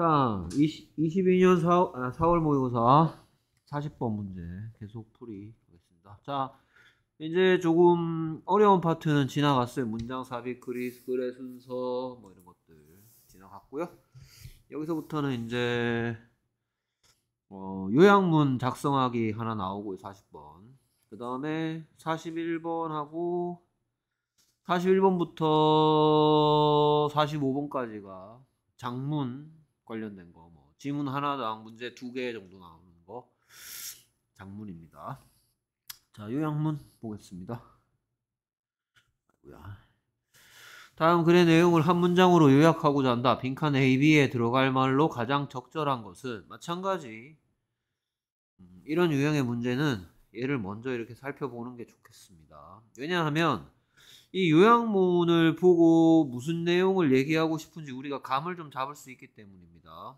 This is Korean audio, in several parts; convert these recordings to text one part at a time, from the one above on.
자, 20, 22년 4월, 4월 모의고사 40번 문제 계속 풀이 하겠습니다. 자, 이제 조금 어려운 파트는 지나갔어요. 문장 삽입, 그리, 글의 순서 뭐 이런 것들 지나갔고요. 여기서부터는 이제 어, 요약문 작성하기 하나 나오고 40번. 그 다음에 41번하고 41번부터 45번까지가 장문 관련된 거, 뭐 지문 하나당 문제 두 개 정도 나오는 거 장문입니다. 자, 요양문 보겠습니다. 아야 다음 글의 내용을 한 문장으로 요약하고자 한다. 빈칸 A, B에 들어갈 말로 가장 적절한 것은 마찬가지. 음, 이런 유형의 문제는 얘를 먼저 이렇게 살펴보는 게 좋겠습니다. 왜냐하면 이 요약문을 보고 무슨 내용을 얘기하고 싶은지 우리가 감을 좀 잡을 수 있기 때문입니다.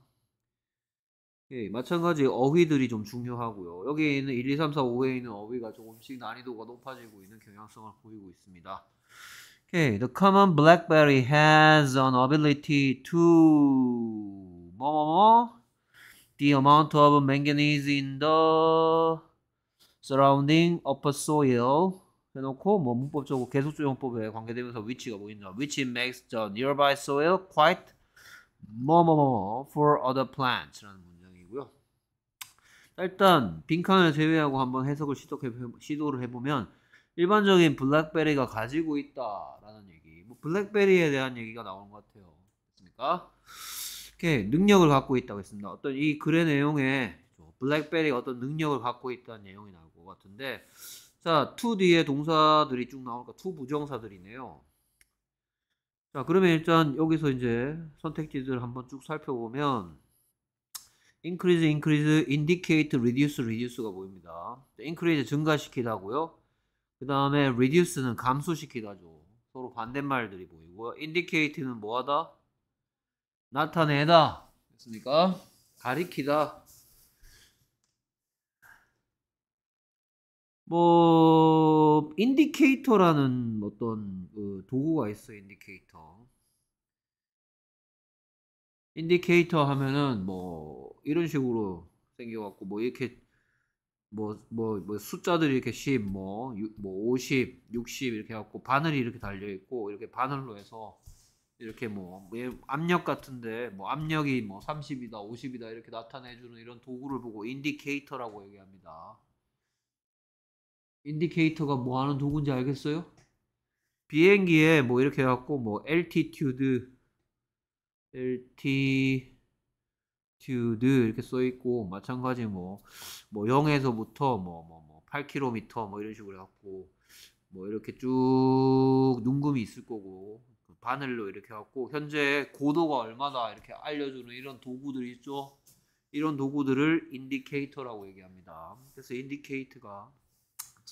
예, 마찬가지 어휘들이 좀 중요하고요. 여기 있는 1, 2, 3, 4, 5에 있는 어휘가 조금씩 난이도가 높아지고 있는 경향성을 보이고 있습니다. Okay, 예, the common blackberry has an ability to 뭐뭐뭐 뭐, 뭐? the amount of manganese in the surrounding upper soil 해놓고 뭐 문법적으로 계속조용법에 관계되면서 which가 뭐겠냐 which makes the nearby soil quite 뭐뭐뭐 for other plants라는 문장이고요. 일단 빈칸을 제외하고 한번 해석을 시도해, 시도를 해보면 일반적인 블랙베리가 가지고 있다라는 얘기 뭐 블랙베리에 대한 얘기가 나오는 것 같아요 됐습니까? 이렇게 능력을 갖고 있다고 했습니다 어떤 이 글의 내용에 블랙베리가 어떤 능력을 갖고 있다는 내용이 나올 것 같은데 자, to 뒤에 동사들이 쭉 나오니까 to 부정사들이네요. 자, 그러면 일단 여기서 이제 선택지들 한번 쭉 살펴보면 increase, increase, indicate, reduce, reduce가 보입니다. increase 증가시키다고요. 그 다음에 reduce는 감소시키다죠. 서로 반대말들이 보이고요. indicate는 뭐하다? 나타내다. 됐습니까? 가리키다. 뭐 인디케이터라는 어떤 그 도구가 있어 인디케이터. 인디케이터 하면은 뭐 이런 식으로 생겨갖고 뭐 이렇게 뭐뭐뭐 뭐, 뭐, 숫자들이 이렇게 10, 뭐, 뭐 50, 60 이렇게 해갖고 바늘이 이렇게 달려 있고 이렇게 바늘로 해서 이렇게 뭐, 뭐 예, 압력 같은데 뭐 압력이 뭐 30이다, 50이다 이렇게 나타내주는 이런 도구를 보고 인디케이터라고 얘기합니다. 인디케이터가 뭐 하는 도구인지 알겠어요? 비행기에 뭐 이렇게 해갖고 뭐 altitude, altitude 이렇게 써있고 마찬가지 뭐뭐 뭐 0에서부터 뭐 뭐뭐뭐 8km 뭐, 뭐 이런 식으로 해갖고 뭐 이렇게 쭉 눈금이 있을 거고 그 바늘로 이렇게 해갖고 현재 고도가 얼마나 이렇게 알려주는 이런 도구들이 있죠. 이런 도구들을 인디케이터라고 얘기합니다. 그래서 인디케이터가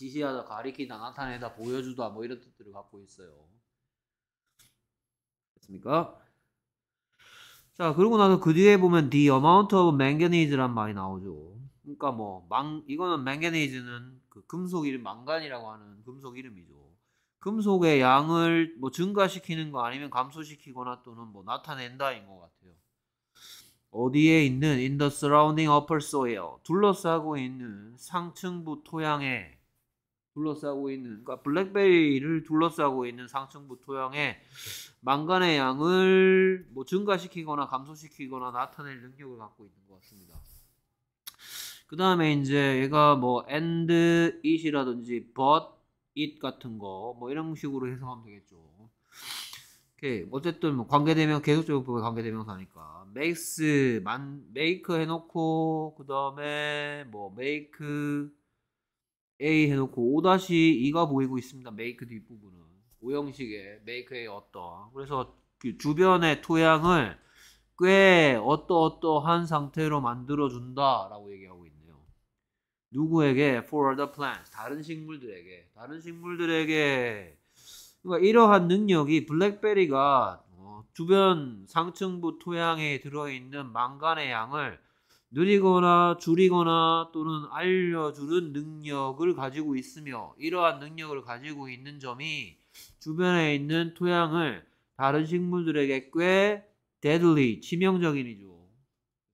지시하다, 가리키다, 나타내다, 보여주다 뭐 이런 뜻들을 갖고 있어요. 됐습니까? 자, 그러고 나서 그 뒤에 보면 the amount of manganese란 말이 나오죠. 그러니까 뭐 망, 이거는 manganese는 그 금속 이름 망간이라고 하는 금속 이름이죠. 금속의 양을 뭐 증가시키는 거 아니면 감소시키거나 또는 뭐 나타낸다인 것 같아요. 어디에 있는 in the surrounding upper soil 둘러싸고 있는 상층부 토양에 둘러싸고 있는 그러니까 블랙베리를 둘러싸고 있는 상층부 토양에 망간의 양을 뭐 증가시키거나 감소시키거나 나타낼 능력을 갖고 있는 것 같습니다. 그 다음에 이제 얘가 뭐 and it이라든지 but it 같은 거 뭐 이런 식으로 해석하면 되겠죠. 오케이 어쨌든 뭐 관계대명 계속적으로 관계대명사니까 makes 만 make 해놓고 그 다음에 뭐 make A 해놓고 5-2가 보이고 있습니다. 메이크 뒷부분은. 오형식의 메이크의어떤 그래서 그 주변의 토양을 꽤 어떠어떠한 상태로 만들어준다 라고 얘기하고 있네요. 누구에게? for the plants. 다른 식물들에게. 다른 식물들에게. 그러니까 이러한 능력이 블랙베리가 어, 주변 상층부 토양에 들어있는 망간의 양을 누리거나 줄이거나 또는 알려주는 능력을 가지고 있으며 이러한 능력을 가지고 있는 점이 주변에 있는 토양을 다른 식물들에게 꽤 deadly 치명적인이죠.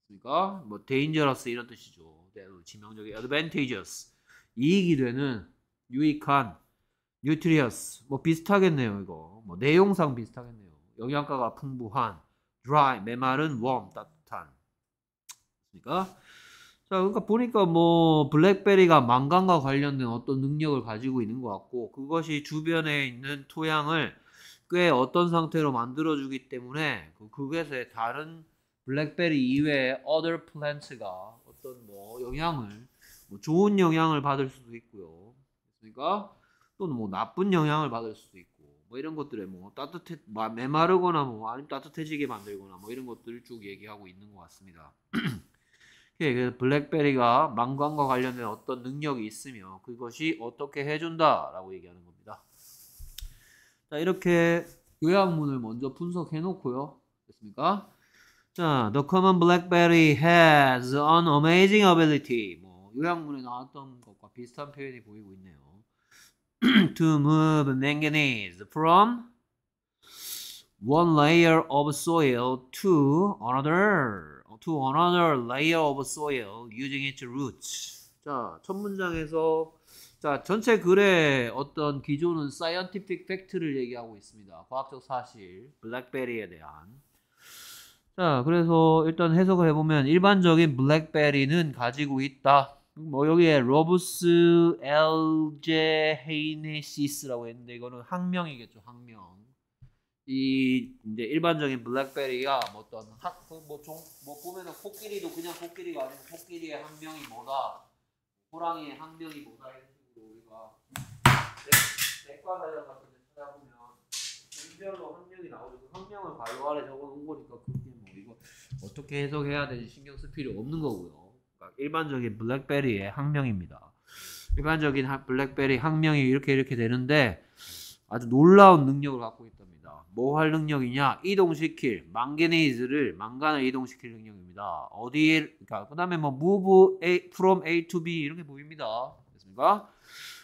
그러니까 뭐 dangerous 이런 뜻이죠. deadly 치명적인 advantageous 이익이 되는 유익한 n u t r i t i o s 뭐 비슷하겠네요 이거 뭐 내용상 비슷하겠네요. 영양가가 풍부한 dry 메마른 warm 따뜻 않습니까? 자, 그러니까 보니까 뭐 블랙베리가 망간과 관련된 어떤 능력을 가지고 있는 것 같고 그것이 주변에 있는 토양을 꽤 어떤 상태로 만들어주기 때문에 그, 그것에 다른 블랙베리 이외의 other plants가 어떤 뭐 영향을 뭐 좋은 영향을 받을 수도 있고요. 그러니까 또는 뭐 나쁜 영향을 받을 수도 있고 뭐 이런 것들에 뭐 따뜻해 메마르거나 뭐 아니면 따뜻해지게 만들거나 뭐 이런 것들을 쭉 얘기하고 있는 것 같습니다. 예, 그 블랙베리가 망관과 관련된 어떤 능력이 있으며 그것이 어떻게 해준다라고 얘기하는 겁니다. 자 이렇게 요약문을 먼저 분석해 놓고요. 됐습니까? 자, the common blackberry has an amazing ability. 뭐 요약문에 나왔던 것과 비슷한 표현이 보이고 있네요. to move manganese from one layer of soil to another. to another layer of soil using its roots. 자, 첫 문장에서 자, 전체 글의 어떤 기조는 scientific fact를 얘기하고 있습니다. 과학적 사실, 블랙베리에 대한. 자, 그래서 일단 해석을 해보면 일반적인 블랙베리는 가지고 있다. 뭐 여기에 로브스 엘제헤이네시스라고 했는데 이거는 학명이겠죠, 학명. 이 이제 일반적인 블랙베리가 뭐 어떤 학뭐종뭐 그 뭐 보면은 뭐 코끼리도 그냥 코끼리가 아니고 코끼리의 한 명이 뭐다 호랑이의 한 명이 뭐다 이런 식으로 우리가 내과 네, 관련 같은 데 찾아보면 분별로 한 명이 나오죠 한 명을 바로 아래 적어놓은 거니까 그게 뭐 이거 어떻게 해석해야 되지 신경 쓸 필요 없는 거고요 그러니까 일반적인 블랙베리의 학명입니다 일반적인 블랙베리 학명이 이렇게 이렇게 되는데 아주 놀라운 능력을 갖고 있답니다. 뭐 할 능력이냐? 이동시킬 망게네이즈를 망간을 이동시킬 능력입니다. 어디에 그러니까 그다음에 뭐 move A, from A to B 이렇게 보입니다. 됐습니까?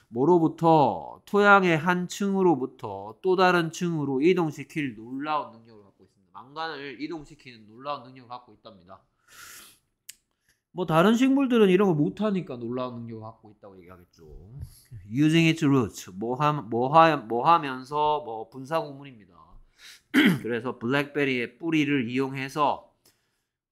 뭐로부터 토양의 한 층으로부터 또 다른 층으로 이동시킬 놀라운 능력을 갖고 있습니다. 망간을 이동시키는 놀라운 능력을 갖고 있답니다. 뭐 다른 식물들은 이런 거 못하니까 놀라운 능력을 갖고 있다고 얘기하겠죠. Using its roots 뭐하면서 뭐 분사 구문입니다. 그래서 블랙베리의 뿌리를 이용해서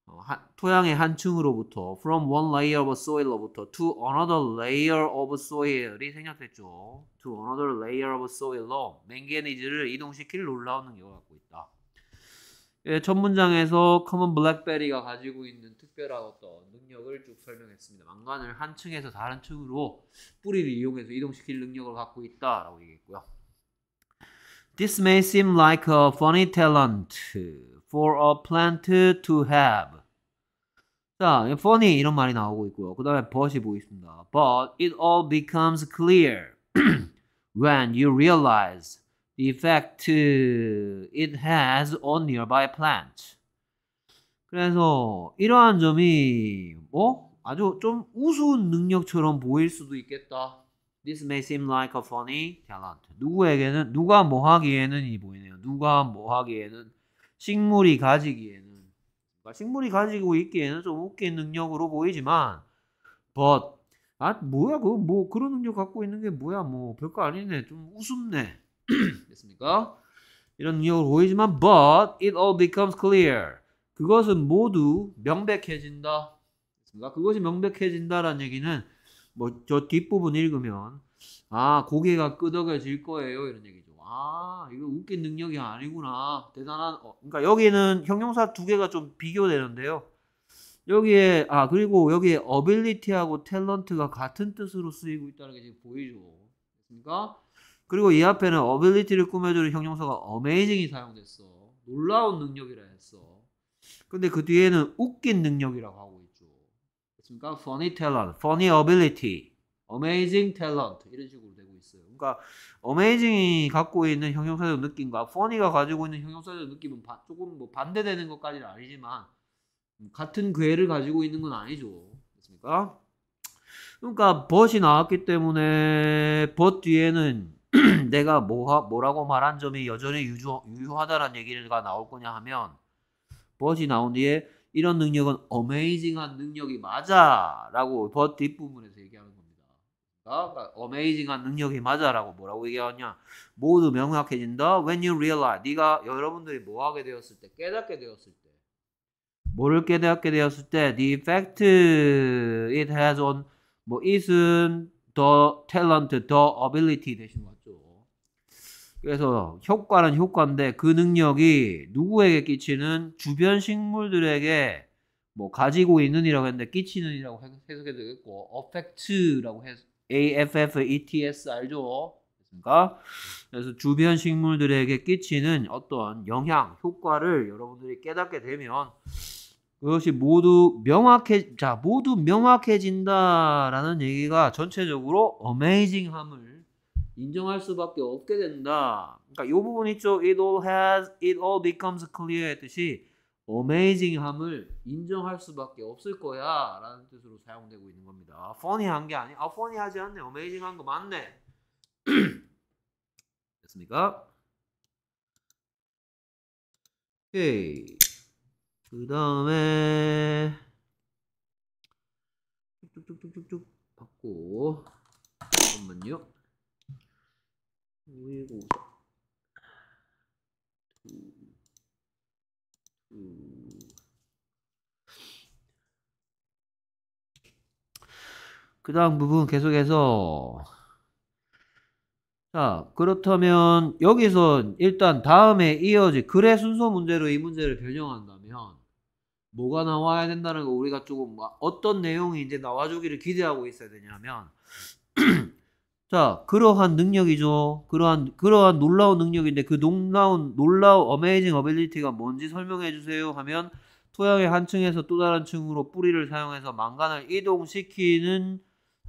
어, 하, 토양의 한 층으로부터 from one layer of soil로부터 to another layer of soil이 생략됐죠. to another layer of soil로 맹게니즈를 이동시킬 놀라운 능력을 갖고 있다. 예, 첫 문장에서 커먼 블랙베리가 가지고 있는 특별한 어떤 능력을 쭉 설명했습니다. 망간을 한 층에서 다른 층으로 뿌리를 이용해서 이동시킬 능력을 갖고 있다라고 얘기했고요. This may seem like a funny talent for a plant to have. 자, funny 이런 말이 나오고 있고요. 그 다음에 but이 보이십니다. But it all becomes clear when you realize effect it has on nearby plants. 그래서 이러한 점이 뭐 아주 좀 우스운 능력처럼 보일 수도 있겠다. This may seem like a funny talent. 누구에게는 누가 뭐 하기에는 이 보이네요. 누가 뭐 하기에는 식물이 가지기에는 식물이 가지고 있기에는 좀 웃긴 능력으로 보이지만 but 아 뭐야 그뭐 그런 능력 갖고 있는 게 뭐야 뭐 별거 아니네 좀 우습네 됐습니까? 이런 능력을 보이지만 but it all becomes clear. 그것은 모두 명백해진다. 됐습니까? 그것이 명백해진다라는 얘기는 뭐 저 뒷부분 읽으면 아 고개가 끄덕여질 거예요 이런 얘기죠. 아 이거 웃긴 능력이 아니구나 대단한. 어, 그러니까 여기는 형용사 두 개가 좀 비교되는데요. 여기에 아 그리고 여기에 어빌리티하고 탤런트가 같은 뜻으로 쓰이고 있다는 게 지금 보이죠. 그러니까 그리고 이 앞에는 어빌리티를 꾸며주는 형용사가 어메이징이 사용됐어. 놀라운 능력이라 했어. 근데 그 뒤에는 웃긴 능력이라고 하고 있죠. 그러니까 funny talent, funny ability, amazing talent 이런 식으로 되고 있어요. 그러니까 amazing이 갖고 있는 형용사적 느낌과 funny가 가지고 있는 형용사적 느낌은 조금 뭐 반대되는 것까지는 아니지만 같은 괴를 가지고 있는 건 아니죠. 그렇습니까? 그러니까 but이 나왔기 때문에 but 뒤에는 내가 뭐하, 뭐라고 말한 점이 여전히 유효, 유효하다라는 얘기가 나올 거냐 하면 버지 나온 뒤에 이런 능력은 어메이징한 능력이 맞아라고 더 뒷부분에서 얘기하는 겁니다. 그러니까 어메이징한 능력이 맞아라고 뭐라고 얘기하냐? 모두 명확해진다. When you realize 네가 여러분들이 뭐 하게 되었을 때 깨닫게 되었을 때 뭐를 깨닫게 되었을 때 the effect it has on 뭐 i s the talent, the ability 되신 것 같아요. 그래서 효과는 효과인데 그 능력이 누구에게 끼치는 주변 식물들에게 뭐 가지고 있는이라고 했는데 끼치는이라고 해석해도 되겠고 affect라고 해서 A F F E T S 알죠? 그러니까 그래서 주변 식물들에게 끼치는 어떤 영향, 효과를 여러분들이 깨닫게 되면 그것이 모두 명확해 자 모두 명확해진다라는 얘기가 전체적으로 어메이징함을 인정할 수밖에 없게 된다. 그러니까 이 부분 있죠. It all has, it all becomes clear 했듯이 amazing함을 인정할 수밖에 없을 거야 라는 뜻으로 사용되고 있는 겁니다. 아, funny한 게 아니, 아 funny하지 않네. amazing한 거 맞네. 됐습니까? 오케이. 그 다음에 쭉쭉쭉쭉쭉 받고 잠깐만요. 519 음, 음. 그 다음 부분 계속해서 자 그렇다면 여기서 일단 다음에 이어질 글의 순서 문제로 이 문제를 변형한다면 뭐가 나와야 된다는 거 우리가 조금 어떤 내용이 이제 나와주기를 기대하고 있어야 되냐면 자, 그러한 능력이죠. 그러한 그러한 놀라운 능력인데 그 놀라운 놀라운 어메이징 어빌리티가 뭔지 설명해 주세요 하면 토양의 한 층에서 또 다른 층으로 뿌리를 사용해서 망간을 이동시키는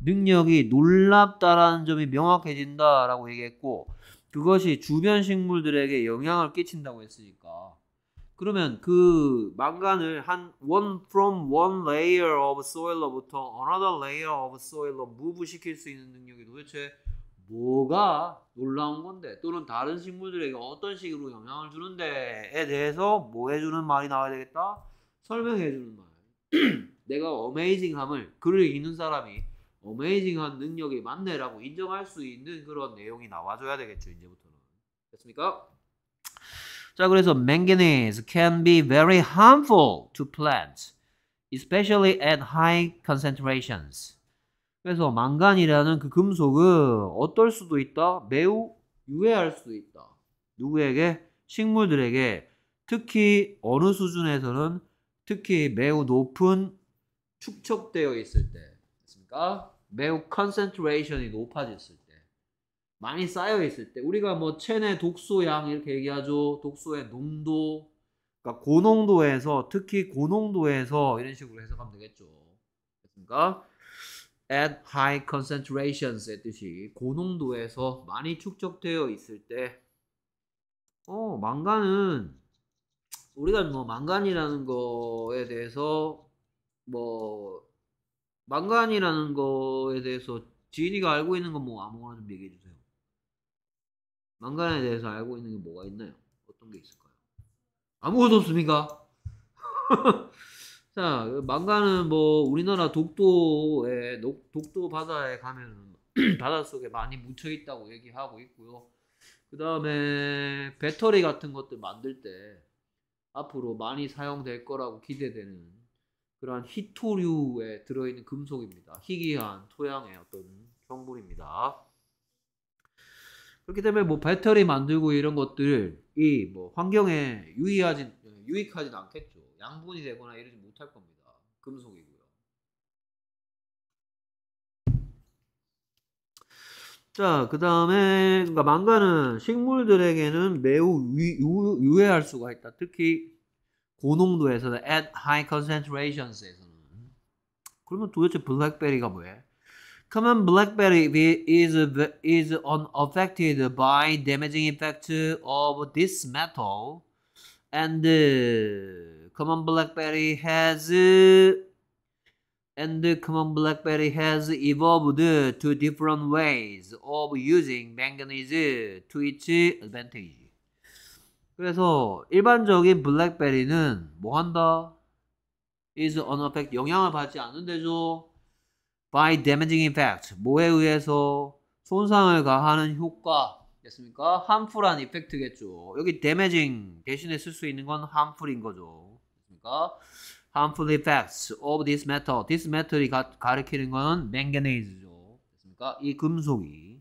능력이 놀랍다라는 점이 명확해진다라고 얘기했고 그것이 주변 식물들에게 영향을 끼친다고 했으니까 그러면 그 망간을 한 one from one layer of soil로부터 another layer of soil로 무브 시킬 수 있는 능력이 도대체 뭐가 놀라운 건데 또는 다른 식물들에게 어떤 식으로 영향을 주는데에 대해서 뭐 해주는 말이 나와야 되겠다 설명해주는 말 내가 어메이징함을 글을 읽는 사람이 어메이징한 능력이 맞네라고 인정할 수 있는 그런 내용이 나와줘야 되겠죠 이제부터는 됐습니까? 자, 그래서 manganese can be very harmful to plants, especially at high concentrations. 그래서 망간이라는 그 금속은 어떨 수도 있다? 매우 유해할 수도 있다. 누구에게? 식물들에게 특히 어느 수준에서는 특히 매우 높은 축적되어 있을 때, 맞습니까? 매우 컨센트레이션이 높아졌을 때. 많이 쌓여 있을 때 우리가 뭐 체내 독소양 이렇게 얘기하죠. 독소의 농도 그러니까 고농도에서 특히 고농도에서 이런 식으로 해석하면 되겠죠. 그러니까 at high concentrations의 뜻이 고농도에서 많이 축적되어 있을 때 어, 망간은 우리가 뭐 망간이라는 거에 대해서 뭐 망간이라는 거에 대해서 지인이가 알고 있는 건 뭐 아무거나 좀 얘기해 주세요. 망간에 대해서 알고 있는 게 뭐가 있나요? 어떤 게 있을까요? 아무것도 없습니까? 자, 그 망간은 뭐 우리나라 독도에 독도 바다에 가면은 바닷속에 많이 묻혀 있다고 얘기하고 있고요. 그 다음에 배터리 같은 것들 만들 때 앞으로 많이 사용될 거라고 기대되는 그러한 히토류에 들어있는 금속입니다. 희귀한 토양의 어떤 성분입니다. 그렇기 때문에 뭐 배터리 만들고 이런 것들이 뭐 환경에 유의하진 유익하진 않겠죠. 양분이 되거나 이러지 못할 겁니다. 금속이고요. 자, 그 다음에 그러니까 망가는 식물들에게는 매우 유, 유 해할 수가 있다. 특히 고농도에서는 at high concentrations에서는 그러면 도대체 블랙베리가 뭐예요? Common blackberry is, is unaffected by damaging effect of this metal and uh, common blackberry has uh, and uh, common blackberry has evolved two different ways of using manganese to its advantage. 그래서 일반적인 블랙베리는 뭐 한다? is unaffected 영향을 받지 않는데죠. by damaging effect 뭐에 의해서 손상을 가하는 효과였습니까? harmful한 effect겠죠. 여기 damaging 대신에 쓸 수 있는 건 harmful인 거죠. 그러니까 harmful effects of this metal. this metal이 가, 가리키는 거는 manganese죠. 됐습니까? 이 금속이.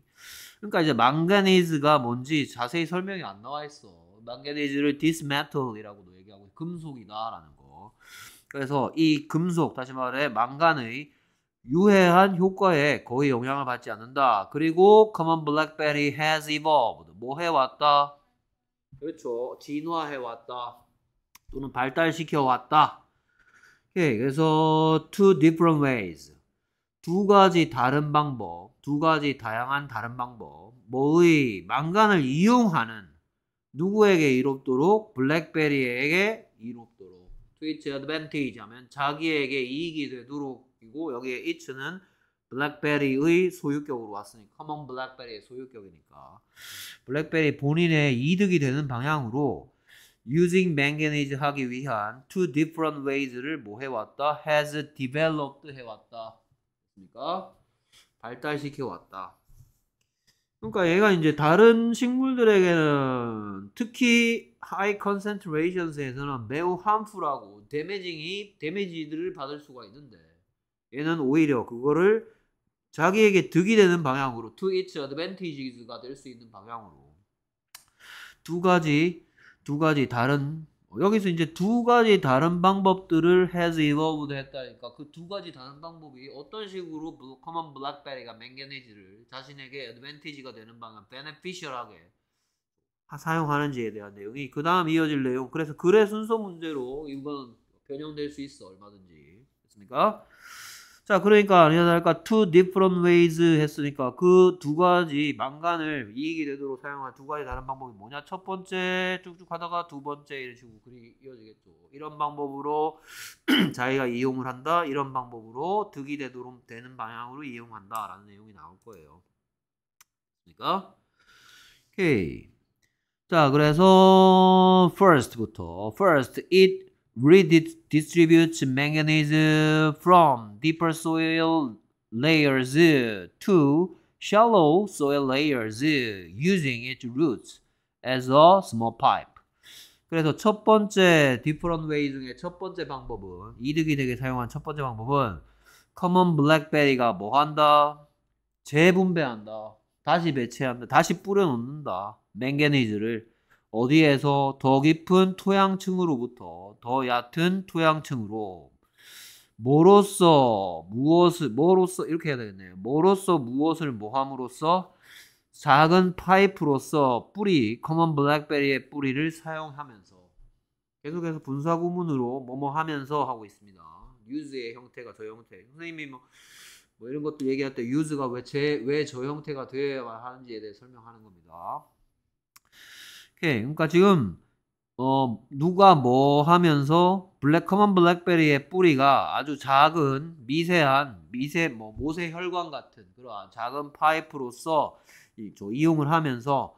그러니까 이제 manganese가 뭔지 자세히 설명이 안 나와 있어. manganese를 this metal이라고도 얘기하고 금속이다라는 거. 그래서 이 금속 다시 말해 망간의 유해한 효과에 거의 영향을 받지 않는다. 그리고 common blackberry has evolved. 뭐 해왔다? 그렇죠. 진화해왔다. 또는 발달시켜왔다. 오케이. 그래서 two different ways. 두 가지 다른 방법, 두 가지 다양한 다른 방법. 뭐의 망간을 이용하는 누구에게 이롭도록 블랙베리에게 이롭도록 트위치 어드밴티지 하면 자기에게 이익이 되도록 이고 여기에 it는 블랙베리의 소유격으로 왔으니까 커먼 블랙베리의 소유격이니까 블랙베리 본인의 이득이 되는 방향으로 using manganese 하기 위한 two different ways를 뭐 해왔다? has developed 해왔다 그러니까 발달시켜 왔다 그러니까 얘가 이제 다른 식물들에게는 특히 high concentrations에서는 매우 harmful하고 데메징이 데메지들를 받을 수가 있는데 얘는 오히려 그거를 자기에게 득이 되는 방향으로 to its advantages가 될 수 있는 방향으로 두 가지 두 가지 다른 여기서 이제 두 가지 다른 방법들을 has evolved 했다니까 그 두 가지 다른 방법이 어떤 식으로 common b 가 맹게네지를 자신에게 advantage가 되는 방향 beneficial하게 사용하는지에 대한 내용이 그 다음 이어질 내용 그래서 글의 순서 문제로 이건 변형될 수 있어 얼마든지 됐습니까? 자, 그러니까 아니랄까 two different ways 했으니까 그 두 가지 망간을 이익이 되도록 사용할 두 가지 다른 방법이 뭐냐? 첫 번째 쭉쭉 하다가 두 번째 이런 식으로 그리 이어지겠죠. 이런 방법으로 자기가 이용을 한다. 이런 방법으로 득이 되도록 되는 방향으로 이용한다라는 내용이 나올 거예요. 그러니까 오케이. 자, 그래서 first부터 first it r e d i s t r i b u t e manganese from deeper soil layers to shallow soil layers using its roots as a small pipe. 그래서 첫 번째 different way 중에 첫 번째 방법은 이득이 되게 사용한 첫 번째 방법은 common blackberry가 뭐 한다? 재분배한다. 다시 배치한다. 다시 뿌려놓는다. 맹게니즈를 어디에서 더 깊은 토양층으로부터 더 얕은 토양층으로 뭐로써 무엇을 뭐로써 이렇게 해야 되겠네요. 뭐로써 무엇을 모함으로써 작은 파이프로서 뿌리 커먼 블랙베리의 뿌리를 사용하면서 계속해서 분사 구문으로 뭐뭐 하면서 하고 있습니다. 유즈의 형태가 저 형태. 선생님이 뭐, 뭐 이런 것도 얘기할 때유즈가 왜제왜 저 형태가 되어야 하는지에 대해 설명하는 겁니다. 오케이. 그러니까 지금 어, 누가 뭐 하면서 블랙 커먼 블랙베리의 뿌리가 아주 작은 미세한 미세 뭐 모세 혈관 같은 그러한 작은 파이프로서 이, 저, 이용을 하면서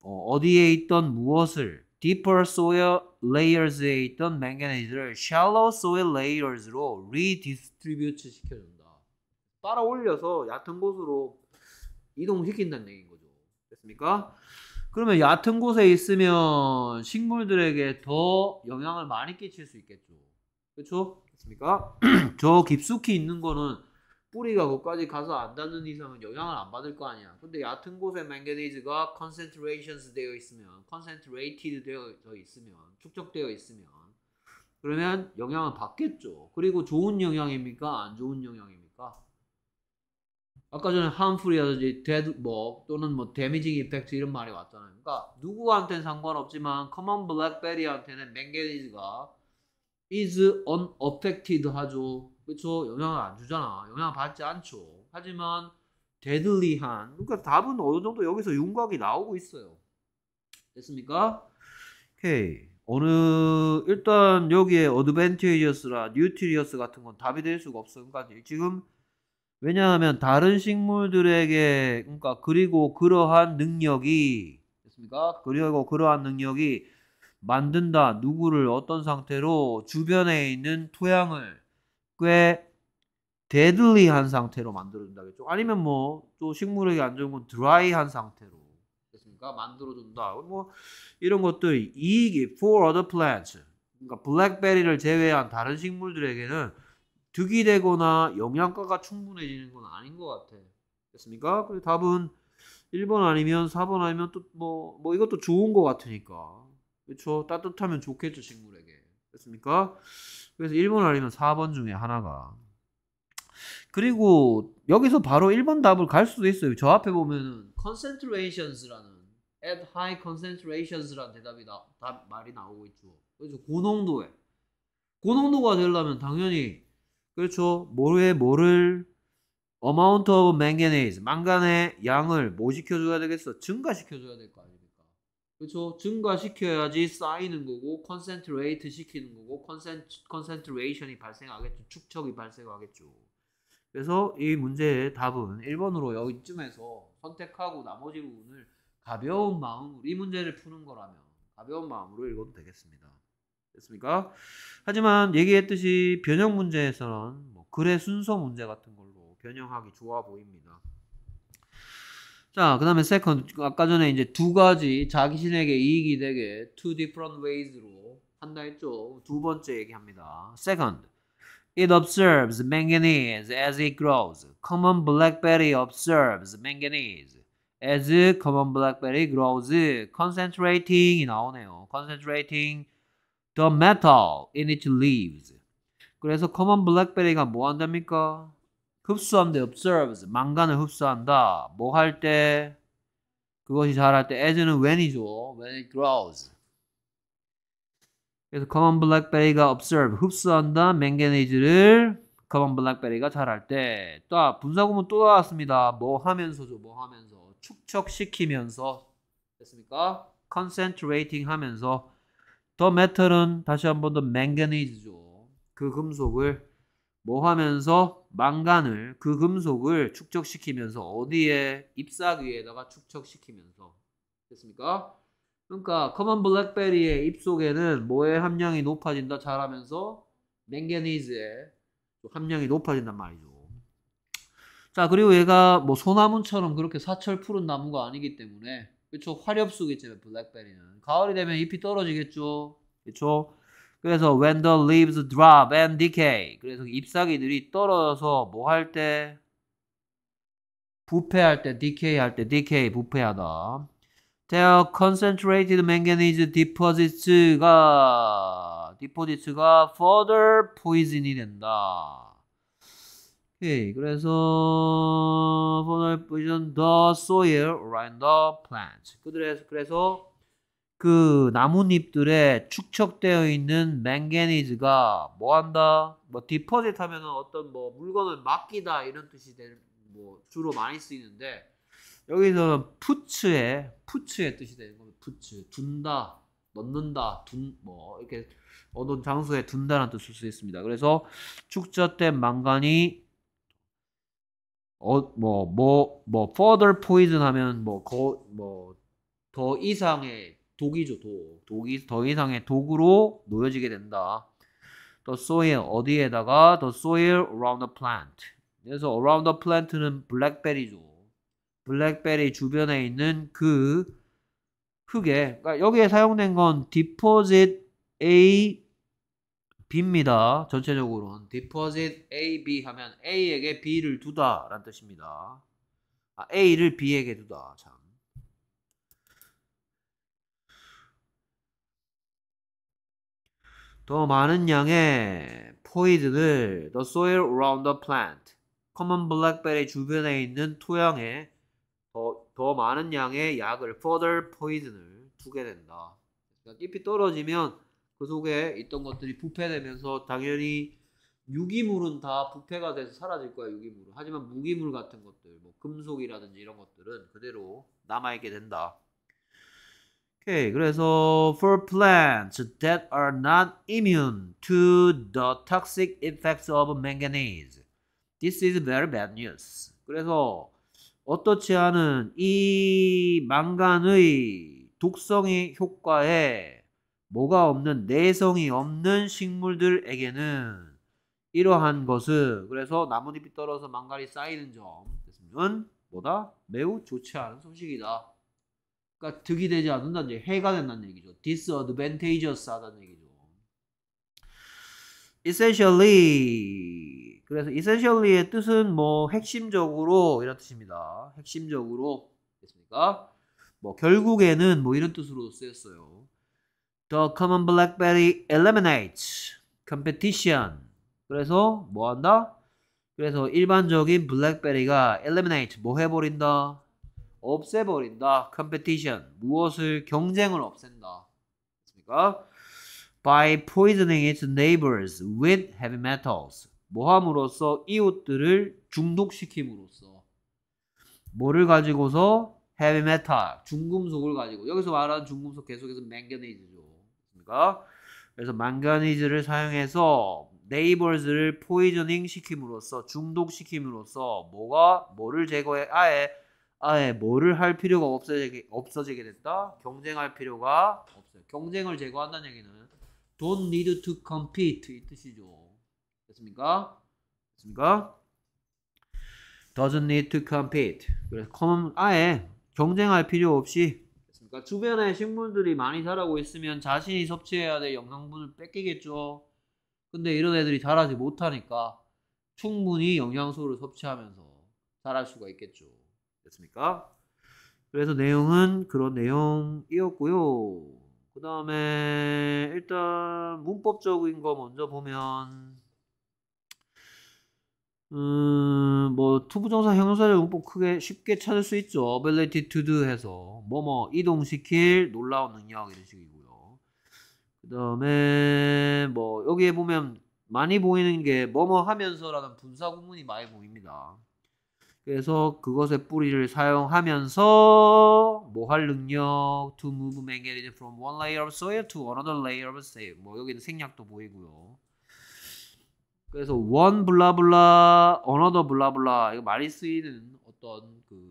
어, 디에 있던 무엇을 deeper soil layers에 있던 맹가니즈를 shallow soil layers로 redistribute 시켜준다. 따라 올려서 얕은 곳으로 이동시킨다는 얘기인 거죠. 됐습니까? 그러면 얕은 곳에 있으면 식물들에게 더 영향을 많이 끼칠 수 있겠죠. 그렇죠? 그렇습니까저 깊숙이 있는 거는 뿌리가 거기까지 가서 안 닿는 이상은 영향을 안 받을 거 아니야. 근데 얕은 곳에 맹게니즈가 concentrations 되어 있으면, concentrated 되어 있으면, 축적되어 있으면, 그러면 영향을 받겠죠. 그리고 좋은 영향입니까? 안 좋은 영향입니까? 아까 전에 harmful이라든지 dead 뭐 또는 뭐 damaging effect 이런 말이 왔잖아요. 그러니까 누구한테는 상관없지만 common blackberry한테는 manganese가 is unaffected 하죠. 그렇죠? 영향을 안 주잖아. 영향을 받지 않죠. 하지만 데들리한 그러니까 답은 어느 정도 여기서 윤곽이 나오고 있어요. 됐습니까? 오케이. 어느 일단 여기에 어드벤티지어스나 뉴트리어스 같은 건 답이 될 수가 없어. 그러니까 지금 왜냐하면 다른 식물들에게 그러니까 그리고 그러한 능력이 됐습니까? 그리고 그러한 능력이 만든다 누구를 어떤 상태로 주변에 있는 토양을 꽤 데들리한 상태로 만들어준다겠죠. 아니면 뭐 또 식물에게 안 좋은 건 드라이한 상태로 됐습니까? 만들어준다. 뭐 이런 것들 이익이 for other plants 그러니까 블랙베리를 제외한 다른 식물들에게는 득이 되거나 영양가가 충분해지는 건 아닌 것 같아. 됐습니까? 그리고 답은 1번 아니면 4번 아니면 또 뭐, 뭐 이것도 좋은 것 같으니까. 그렇죠 따뜻하면 좋겠죠, 식물에게. 됐습니까? 그래서 1번 아니면 4번 중에 하나가. 그리고 여기서 바로 1번 답을 갈 수도 있어요. 저 앞에 보면은 concentrations라는 at high concentrations라는 대답이 나, 답, 말이 나오고 있죠. 그래서 고농도에 고농도가 되려면 당연히 그렇죠. 뭐에 뭐를 amount of manganese 망간의 양을 뭐 시켜줘야 되겠어? 증가시켜줘야 될 거 아닙니까? 그렇죠. 증가시켜야지 쌓이는 거고 concentrate 시키는 거고 concentration이 발생하겠죠. 축척이 발생하겠죠. 그래서 이 문제의 답은 1번으로 여기쯤에서 선택하고 나머지 부분을 가벼운 마음으로 이 문제를 푸는 거라면 가벼운 마음으로 읽어도 되겠습니다. 됐습니까? 하지만 얘기했듯이 변형 문제에서는 뭐 글의 순서 문제 같은 걸로 변형하기 좋아 보입니다. 자, 그 다음에 second. 아까 전에 이제 두 가지 자기신에게 이익이 되게 two different ways로 한다 했죠. 두 번째 얘기합니다. second. It observes manganese as it grows. Common blackberry observes manganese as common blackberry grows. Concentrating 나오네요. Concentrating the metal in its leaves. 그래서 common blackberry가 뭐 한답니까? 흡수한대 observes 망간을 흡수한다. 뭐 할 때? 그것이 자랄 때 as는 when이죠. when it grows. 그래서 common blackberry가 observe 흡수한다. manganese를 common blackberry가 자랄 때. 또 분사구문 또 나왔습니다. 뭐 하면서죠. 뭐 하면서 축적시키면서 됐습니까? concentrating 하면서 더 메탈은 다시 한 번 더맹 a 니즈죠그 금속을 뭐 하면서 망간을 그 금속을 축적시키면서 어디에 잎사귀 위에다가 축적시키면서 됐습니까? 그러니까 커먼 블랙베리의 잎속에는 뭐의 함량이 높아진다 잘하면서 맹게니즈의 함량이 높아진단 말이죠. 자 그리고 얘가 뭐 소나무처럼 그렇게 사철 푸른 나무가 아니기 때문에 그렇죠. 화렵수겠죠. 블랙베리는 가을이 되면 잎이 떨어지겠죠. 그렇죠. 그래서 when the leaves drop and decay. 그래서 잎사귀들이 떨어져서 뭐 할 때? 부패할 때, decay 할 때, decay 부패하다. Their concentrated manganese deposits가 deposits가 further poison이 된다. 예, 그래서 formal p o s i t i o h e soil around the plant. 그들의 그래서 그 나뭇잎들에 축적되어 있는 맹게니즈가 뭐 한다? 뭐 디퍼짓 하면은 어떤 뭐 물건을 맡기다 이런 뜻이 되는 뭐 주로 많이 쓰이는데 여기서는 푸츠의 푸츠의 뜻이 되는 겁니다. 푸츠 둔다, 넣는다, 둔 뭐 이렇게 어떤 장소에 둔다는 라 뜻을 쓸 수 있습니다. 그래서 축적된 망간이 뭐뭐뭐 어, 뭐, 뭐 further poison 하면 뭐뭐더 거 뭐, 이상의 독이죠 독 독이 더 이상의 독으로 놓여지게 된다. The soil 어디에다가 the soil around the plant. 그래서 around the plant는 블랙베리죠. 블랙베리 주변에 있는 그 흙에 그러니까 여기에 사용된 건 deposit a B입니다. 전체적으로는 deposit A, B 하면 A에게 B를 두다 라는 뜻입니다. 아, A를 B에게 두다. 참. 더 많은 양의 포이드를 the soil around the plant, common blackberry 주변에 있는 토양에 더, 더 많은 양의 약을 further poison을 두게 된다. 그러니까 깊이 떨어지면 그 속에 있던 것들이 부패되면서 당연히 유기물은 다 부패가 돼서 사라질 거야 유기물은 하지만 무기물 같은 것들 뭐 금속이라든지 이런 것들은 그대로 남아있게 된다 오케이 그래서 for plants that are not immune to the toxic effects of manganese this is very bad news 그래서 어떻지 않은 이 망간의 독성의 효과에 뭐가 없는 내성이 없는 식물들에게는 이러한 것은 그래서 나뭇잎이 떨어서 망가리 쌓이는 점은 뭐다? 매우 좋지 않은 소식이다. 그러니까 득이 되지 않는다는 얘기, 해가 된다는 얘기죠. disadvantageous 하다는 얘기죠. essentially 그래서 essentially의 뜻은 뭐 핵심적으로 이런 뜻입니다. 핵심적으로 됐습니까? 뭐 결국에는 뭐 이런 뜻으로 쓰였어요. The common blackberry eliminates competition. 그래서 뭐 한다? 그래서 일반적인 블랙베리가 eliminate 뭐 해버린다? 없애버린다. competition 무엇을 경쟁을 없앤다. 맞습니까? By poisoning its neighbors with heavy metals 뭐함으로써 이웃들을 중독시킴으로써 뭐를 가지고서 heavy metal 중금속을 가지고 여기서 말하는 중금속 계속해서 manganese죠. 않습니까? 그래서 망가니즈를 사용해서 네이버즈를 포이저닝 시킴으로써 중독시킴으로써 뭐가 뭐를 제거해 아예 아예 뭐를 할 필요가 없어지게 없어지게 됐다. 경쟁할 필요가 없어요. 경쟁을 제거한다는 얘기는 don't need to compete 이 뜻이죠. 됐습니까? 됐습니까? doesn't need to compete. 그래서 아예 경쟁할 필요 없이 그러니까 주변에 식물들이 많이 자라고 있으면 자신이 섭취해야 될 영양분을 뺏기겠죠. 근데 이런 애들이 자라지 못하니까 충분히 영양소를 섭취하면서 자랄 수가 있겠죠. 됐습니까? 그래서 내용은 그런 내용이었고요. 그 다음에 일단 문법적인 거 먼저 보면 음, 뭐 투부정사 형용사를 문법 뭐 크게 쉽게 찾을 수 있죠. ability to do 해서 뭐뭐 뭐, 이동시킬 놀라운 능력 이런 식이고요. 그 다음에 뭐 여기에 보면 많이 보이는 게 뭐뭐 뭐 하면서라는 분사 구문이 많이 보입니다. 그래서 그것의 뿌리를 사용하면서 뭐 할 능력 to move man get i from one layer of soil to another layer of sand 뭐 여기는 생략도 보이고요. 그래서 원 블라블라 언어더 블라블라 이거 말이 쓰이는 어떤 그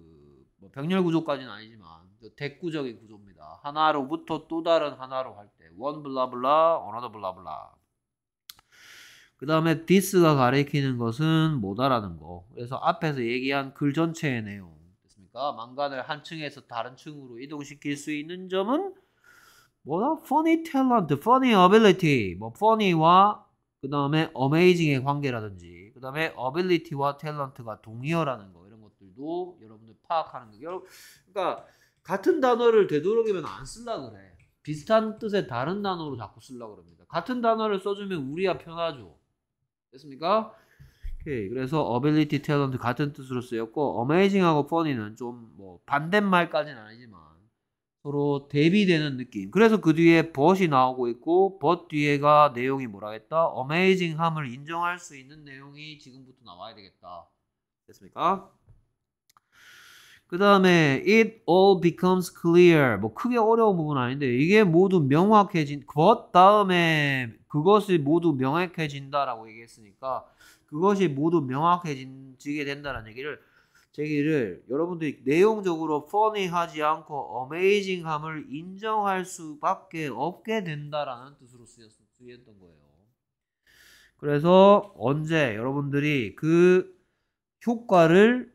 뭐 병렬 구조까지는 아니지만 대구적인 구조입니다. 하나로부터 또 다른 하나로 할 때 원 블라블라 언어더 블라블라 그 다음에 this가 가리키는 것은 뭐다라는 거 그래서 앞에서 얘기한 글 전체의 내용 됐습니까? 망간을 한 층에서 다른 층으로 이동시킬 수 있는 점은 뭐다? funny talent, funny ability 뭐 funny와 그 다음에 어메이징의 관계라든지 그 다음에 어빌리티와 탤런트가 동의어라는 거 이런 것들도 여러분들 파악하는 거 그러니까 같은 단어를 되도록이면 안 쓰려 그래 비슷한 뜻의 다른 단어로 자꾸 쓰려고 그니다 같은 단어를 써주면 우리야 편하죠 됐습니까? 오케이 그래서 어빌리티 탤런트 같은 뜻으로 쓰였고 어메이징하고 펀이는 좀뭐 반대말까지는 아니지만 서로 대비되는 느낌. 그래서 그 뒤에 벗이 나오고 있고 벗 뒤에가 내용이 뭐라 했다? 어메이징함을 인정할 수 있는 내용이 지금부터 나와야 되겠다. 됐습니까? 그 다음에 it all becomes clear 뭐 크게 어려운 부분 아닌데 이게 모두 명확해진 것 다음에 그것이 모두 명확해진다라고 얘기했으니까 그것이 모두 명확해지게 된다는 라 얘기를 제기를 여러분들이 내용적으로 펀이하지 않고 어메이징함을 인정할 수밖에 없게 된다라는 뜻으로 쓰였, 쓰였던 거예요. 그래서 언제 여러분들이 그 효과를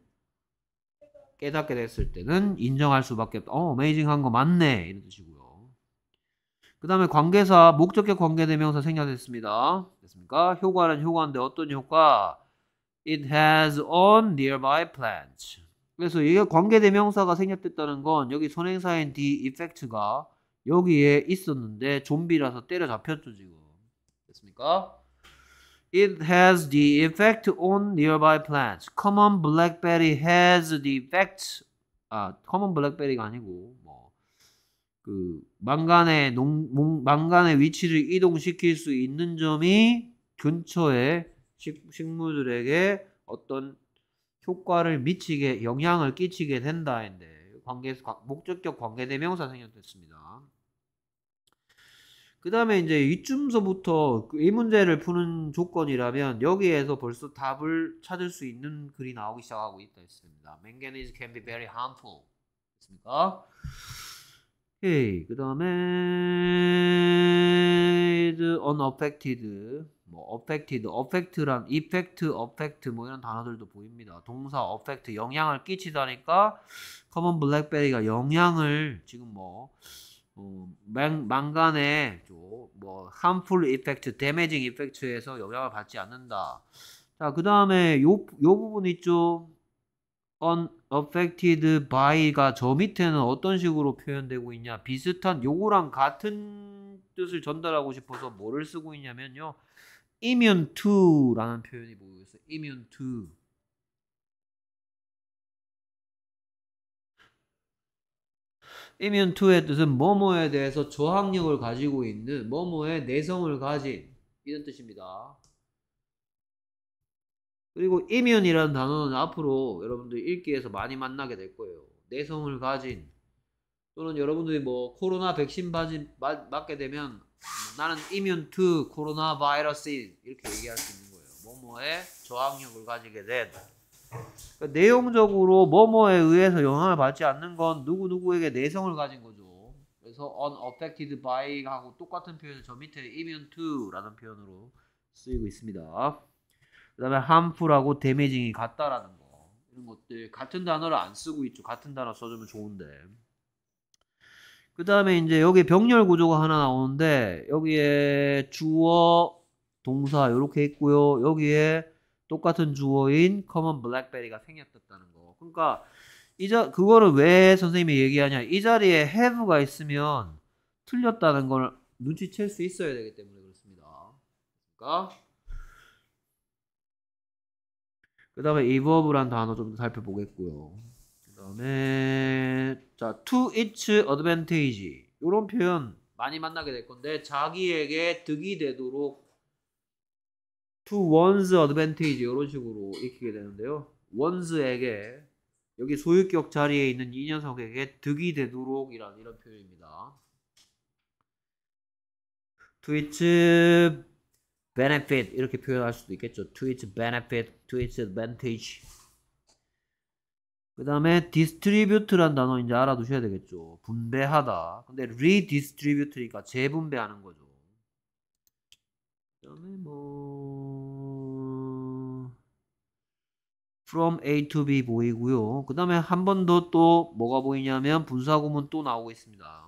깨닫게 됐을 때는 인정할 수밖에 없다. 어, 어메이징한 거 맞네. 이런 뜻이고요. 그 다음에 관계사, 목적격 관계대명사 생략됐습니다. 됐습니까? 효과는 효과인데 어떤 효과? It has on nearby plants. 그래서 이게 관계대명사가 생략됐다는 건 여기 선행사인 the effect가 여기에 있었는데 좀비라서 때려잡혔죠 지금. 됐습니까? It has the effect on nearby plants. Common blackberry has the effect. 아, common blackberry가 아니고 뭐. 그 망간의 농, 망간의 위치를 이동시킬 수 있는 점이 근처에 식물들에게 어떤 효과를 미치게 영향을 끼치게 된다인데 관계 목적격 관계대명사 생겼됐습니다그 다음에 이제 이쯤서부터 그 이 문제를 푸는 조건이라면 여기에서 벌써 답을 찾을 수 있는 글이 나오기 시작하고 있다 했습니다. Manganese can be very harmful. 됐습니까? 오그 다음에 unaffected. 뭐 affected, affect란 effect, affect 뭐 이런 단어들도 보입니다. 동사 affect 영향을 끼치다니까 common blackberry가 영향을 지금 뭐 어, 망, 망간에 뭐 harmful effect, damaging effect에서 영향을 받지 않는다. 자, 그 다음에 요, 요 부분 있죠. unaffected by가 저 밑에는 어떤 식으로 표현되고 있냐. 비슷한 요거랑 같은 뜻을 전달하고 싶어서 뭐를 쓰고 있냐면요. immune to라는 표현이 뭐였어요? immune to. i m m 의 뜻은 뭐뭐에 대해서 저항력을 가지고 있는 뭐뭐의 내성을 가진 이런 뜻입니다. 그리고 이면이라는 단어는 앞으로 여러분들 읽기에서 많이 만나게 될 거예요. 내성을 가진 또는 여러분들이 뭐 코로나 백신 맞게 되면 나는 immune to 코로나 바이러스 이렇게 얘기할 수 있는 거예요. 뭐뭐에 저항력을 가지게 된 그러니까 내용적으로 뭐뭐에 의해서 영향을 받지 않는 건 누구누구에게 내성을 가진 거죠. 그래서 unaffected by 하고 똑같은 표현을 저 밑에 immune to라는 표현으로 쓰이고 있습니다. 그 다음에 harmful하고 damaging이 같다라는 거 이런 것들 같은 단어를 안 쓰고 있죠. 같은 단어 써주면 좋은데 그 다음에 이제 여기 병렬 구조가 하나 나오는데 여기에 주어 동사 이렇게 있고요. 여기에 똑같은 주어인 커먼 블랙베리가 생겼다는 거. 그러니까 이자 그거를 왜 선생님이 얘기하냐? 이 자리에 have가 있으면 틀렸다는 걸 눈치챌 수 있어야 되기 때문에 그렇습니다. 그러니까 그다음에 evolve란 단어 좀 더 살펴보겠고요. 다음에 네. 자 to its advantage 이런 표현 많이 만나게 될 건데 자기에게 득이 되도록 to one's advantage 이런 식으로 익히게 되는데요. one's에게 여기 소유격 자리에 있는 이 녀석에게 득이 되도록 이란 이런 표현입니다. to its benefit 이렇게 표현할 수도 있겠죠. to its benefit, to its advantage 그 다음에 디스트리뷰트란 단어 이제 알아두셔야 되겠죠. 분배하다. 근데 리디스트리뷰트니까 재분배하는 거죠. 그 다음에 뭐 from A to B 보이고요. 그 다음에 한 번 더 또 뭐가 보이냐면 분사구문 또 나오고 있습니다.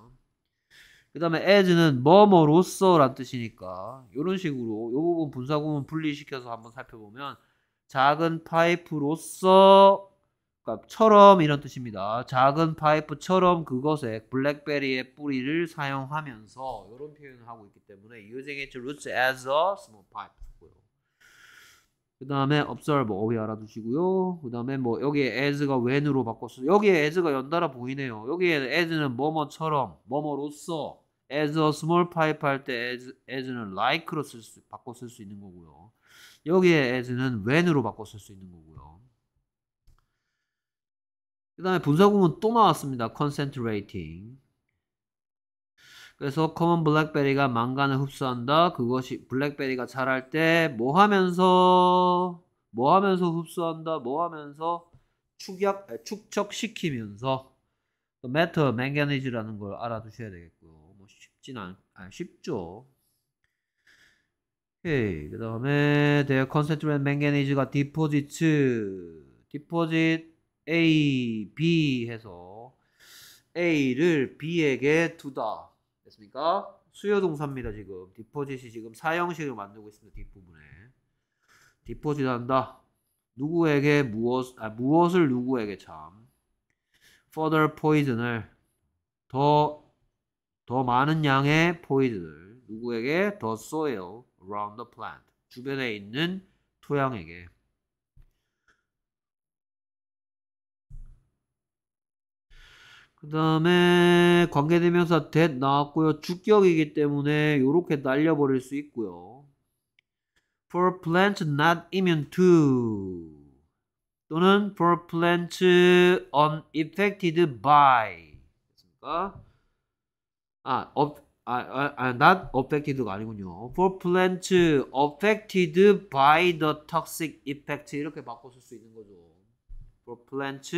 그 다음에 as는 뭐뭐로서 란 뜻이니까 이런 식으로 이 부분 분사구문 분리시켜서 한번 살펴보면 작은 파이프로서 처럼 이런 뜻입니다. 작은 파이프처럼 그것에 블랙베리의 뿌리를 사용하면서 이런 표현을 하고 있기 때문에 using its roots as a small pipe. 그 다음에 observe 어휘 알아두시고요. 그 다음에 뭐 여기에 as가 when으로 바꿨어요. 여기에 as가 연달아 보이네요. 여기에 as는 뭐뭐처럼 뭐뭐로서 as a small pipe 할 때 as, as는 like로 쓸 수, 바꿔 쓸 수 있는 거고요. 여기에 as는 when으로 바꿔 쓸 수 있는 거고요. 그 다음에 분사구문 또 나왔습니다. concentrating. 그래서 커먼 블랙베리가 망간을 흡수한다. 그것이 블랙베리가 자랄 때 뭐 하면서 뭐 하면서 흡수한다. 뭐 하면서 축약 축적시키면서 메터 맹가니즈라는 걸 알아두셔야 되겠고요. 뭐 쉽진 않, 아, 쉽죠. 그 다음에 their concentrated manganese 가 deposit deposit A, B 해서 A를 B에게 두다. 됐습니까? 수요 동사입니다, 지금. 디포짓이 지금 사형식을 만들고 있습니다, 뒷부분에. 디포짓 한다. 누구에게 무엇, 아, 무엇을 누구에게 참. further poison을 더, 더 많은 양의 poison을 누구에게 더 soil around the plant. 주변에 있는 토양에게. 그 다음에 관계대명사 that 나왔고요. 주격이기 때문에 이렇게 날려버릴 수 있고요. for plant not immune to 또는 for plant unaffected by 됐습니까? 아, of, 아, 아, 아, not affected가 아니군요. for plant affected by the toxic effect 이렇게 바꿔 쓸 수 있는 거죠. for plant,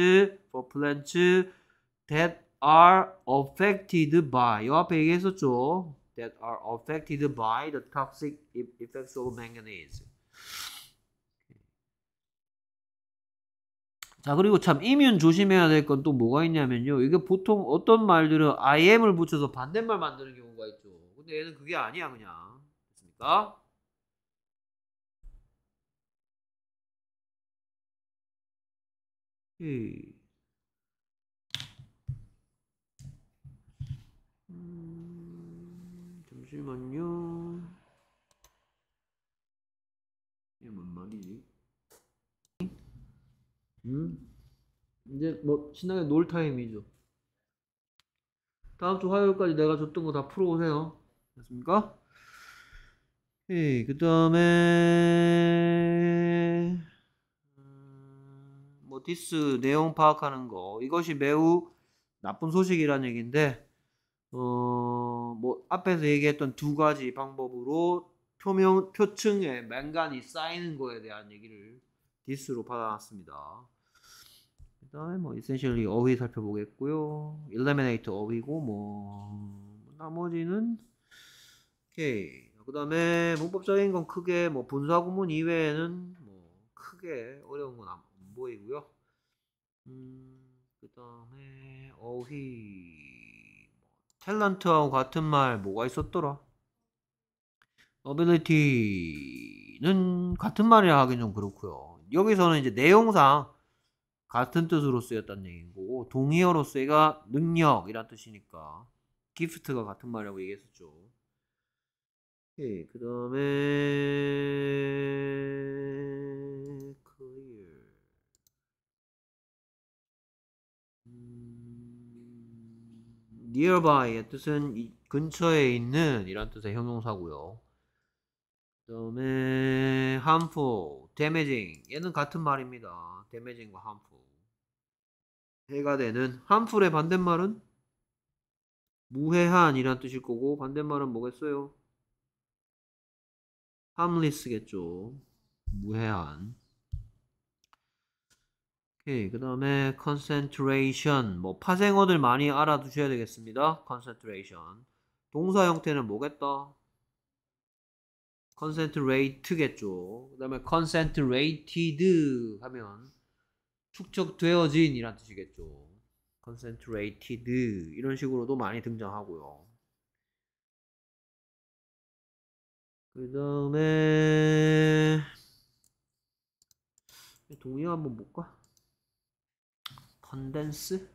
for plant that are affected by 요 앞에 얘기했었죠. that are affected by the toxic effects of manganese. 자 그리고 참 이면 조심해야 될 건 또 뭐가 있냐면요 이게 보통 어떤 말들은 im을 붙여서 반대말 만드는 경우가 있죠 근데 얘는 그게 아니야 그냥 됐습니까? 오케 예. 잠시만요. 이게 뭔 말이지? 음? 이제 뭐 신나게 놀 타임이죠. 다음 주 화요일까지 내가 줬던 거 다 풀어오세요. 됐습니까? 예, 그 다음에 음, 뭐 디스 내용 파악하는 거 이것이 매우 나쁜 소식이란 얘기인데 어 앞에서 얘기했던 두 가지 방법으로 표명 표층에 맹간이 쌓이는 거에 대한 얘기를 디스로 받아놨습니다. 그다음에 뭐 essentially 어휘 살펴보겠고요. 일레 i 네이 n a t e 어휘고 뭐, 뭐 나머지는 오케이. 그다음에 문법적인 건 크게 뭐 분사 구문 이외에는 뭐 크게 어려운 건 안 보이고요. 음, 그다음에 어휘 탤런트하고 같은 말 뭐가 있었더라? a b i l 는 같은 말이라 하긴 좀 그렇고요. 여기서는 이제 내용상 같은 뜻으로 쓰였다는 얘기고 동의어로 쓰기가 능력이란 뜻이니까 g i f 가 같은 말이라고 얘기했었죠. 오그 예, 다음에 nearby의 뜻은 근처에 있는 이런 뜻의 형용사고요. 그다음에 harmful, damaging 얘는 같은 말입니다. damaging과 harmful 해가 되는 harmful의 반대말은 무해한이란 뜻일 거고 반대말은 뭐겠어요? harmless겠죠. 무해한 그 다음에 concentration. 뭐 파생어들 많이 알아두셔야 되겠습니다. concentration. 동사 형태는 뭐겠다? concentrate겠죠. 그 다음에 concentrated 하면 축적되어진 이란 뜻이겠죠. concentrated 이런 식으로도 많이 등장하고요. 그 다음에 동의 한번 볼까? 컨덴스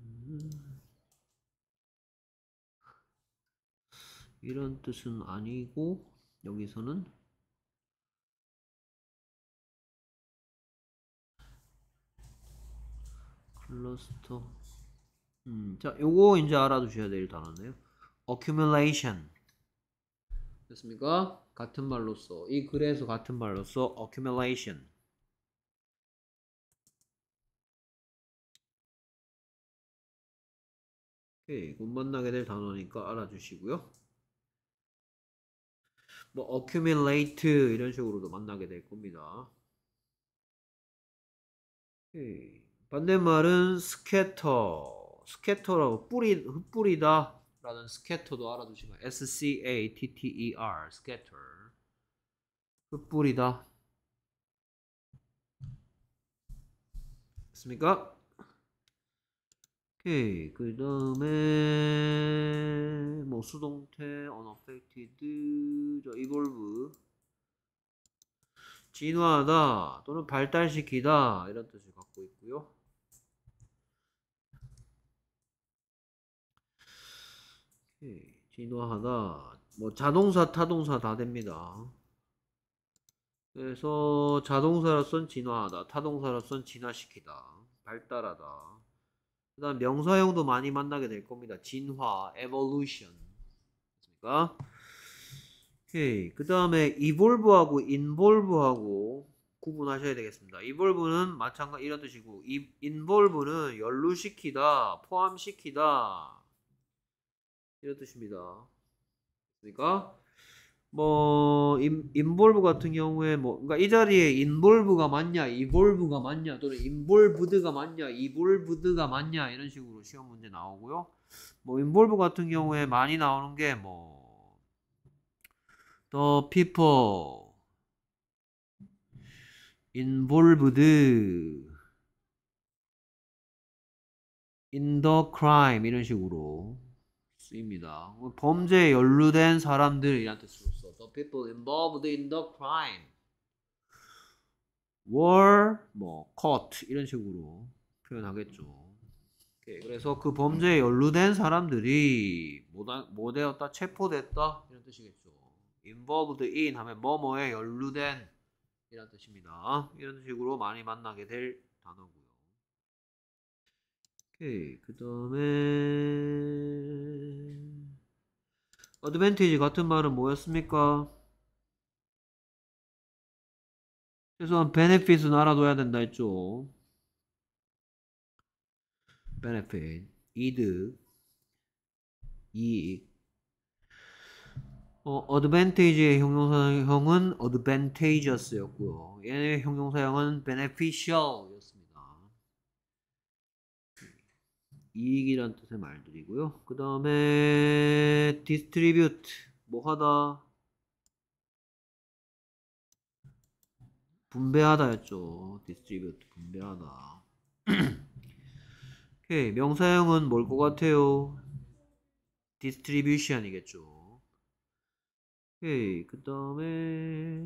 음. 이런 뜻은 아니고 여기서는 클러스터 음, 자, 요거 이제 알아두셔야 될 단어네요. accumulation. 됐습니까? 같은 말로써 이 글에서 같은 말로써 accumulation. 오케이, 곧 만나게 될 단어니까 알아주시고요. 뭐 accumulate 이런 식으로도 만나게 될 겁니다. 오케이. 반대말은 scatter. 스케터고 뿌리 흩뿌리다라는 스케터도 알아두시면 S C A T T E R s c a 흩뿌리다 됐습니까? 오케이 그 다음에 뭐 수동태 unaffected 저 evolve 진화하다 또는 발달시키다 이런 뜻이고 진화하다 뭐 자동사 타동사 다 됩니다 그래서 자동사로선 진화하다 타동사로선 진화시키다 발달하다 그 다음 명사형도 많이 만나게 될 겁니다 진화 evolution 그니까 그 다음에 evolve하고 involve하고 구분하셔야 되겠습니다. evolve는 마찬가지 이런 뜻이고 involve는 연루시키다 포함시키다 이런 뜻입니다. 그러니까 뭐 인, 볼브 같은 경우에 뭐 그러니까 이 자리에 인볼브가 맞냐 이볼브가 맞냐 또는 인볼브드가 맞냐 이볼브드가 맞냐 이런 식으로 시험 문제 나오고요. 뭐 인볼브 같은 경우에 많이 나오는 게뭐 The people involved in the crime 이런 식으로 쓰입니다. 범죄에 연루된 사람들이란 뜻으로서 the people involved in the crime were 뭐 caught 이런 식으로 표현하겠죠. 오케이, 그래서 그 범죄에 연루된 사람들이 뭐되었다 체포됐다 이런 뜻이겠죠. involved in 하면 뭐뭐에 연루된 이런 뜻입니다. 이런 식으로 많이 만나게 될 단어고요. 그 다음에 어드밴티지 같은 말은 뭐였습니까? 최소한 베네핏은 알아둬야 된다 했죠. 베네핏, 이득, 이익. 어, a d v a 지의 형용사형은 어드 v 테이 t a 였고요 얘의 네 형용사형은 베네피셜 이익이란 뜻의 말들이고요. 그 다음에 distribute 뭐 하다 분배하다였죠. distribute 분배하다. 오케이 명사형은 뭘 것 같아요? distribution이겠죠. 오케이 그 다음에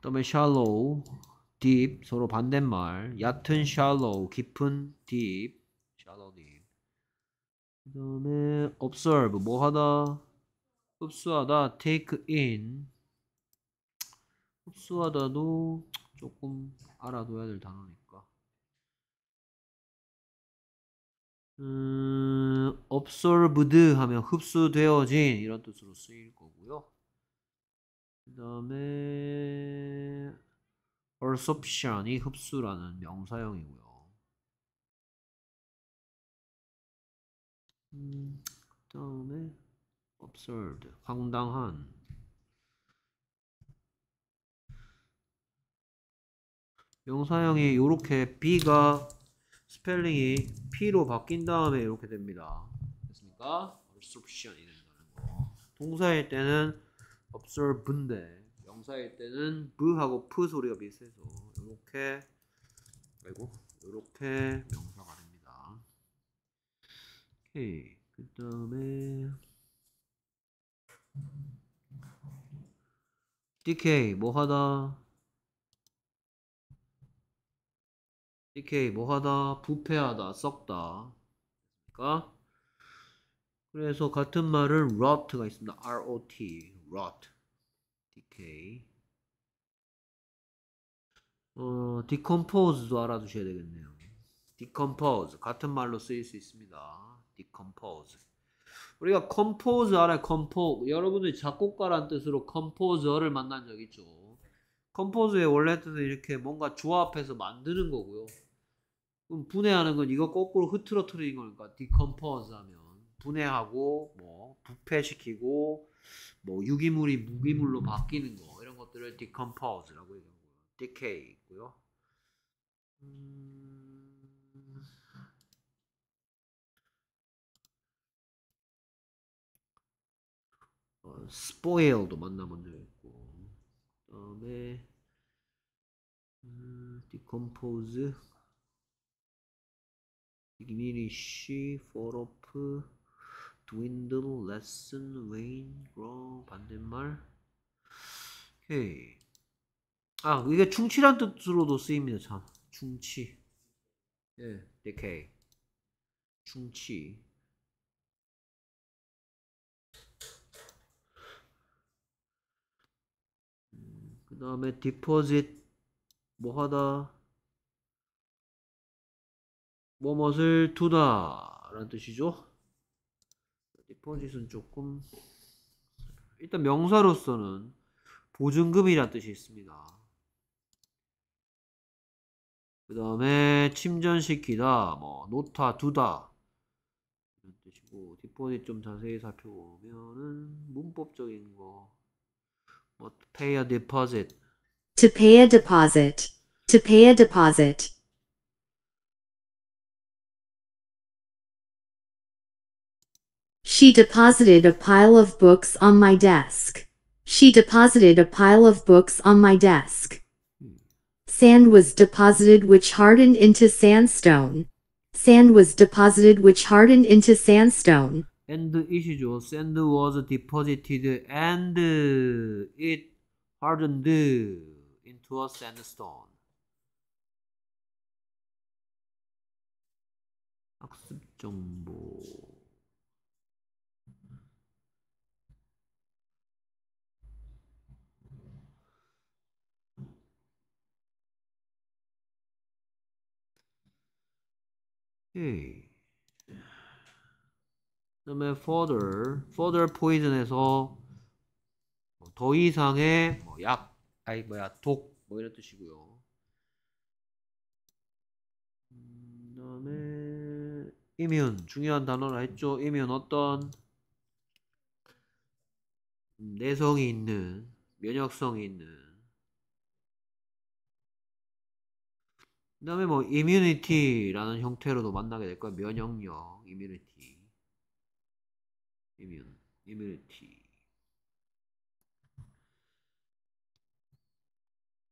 그 다음에 뭐 shallow, deep 서로 반대말 얕은 shallow 깊은 deep shallow deep 그 다음에 observe 뭐하다 흡수하다 take in 흡수하다도 조금 알아둬야 될 단어니까 음, observed 하면 흡수되어진 이런 뜻으로 쓰일 거고요 그 다음에 absorption이 흡수라는 명사형이고요. 음, 그 다음에 absurd, 황당한 명사형이 이렇게 B가 스펠링이 P로 바뀐 다음에 이렇게 됩니다. 됐습니까? absorption이 된다는 거. 동사일 때는 observe인데 명사일 때는 부하고 푸 소리가 비슷해서 이렇게 그리고 이렇게 명사가 됩니다. 오케이 그 다음에 DK 뭐하다 DK 뭐하다 부패하다 썩다 그러니까 그래서 같은 말은 rot가 있습니다. rot rot, decay. 어, decompose도 알아두셔야 되겠네요. decompose 같은 말로 쓰일 수 있습니다. decompose. 우리가 compose 알아 compose. 여러분들이 작곡가란 뜻으로 composer를 만난 적 있죠. compose의 원래 뜻은 이렇게 뭔가 조합해서 만드는 거고요. 그럼 분해하는 건 이거 거꾸로 흐트러트리는 거니까 decompose 하면 분해하고 뭐 부패시키고 뭐 유기물이 무기물로 바뀌는 거 이런 것들을 decompose라고 얘기하고요. decay 있고요. 음... 어, spoil도 만나본 적 있고 그다음에 음, decompose diminish, fall off dwindle, lessen, wane, grow 반대말 오케이 아 이게 충치란 뜻으로도 쓰입니다 참 충치 예 decay 충치 음, 그 다음에 deposit 뭐하다 뭐뭇을 두다 라는 뜻이죠 디포짓은 조금 일단 명사로서는 보증금이라는 뜻이 있습니다. 그 다음에 침전시키다, 뭐 놓다, 두다 이런 뜻이고 뒷번에 좀 자세히 살펴보면은 문법적인 거, 뭐 pay a deposit, to pay a deposit, to pay a deposit She deposited a pile of books on my desk. She deposited a pile of books on my desk. Sand was deposited which hardened into sandstone. Sand was deposited which hardened into sandstone. And issue was sand was deposited and it hardened into a sandstone. 학습 그다음에 further, further poison에서 뭐 더 이상의 뭐 약, 아니 뭐야 독, 뭐 이런 뜻이고요. 그다음에 immune 중요한 단어라 했죠. immune 어떤 음, 내성이 있는 면역성이 있는 그 다음에 뭐 immunity라는 형태로도 만나게 될 거야. 면역력, immunity. immune, immunity.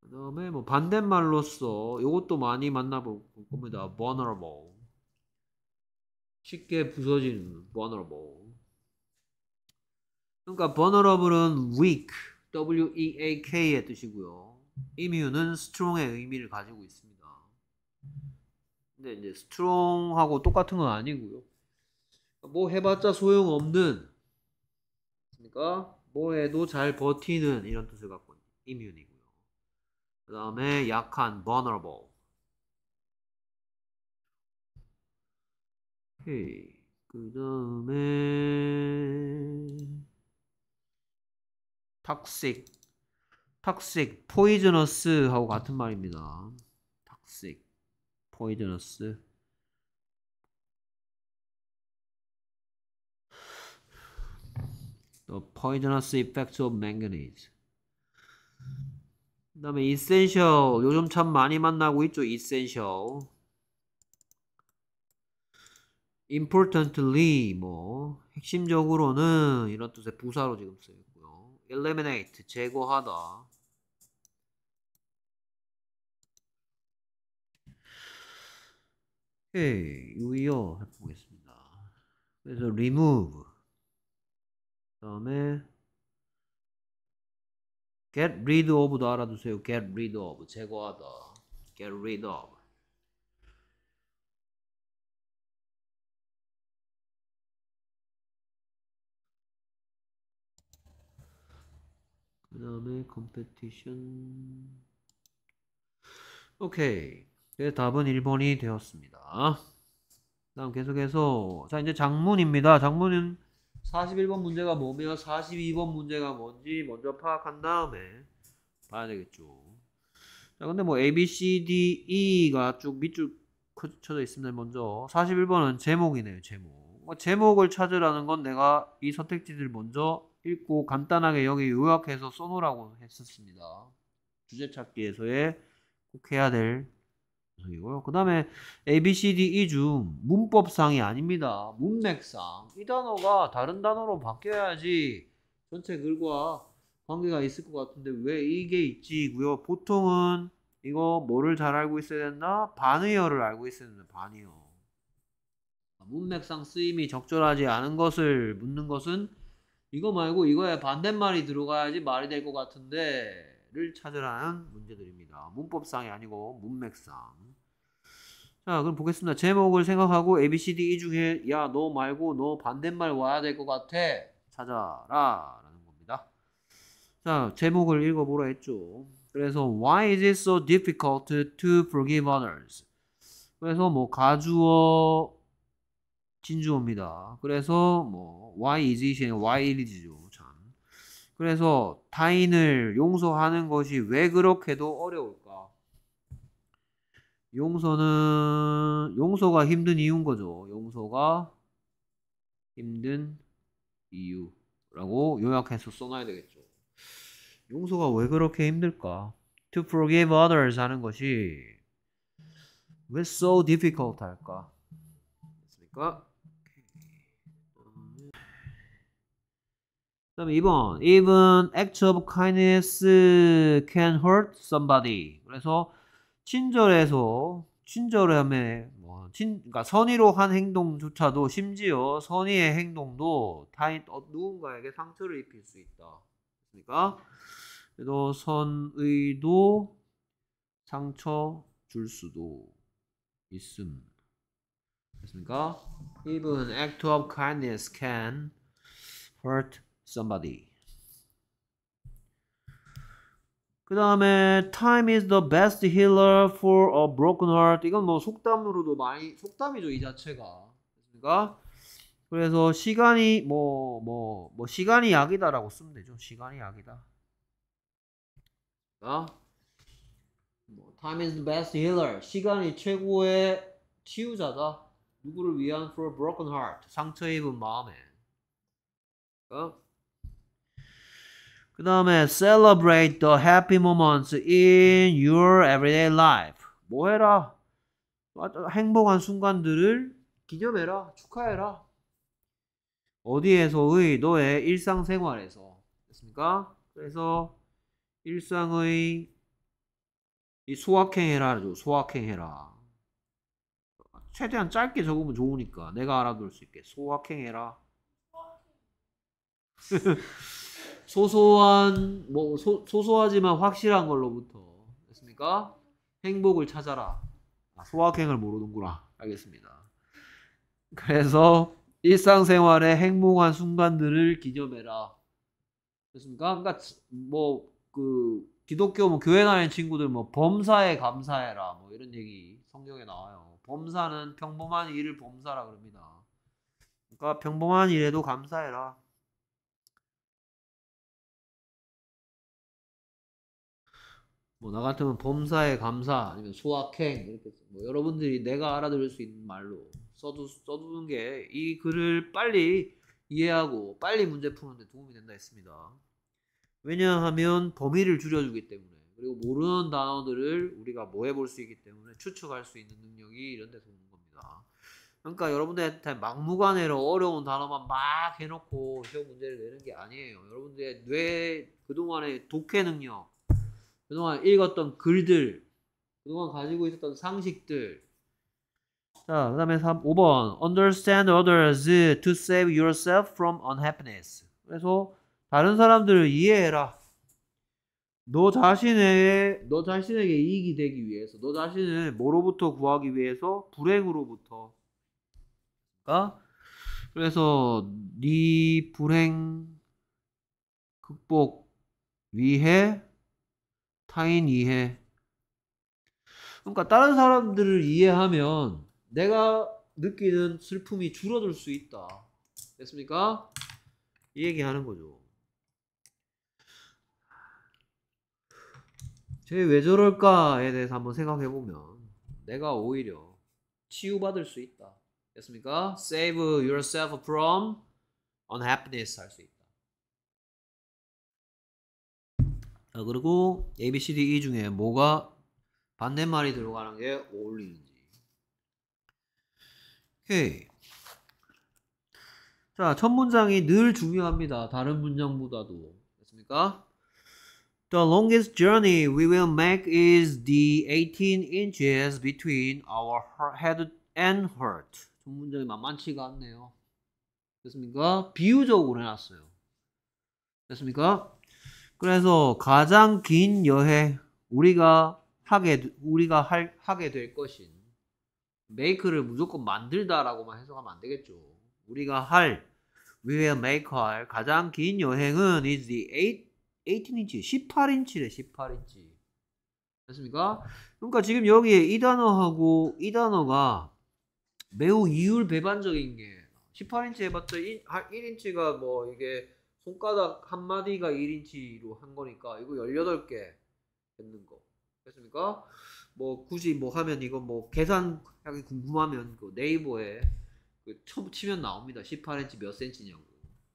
그 다음에 뭐 반대말로서 이것도 많이 만나볼 겁니다. vulnerable. 쉽게 부서지는 vulnerable. 그러니까 vulnerable은 weak, W-E-A-K의 뜻이고요. immune은 strong의 의미를 가지고 있습니다. 근데 이제 스트롱하고 똑같은 건 아니고요. 뭐 해봤자 소용없는 그러니까 뭐 해도 잘 버티는 이런 뜻을 갖고 있는 immune이고요. 그 다음에 약한 vulnerable 오케이. 그 다음에 toxic toxic poisonous하고 같은 말입니다. poisonous 또 poisonous effects of manganese 그 다음에 essential 요즘 참 많이 만나고 있죠 essential importantly 뭐 핵심적으로는 이런 뜻의 부사로 지금 쓰였고요 eliminate 제거하다 오케이, 요요 해보겠습니다. 그래서 remove, 그다음에 get rid of도 알아두세요. get rid of 제거하다. get rid of. 그 다음에 competition 오케이 네, 답은 1번이 되었습니다. 다음 계속해서 자 이제 장문입니다. 장문은 41번 문제가 뭐며 42번 문제가 뭔지 먼저 파악한 다음에 봐야 되겠죠. 자 근데 뭐 A, B, C, D, E가 쭉 밑줄 쳐져 있습니다. 먼저 41번은 제목이네요. 제목. 뭐 제목을 찾으라는 건 내가 이 선택지들 먼저 읽고 간단하게 여기 요약해서 써놓으라고 했었습니다. 주제 찾기에서의 꼭 해야 될 녀석이고요. 그 다음에 A, B, C, D, E 중 문법상이 아닙니다. 문맥상. 이 단어가 다른 단어로 바뀌어야지 전체 글과 관계가 있을 것 같은데 왜 이게 있지고요. 보통은 이거 뭐를 잘 알고 있어야 된다? 반의어를 알고 있어야 된다. 반의어. 문맥상 쓰임이 적절하지 않은 것을 묻는 것은 이거 말고 이거에 반대말이 들어가야지 말이 될 것 같은데를 찾으라는 문제들입니다. 문법상이 아니고 문맥상. 자, 아, 그럼 보겠습니다. 제목을 생각하고 A, B, C, D, E 중에 야, 너 말고 너 반대말 와야 될 것 같아. 찾아라. 라는 겁니다. 자, 제목을 읽어보라 했죠. 그래서 Why is it so difficult to forgive others? 그래서 뭐 가주어 진주어입니다. 그래서 뭐 Why is it? Why is죠. 참. 그래서 타인을 용서하는 것이 왜 그렇게도 어려울까? 용서는 용서가 힘든 이유인 거죠. 용서가 힘든 이유라고 요약해서 써놔야 되겠죠. 용서가 왜 그렇게 힘들까? To forgive others 하는 것이 왜 so difficult 할까? 됐습니까? 음. 그 다음에 2번 Even acts of kindness can hurt somebody 그래서 친절해서 친절함에 뭐 친, 그러니까 선의로 한 행동조차도 심지어 선의의 행동도 타인 어, 누군가에게 상처를 입힐 수 있다. 그러니까 그래도 선의도 상처 줄 수도 있음. 그렇습니까? Even act of kindness can hurt somebody. 그 다음에 time is the best healer for a broken heart 이건 뭐 속담으로도 많이 속담이죠 이 자체가 그러니까 그래서 시간이 뭐 뭐뭐 뭐, 뭐 시간이 약이다라고 쓰면 되죠 시간이 약이다 그러니까 뭐, time is the best healer 시간이 최고의 치유자다 누구를 위한 for a broken heart 상처 입은 마음에 그러니까 그 다음에 celebrate the happy moments in your everyday life. 뭐 해라? 행복한 순간들을 기념해라. 축하해라. 어디에서의 너의 일상생활에서. 됐습니까? 그래서 일상의 이 소확행해라. 소확행해라. 최대한 짧게 적으면 좋으니까 내가 알아둘 수 있게 소확행해라. 소소한 뭐 소, 소소하지만 확실한 걸로부터 됐습니까? 행복을 찾아라. 아, 소확행을 모르는구나. 알겠습니다. 그래서 일상생활의 행복한 순간들을 기념해라. 됐습니까? 그러니까 뭐 그 기독교 뭐 교회 다니는 친구들 뭐 범사에 감사해라 뭐 이런 얘기 성경에 나와요. 범사는 평범한 일을 범사라 그럽니다. 그러니까 평범한 일에도 감사해라. 뭐나 같으면 범사에 감사 아니면 소확행 이렇게 뭐 여러분들이 내가 알아들을 수 있는 말로 써두 써두는 게 이 글을 빨리 이해하고 빨리 문제 푸는데 도움이 된다 했습니다. 왜냐하면 범위를 줄여주기 때문에 그리고 모르는 단어들을 우리가 뭐 해볼 수 있기 때문에 추측할 수 있는 능력이 이런 데서 오는 겁니다. 그러니까 여러분들한테 막무가내로 어려운 단어만 막 해놓고 시험 문제를 내는 게 아니에요. 여러분들의 뇌 그동안의 독해 능력 그동안 읽었던 글들, 그동안 가지고 있었던 상식들. 자, 그 다음에 5번. Understand others to save yourself from unhappiness. 그래서 다른 사람들을 이해해라. 너 자신의 너 자신에게 이익이 되기 위해서, 너 자신을 뭐로부터 구하기 위해서 불행으로부터. 그러니까 그래서 네 불행 극복 위해 타인 이해. 그러니까 다른 사람들을 이해하면 내가 느끼는 슬픔이 줄어들 수 있다. 됐습니까? 이 얘기하는 거죠. 쟤 왜 저럴까에 대해서 한번 생각해보면 내가 오히려 치유받을 수 있다. 됐습니까? Save yourself from unhappiness 할 수 있다. 자, 어, 그리고 A, B, C, D, E 중에 뭐가 반대말이 들어가는 게 어울리는지. 오케이. 자, 첫 문장이 늘 중요합니다. 다른 문장보다도. 됐습니까? The longest journey we will make is the 18 inches between our head and heart. 첫 문장이 만만치가 않네요. 됐습니까? 비유적으로 해놨어요. 됐습니까? 그래서 가장 긴 여행 우리가 하게 우리가 할, 하게 될 것인 메이 k 를 무조건 만들다라고만 해석하면 안 되겠죠. 우리가 할 we will make 할 가장 긴 여행은 is the 8 18인치 18인치래 18인치 됐습니까? 그러니까 지금 여기에 이 단어하고 이 단어가 매우 이율 배반적인 게 18인치 해봤자 1, 인치가뭐 이게 손가락 한 마디가 1인치로 한 거니까 이거 18개 했는 거. 됐습니까? 뭐 굳이 뭐 하면 이거 뭐 계산 하기 궁금하면 그 네이버에 그 치면 나옵니다. 18인치 몇 센치냐고.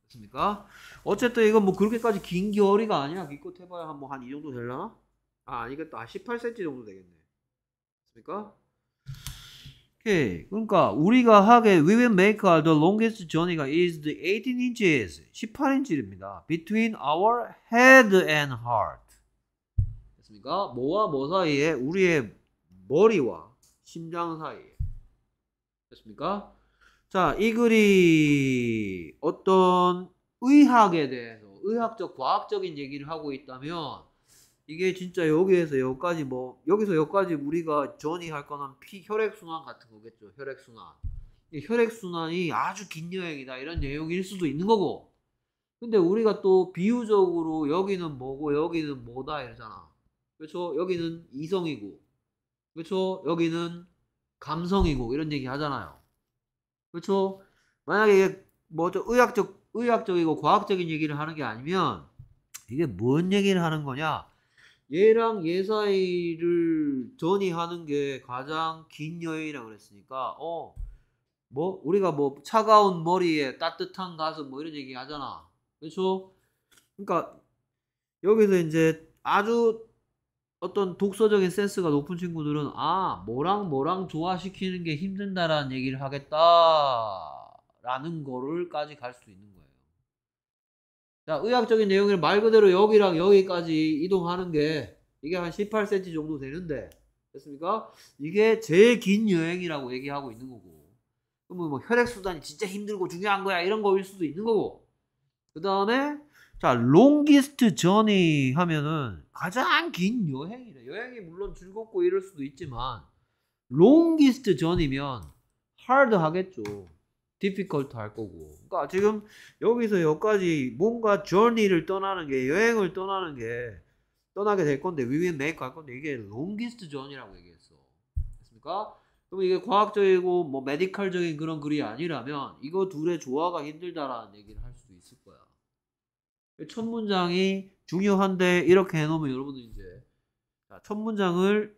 됐습니까? 어쨌든 이건 뭐 그렇게까지 긴 겨울이가 아니야 기껏 해봐야 한뭐 한 이 정도 될라나? 아 아니겠다. 18cm 아, 정도 되겠네. 됐습니까? 오케이. 예, 그러니까 우리가 하게 we will make the longest journey가 is the 18 inches. 18인치입니다. between our head and heart. 됐습니까? 뭐와 뭐 사이에 우리의 머리와 심장 사이에. 됐습니까? 자, 이 글이 어떤 의학에 대해서 의학적 과학적인 얘기를 하고 있다면 이게 진짜 여기에서 여기까지 뭐 여기서 여기까지 우리가 전이 할 거는 피 혈액 순환 같은 거겠죠. 혈액 순환. 혈액 순환이 아주 긴 여행이다 이런 내용일 수도 있는 거고. 근데 우리가 또 비유적으로 여기는 뭐고 여기는 뭐다 이러잖아. 그렇죠? 여기는 이성이고. 그렇죠? 여기는 감성이고 이런 얘기 하잖아요. 그렇죠? 만약에 뭐좀 의학적 의학적이고 과학적인 얘기를 하는 게 아니면 이게 뭔 얘기를 하는 거냐? 얘랑 얘 사이를 전이하는 게 가장 긴 여행이라고 그랬으니까 어 뭐 우리가 뭐 차가운 머리에 따뜻한 가슴 뭐 이런 얘기 하잖아 그렇죠 그러니까 여기서 이제 아주 어떤 독서적인 센스가 높은 친구들은 아 뭐랑 뭐랑 조화시키는 게 힘든다라는 얘기를 하겠다라는 거를까지 갈수도 있는 거예요. 자, 의학적인 내용을 말 그대로 여기랑 여기까지 이동하는 게 이게 한 18cm 정도 되는데 됐습니까? 이게 제일 긴 여행이라고 얘기하고 있는 거고 그러면 뭐혈액수단이 뭐 진짜 힘들고 중요한 거야 이런 거일 수도 있는 거고 그 다음에 자 롱기스트 전이 하면은 가장 긴 여행이래 여행이 물론 즐겁고 이럴 수도 있지만 롱기스트 전이면 하드 하겠죠 difficult 할 거고. 그러니까 지금 여기서 여기까지 뭔가 journey를 떠나는 게 여행을 떠나는 게 떠나게 될 건데 we will make 할 건데 이게 longest journey라고 얘기했어. 됐습니까? 그럼 이게 과학적이고 뭐 메디컬적인 그런 글이 아니라면 이거 둘의 조화가 힘들다라는 얘기를 할 수도 있을 거야. 첫 문장이 중요한데 이렇게 해놓으면 여러분들 이제 첫 문장을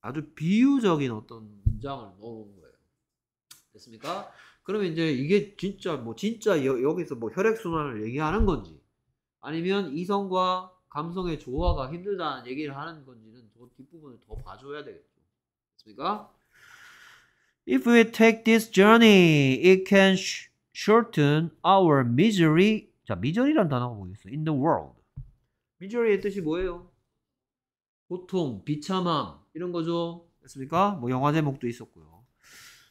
아주 비유적인 어떤 문장을 넣어놓은 거예요. 됐습니까? 그러면 이제 이게 진짜 뭐 진짜 여, 기서뭐 혈액순환을 얘기하는 건지 아니면 이성과 감성의 조화가 힘들다는 얘기를 하는 건지는 저 뒷부분을 더 봐줘야 되겠죠. 그렇니까 If we take this journey, it can shorten our misery. 자, 미저리란 단어가 뭐겠어? In the world. 미저리의 뜻이 뭐예요? 고통, 비참함 이런 거죠. 됐습니까? 뭐 영화 제목도 있었고요.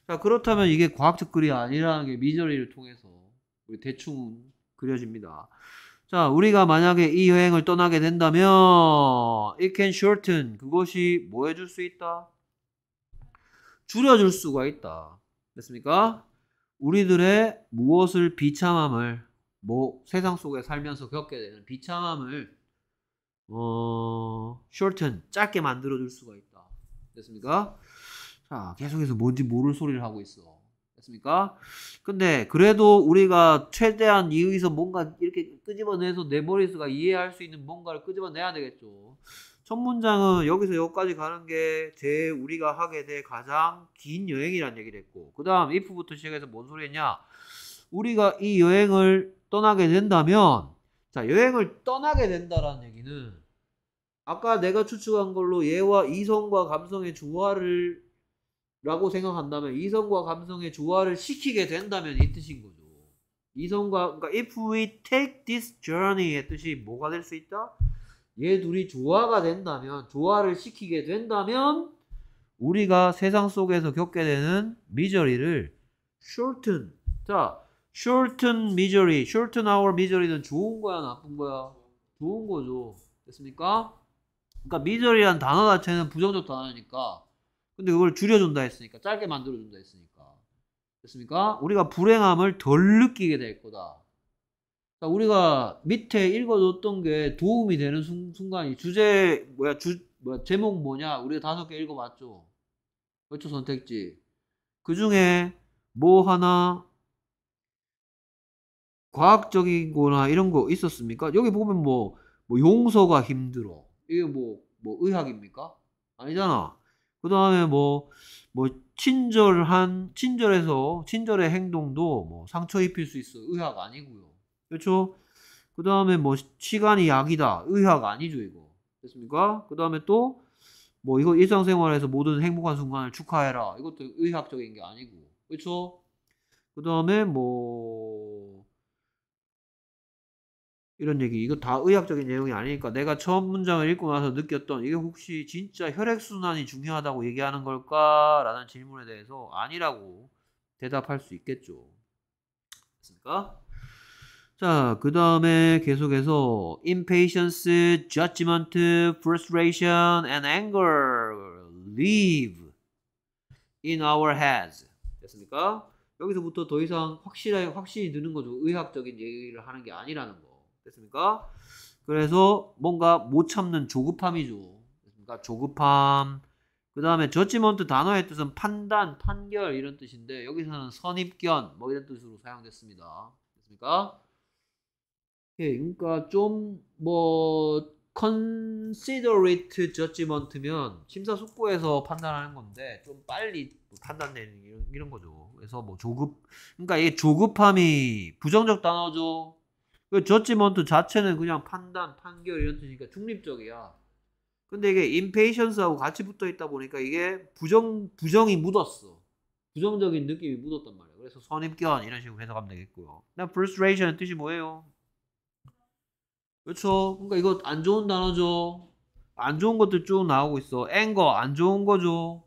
자, 그렇다면 이게 과학적 글이 아니라는 게 미저리를 통해서 우리 대충 그려집니다. 자, 우리가 만약에 이 여행을 떠나게 된다면 it can shorten 그것이 뭐 해줄 수 있다? 줄여줄 수가 있다. 됐습니까? 우리들의 무엇을 비참함을 뭐 세상 속에 살면서 겪게 되는 비참함을 어 shorten 짧게 만들어 줄 수가 있다. 됐습니까? 자, 계속해서 뭔지 모를 소리를 하고 있어. 됐습니까? 근데 그래도 우리가 최대한 이의에서 뭔가 이렇게 끄집어내서 내 머릿수가 이해할 수 있는 뭔가를 끄집어내야 되겠죠. 첫 문장은 여기서 여기까지 가는 게제 우리가 하게 될 가장 긴 여행이란 얘기를 했고 그 다음 if부터 시작해서 뭔 소리 했냐 우리가 이 여행을 떠나게 된다면 자 여행을 떠나게 된다라는 얘기는 아까 내가 추측한 걸로 얘와 이성과 감성의 조화를 라고 생각한다면 이성과 감성의 조화를 시키게 된다면 이 뜻인 거죠. 이성과 그러니까 if we take this journey의 뜻이 뭐가 될 수 있다? 얘 둘이 조화가 된다면 조화를 시키게 된다면 우리가 세상 속에서 겪게 되는 미저리를 shorten 자 shorten misery shorten our misery는 좋은 거야 나쁜 거야 좋은 거죠 됐습니까? 그러니까 m i s 란 단어 자체는 부정적 단어니까 근데 그걸 줄여준다 했으니까 짧게 만들어준다 했으니까 됐습니까? 우리가 불행함을 덜 느끼게 될 거다. 그러니까 우리가 밑에 읽어줬던 게 도움이 되는 순, 간이 주제 뭐야 주 뭐야 제목 뭐냐 우리가 다섯 개 읽어봤죠. 그렇죠 선택지. 그 중에 뭐 하나 과학적이거나 이런 거 있었습니까? 여기 보면 뭐, 뭐 용서가 힘들어. 이게 뭐, 뭐 의학입니까? 아니잖아. 그 다음에 뭐, 뭐, 친절한, 친절해서, 친절의 행동도 뭐 상처 입힐 수 있어. 의학 아니고요 그렇죠? 그 다음에 뭐, 시간이 약이다. 의학 아니죠, 이거. 됐습니까? 그 다음에 또, 뭐, 이거 일상생활에서 모든 행복한 순간을 축하해라. 이것도 의학적인 게 아니고. 그렇죠? 그 다음에 뭐, 이런 얘기 이거 다 의학적인 내용이 아니니까 내가 처음 문장을 읽고 나서 느꼈던 이게 혹시 진짜 혈액순환이 중요하다고 얘기하는 걸까? 라는 질문에 대해서 아니라고 대답할 수 있겠죠. 됐습니까? 자, 그 다음에 계속해서 impatience, judgment, frustration, and anger live in our heads. 됐습니까? 여기서부터 더 이상 확실하게, 확실히 느는 거죠. 의학적인 얘기를 하는 게 아니라는 거. 됐습니까? 그래서 뭔가 못 참는 조급함이죠. 됐습니까? 조급함. 그 다음에 저지먼트 단어의 뜻은 판단, 판결 이런 뜻인데 여기서는 선입견 뭐 이런 뜻으로 사용됐습니다. 됐습니까? 예, 그러니까 좀 뭐 considerate judgment면 심사숙고해서 판단하는 건데 좀 빨리 판단 되는 이런, 이런 거죠. 그래서 뭐 조급 그러니까 이 조급함이 부정적 단어죠. 그 저지먼트 자체는 그냥 판단, 판결 이런 뜻이니까 중립적이야. 근데 이게 i 페이션스하고 같이 붙어 있다 보니까 이게 부정 부정이 묻었어. 부정적인 느낌이 묻었단 말이야. 그래서 선입견 이런 식으로 해석하면 되겠고요. 나 frustration의 뜻이 뭐예요? 그렇죠. 그러니까 이거 안 좋은 단어죠. 안 좋은 것들 쭉 나오고 있어. anger 안 좋은 거죠.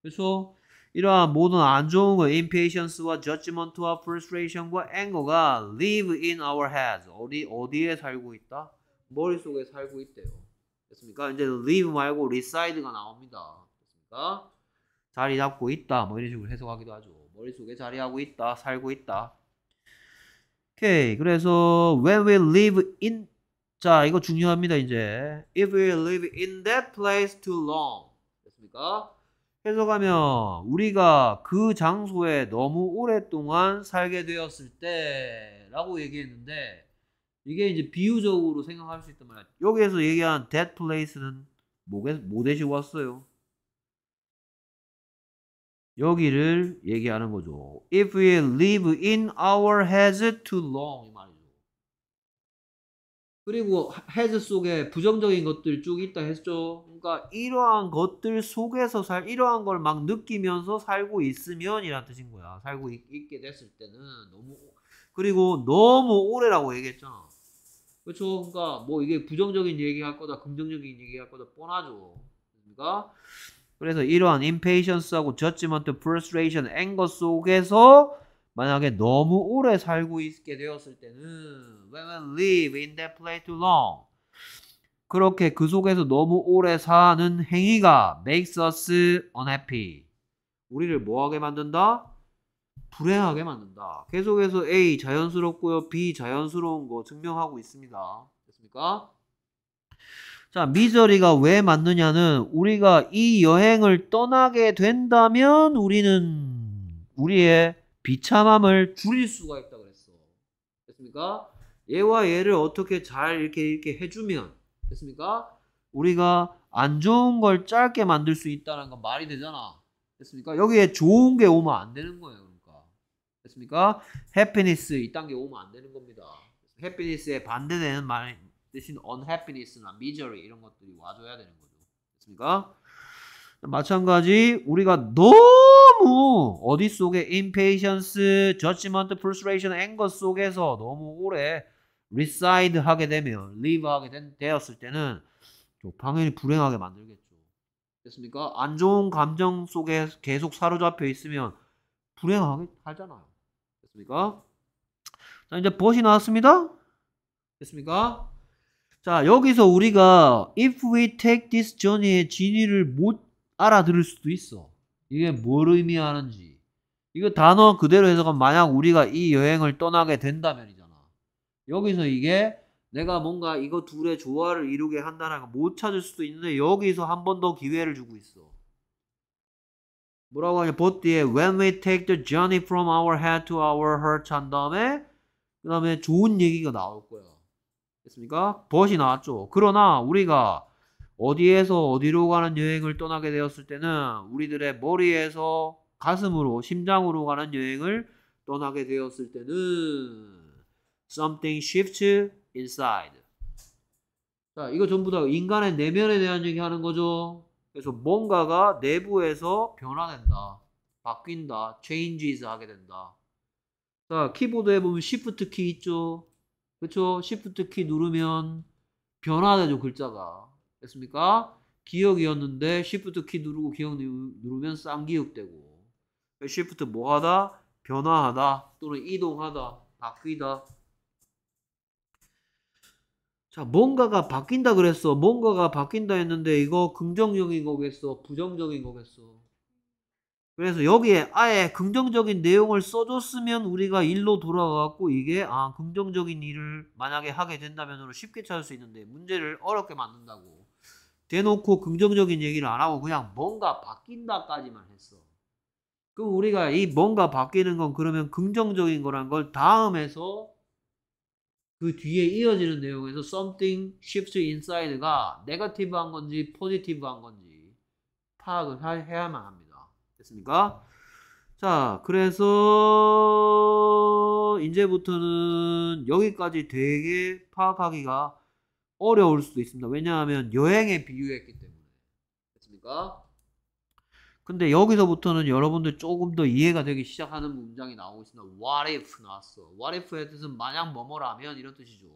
그렇죠? 이러한 모든 안 좋은 것, impatience와 judgment와 frustration과 anger가 live in our heads. 어디 어디에 살고 있다? 머릿속에 살고 있대요. 됐습니까? 이제 live 말고 reside가 나옵니다. 됐습니까? 자리 잡고 있다. 뭐 이런 식으로 해석하기도 하죠. 머릿속에 자리하고 있다. 살고 있다. 오케이. 그래서 when we live in 자, 이거 중요합니다, 이제. If we live in that place too long. 됐습니까? 해석하면 우리가 그 장소에 너무 오랫동안 살게 되었을 때라고 얘기했는데 이게 이제 비유적으로 생각할 수 있단 말이야. 여기에서 얘기한 that place는 뭐 대시고 왔어요? 여기를 얘기하는 거죠. If we live in our heads too long 이말이에 그리고 헤즈 속에 부정적인 것들 쭉 있다 했죠. 그러니까 이러한 것들 속에서 살, 이러한 걸 막 느끼면서 살고 있으면 이란 뜻인 거야. 살고 있, 게 됐을 때는 너무, 그리고 너무 오래라고 얘기했잖아. 그렇죠. 그러니까 뭐 이게 부정적인 얘기할 거다, 긍정적인 얘기할 거다 뻔하죠. 그러니까 그래서 이러한 impatience하고 judgment, frustration, anger 속에서 만약에 너무 오래 살고 있게 되었을 때는 when we live in that place too long 그렇게 그 속에서 너무 오래 사는 행위가 makes us unhappy 우리를 뭐하게 만든다? 불행하게 만든다. 계속해서 A 자연스럽고요. B 자연스러운 거 증명하고 있습니다. 됐습니까? 자, 미저리가 왜 맞느냐는 우리가 이 여행을 떠나게 된다면 우리는 우리의 비참함을 줄일 수가 있다 그랬어. 됐습니까? 얘와 얘를 어떻게 잘 이렇게 이렇게 해주면 됐습니까? 우리가 안 좋은 걸 짧게 만들 수 있다는 건 말이 되잖아. 됐습니까? 여기에 좋은 게 오면 안 되는 거예요. 그러니까 됐습니까? 해피니스 이딴 게 오면 안 되는 겁니다. 해피니스에 반대되는 말 대신 unhappiness나 misery 이런 것들이 와줘야 되는 거죠. 됐습니까? 마찬가지 우리가 너무 어디 속에 impatience, judgment, frustration, anger 속에서 너무 오래 reside 하게 되면 live 하게 된, 되었을 때는 당연히 불행하게 만들겠죠. 됐습니까? 안 좋은 감정 속에 계속 사로잡혀 있으면 불행하게 살잖아요. 됐습니까? 자 이제 벗이 나왔습니다. 됐습니까? 자 여기서 우리가 if we take this journey의 진위를 못 알아들을 수도 있어. 이게 뭘 의미하는지. 이거 단어 그대로 해석하면 만약 우리가 이 여행을 떠나게 된다면이잖아. 여기서 이게 내가 뭔가 이거 둘의 조화를 이루게 한다는 걸못 찾을 수도 있는데 여기서 한 번 더 기회를 주고 있어. 뭐라고 하냐? 버띠에 when we take the journey from our head to our heart 한 다음에 그 다음에 좋은 얘기가 나올 거야. 됐습니까? 벗이 나왔죠. 그러나 우리가 어디에서 어디로 가는 여행을 떠나게 되었을 때는 우리들의 머리에서 가슴으로 심장으로 가는 여행을 떠나게 되었을 때는 something shifts inside. 자, 이거 전부 다 인간의 내면에 대한 얘기하는 거죠. 그래서 뭔가가 내부에서 변화된다, 바뀐다, changes 하게 된다. 자, 키보드에 보면 Shift 키 있죠. 그렇죠? Shift 키 누르면 변화되죠 글자가. 됐습니까? 기억이었는데 Shift 키 누르고 기억 누르면 쌍기억되고 그러니까 Shift 뭐하다? 변화하다 또는 이동하다 바뀌다 자 뭔가가 바뀐다 그랬어 뭔가가 바뀐다 했는데 이거 긍정적인 거겠어 부정적인 거겠어 그래서 여기에 아예 긍정적인 내용을 써줬으면 우리가 일로 돌아가고 이게 아 긍정적인 일을 만약에 하게 된다면 쉽게 찾을 수 있는데 문제를 어렵게 만든다고 대놓고 긍정적인 얘기를 안 하고 그냥 뭔가 바뀐다까지만 했어. 그럼 우리가 이 뭔가 바뀌는 건 그러면 긍정적인 거란 걸 다음에서 그 뒤에 이어지는 내용에서 something shifts inside가 네거티브한 건지 포지티브한 건지 파악을 해야만 합니다. 됐습니까? 자, 그래서 이제부터는 여기까지 되게 파악하기가 어려울 수도 있습니다. 왜냐하면 여행에 비유했기 때문에. 됐습니까? 근데 여기서부터는 여러분들 조금 더 이해가 되기 시작하는 문장이 나오고 있습니다. What if 나왔어. What if의 뜻은 만약 뭐뭐라면 이런 뜻이죠.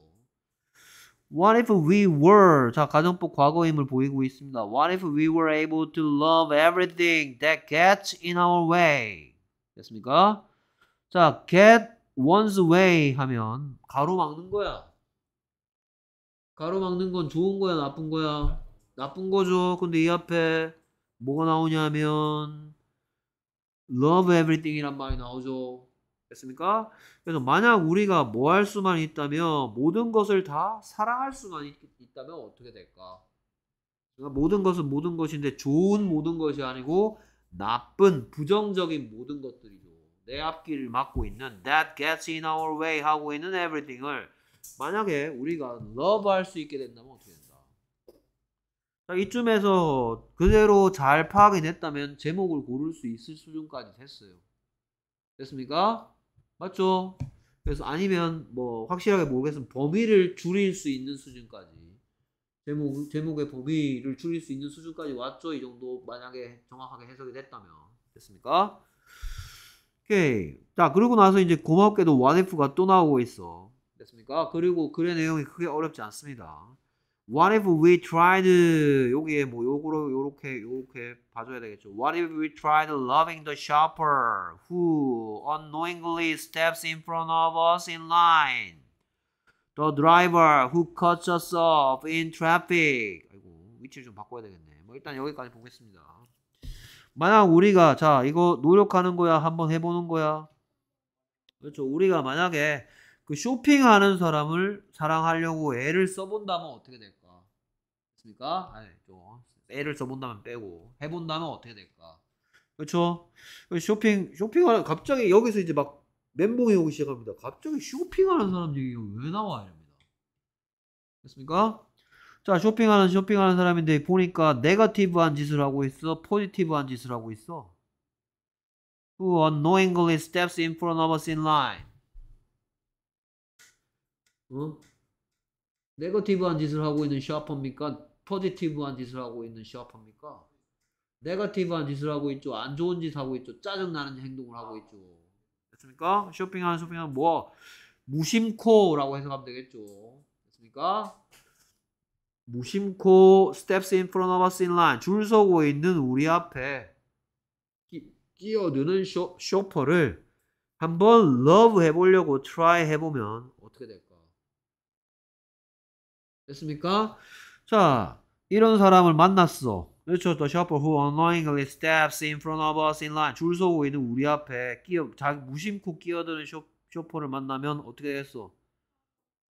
What if we were 자 가정법 과거임을 보이고 있습니다. What if we were able to love everything that gets in our way 됐습니까? 자 get one's way 하면 가로막는 거야. 가로막는 건 좋은 거야 나쁜 거야 나쁜 거죠 근데 이 앞에 뭐가 나오냐면 love everything이란 말이 나오죠 됐습니까? 그래서 만약 우리가 뭐 할 수만 있다면 모든 것을 다 사랑할 수만 있, 다면 어떻게 될까? 그러니까 모든 것은 모든 것인데 좋은 모든 것이 아니고 나쁜 부정적인 모든 것들이죠. 내 앞길을 막고 있는 that gets in our way 하고 있는 everything을 만약에 우리가 러브할 수 있게 된다면 어떻게 된다? 자, 이쯤에서 그대로 잘 파악이 됐다면 제목을 고를 수 있을 수준까지 됐어요. 됐습니까? 맞죠? 그래서 아니면 뭐 확실하게 모르겠으면 범위를 줄일 수 있는 수준까지 제목, 제목의 범위를 줄일 수 있는 수준까지 왔죠? 이 정도 만약에 정확하게 해석이 됐다면 됐습니까? 오케이. 자, 그러고 나서 이제 고맙게도 1F가 또 나오고 있어. 됐습니까? 그리고 글의 내용이 크게 어렵지 않습니다. What if we tried 여기에 뭐 요거로 요렇게 요렇게 봐줘야 되겠죠. What if we tried loving the shopper who unknowingly steps in front of us in line, the driver who cuts us off in traffic. 아이고 위치 좀 바꿔야 되겠네. 뭐 일단 여기까지 보겠습니다. 만약 우리가 자 이거 노력하는 거야 한번 해보는 거야. 그렇죠. 우리가 만약에 그 쇼핑하는 사람을 사랑하려고 애를 써본다면 어떻게 될까? 됐니까 애를 써본다면 빼고 해본다면 어떻게 될까? 그렇죠? 그 쇼핑 쇼핑하는 갑자기 여기서 이제 막 멘붕이 오기 시작합니다. 갑자기 쇼핑하는 사람 들이왜 나와 이럽니다. 됐습니까? 자 쇼핑하는 쇼핑하는 사람인데 보니까 네거티브한 짓을 하고 있어, 포지티브한 짓을 하고 있어. Who on no angle steps in front of us in line. 어? 네거티브한 짓을 하고 있는 샤퍼입니까? 포지티브한 짓을 하고 있는 샤퍼입니까? 네거티브한 짓을 하고 있죠. 안 좋은 짓 하고 있죠. 짜증나는 행동을 하고 있죠. 됐습니까? 쇼핑하는 쇼핑하는 뭐 무심코라고 해석하면 되겠죠. 됐습니까? 무심코 steps in front of us in line 줄 서고 있는 우리 앞에 끼, 어드는 쇼퍼를 한번 러브 해보려고 트라이 해보면 어떻게 될까? 됐습니까? 자, 이런 사람을 만났어. 그렇죠. The shopper who unknowingly steps in front of us in line. 줄 서고 있는 우리 앞에 끼어, 자기 무심코 끼어드는 쇼, 쇼퍼를 만나면 어떻게 되겠어?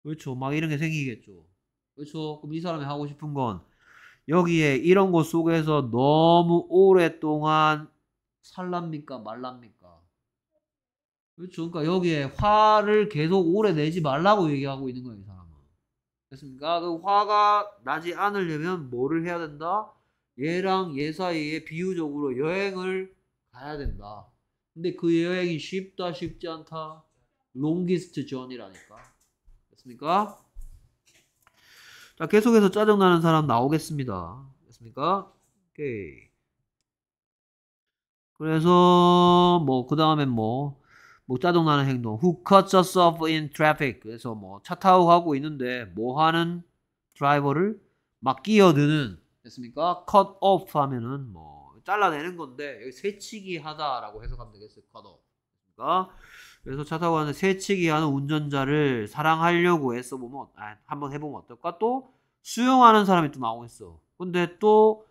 그렇죠. 막 이런 게 생기겠죠. 그렇죠. 그럼 이 사람이 하고 싶은 건 여기에 이런 곳 속에서 너무 오랫동안 살랍니까? 말랍니까? 그렇죠. 그러니까 여기에 화를 계속 오래 내지 말라고 얘기하고 있는 거예요. 됐습니까? 그 화가 나지 않으려면 뭐를 해야 된다? 얘랑 얘 사이에 비유적으로 여행을 가야 된다. 근데 그 여행이 쉽다 쉽지 않다. 롱기스트 전이라니까. 됐습니까? 자, 계속해서 짜증나는 사람 나오겠습니다. 됐습니까? 오케이. 그래서 뭐그 다음엔 뭐뭐 짜증나는 행동. Who cuts us off in traffic. 그래서 뭐 차 타고 가고 있는데 뭐 하는 드라이버를 막 끼어드는 됐습니까? cut off 하면은 뭐 잘라내는 건데 여기 새치기 하다라고 해석하면 되겠어요. cut off. 그러니까 그래서 차 타고 가는 새치기 하는 운전자를 사랑하려고 애써 보면 아, 한번 해보면 어떨까? 또 수용하는 사람이 또나오고있어 근데 또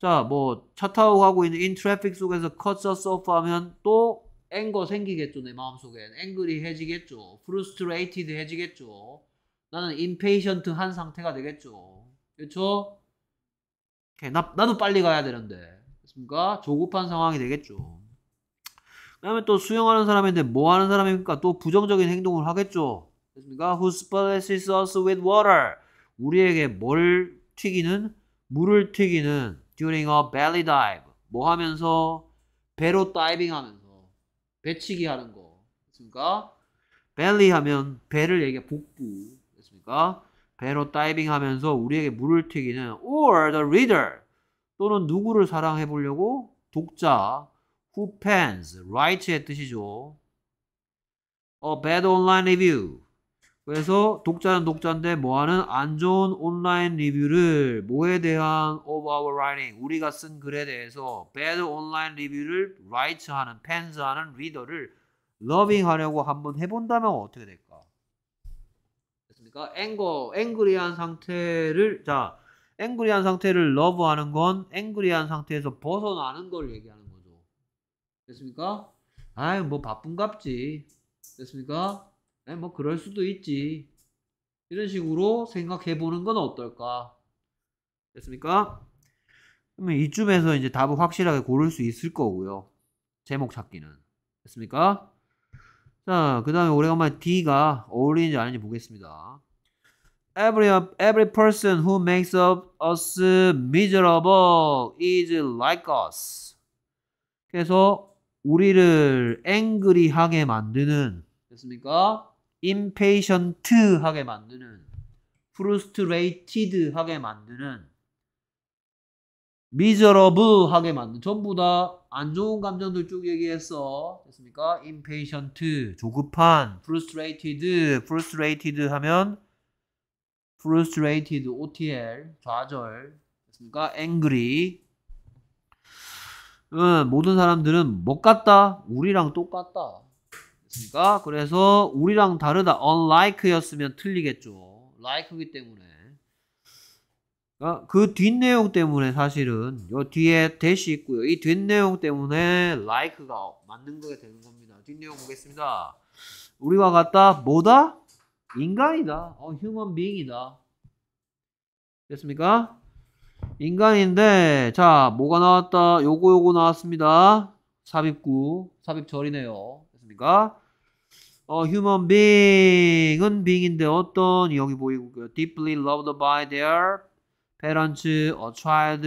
자, 뭐, 차 타고 가고 있는 인 트래픽 속에서 cut us off 하면 또 앵거 생기겠죠 내 마음속엔 앵그리 해지겠죠 프루스트레이티드 해지겠죠 나는 인페이션트한 상태가 되겠죠 그렇죠 나, 나도 빨리 가야 되는데 그렇습니까 조급한 상황이 되겠죠 그 다음에 또 수영하는 사람인데 뭐 하는 사람입니까 또 부정적인 행동을 하겠죠 그렇습니까 who splashes us with water 우리에게 뭘 튀기는 물을 튀기는 during a belly dive 뭐 하면서 배로 다이빙 하면서 배치기 하는 거 됐습니까? 벨리 하면 배를 얘기해 복부 됐습니까? 배로 다이빙 하면서 우리에게 물을 튀기는 or the reader 또는 누구를 사랑해 보려고 독자 who pens write의 뜻이죠. A bad online review 그래서 독자는 독자인데 뭐하는 안 좋은 온라인 리뷰를 뭐에 대한 of our writing 우리가 쓴 글에 대해서 bad o n l 리뷰를 write하는 pen하는 리더를 loving하려고 한번 해본다면 어떻게 될까? 됐습니까? 앵거 앵그리한 상태를 자 앵그리한 상태를 러브하는 건 앵그리한 상태에서 벗어나는 걸 얘기하는 거죠. 됐습니까? 아유 뭐 바쁜갑지. 됐습니까? 네, 뭐 그럴 수도 있지. 이런 식으로 생각해 보는 건 어떨까? 됐습니까? 그러면 이쯤에서 이제 답을 확실하게 고를 수 있을 거고요. 제목 찾기는. 됐습니까? 자, 그 다음에 오래간만에 D가 어울리는지 아닌지 보겠습니다. Every, every person who makes up us miserable is like us. 그래서 우리를 앵그리하게 만드는 됐습니까? 임페이션트하게 만드는 프루스트레이티드하게 만드는 미저러브하게 만드는 전부 다 안 좋은 감정들 쭉 얘기했어 됐습니까? 임페이션트 조급한 프루스트레이티드 프루스트레이티드 하면 frustrated, OTL, 좌절, 됐습니까? angry. 응, 모든 사람들은 못 같다. 우리랑 똑같다. 그러니까 그래서 우리랑 다르다 unlike였으면 틀리겠죠. like이기 때문에 그러니까 그 뒷내용 때문에 사실은 요 뒤에 대시 있고요. 이 뒷내용 때문에 like가 맞는 거게 되는 겁니다. 뒷내용 보겠습니다. 우리와 같다 뭐다? 인간이다. 어, human being이다. 됐습니까? 인간인데 자 뭐가 나왔다? 요거 요거 나왔습니다. 삽입구 삽입절이네요. 됐습니까? 어, human being은 being인데 어떤 여기 보이고요. deeply loved by their parents, a child,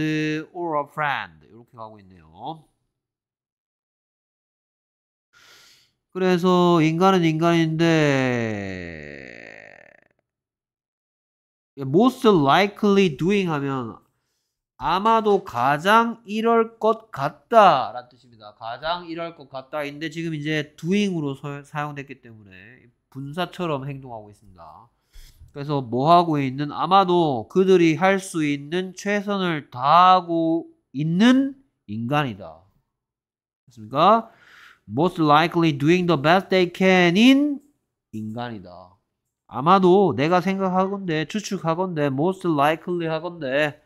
or a friend 이렇게 가고 있네요. 그래서 인간은 인간인데 most likely doing 하면 아마도 가장 이럴 것 같다 라는 뜻입니다. 가장 이럴 것 같다인데 지금 이제 doing으로 서, 사용됐기 때문에 분사처럼 행동하고 있습니다. 그래서 뭐 하고 있는 아마도 그들이 할 수 있는 최선을 다하고 있는 인간이다. 맞습니까? Most likely doing the best they can in 인간이다. 아마도 내가 생각하건데 추측하건데 most likely 하건데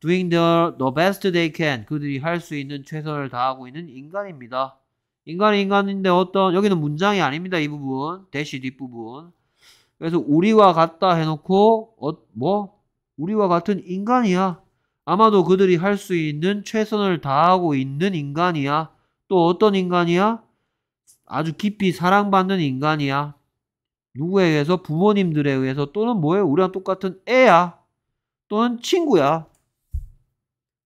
doing their the best they can 그들이 할 수 있는 최선을 다하고 있는 인간입니다. 인간이 인간인데 어떤 여기는 문장이 아닙니다. 이 부분 대시 뒷부분 그래서 우리와 같다 해놓고 어, 뭐 우리와 같은 인간이야. 아마도 그들이 할 수 있는 최선을 다하고 있는 인간이야. 또 어떤 인간이야? 아주 깊이 사랑받는 인간이야. 누구에 의해서? 부모님들에 의해서 또는 뭐예요? 우리랑 똑같은 애야. 또는 친구야.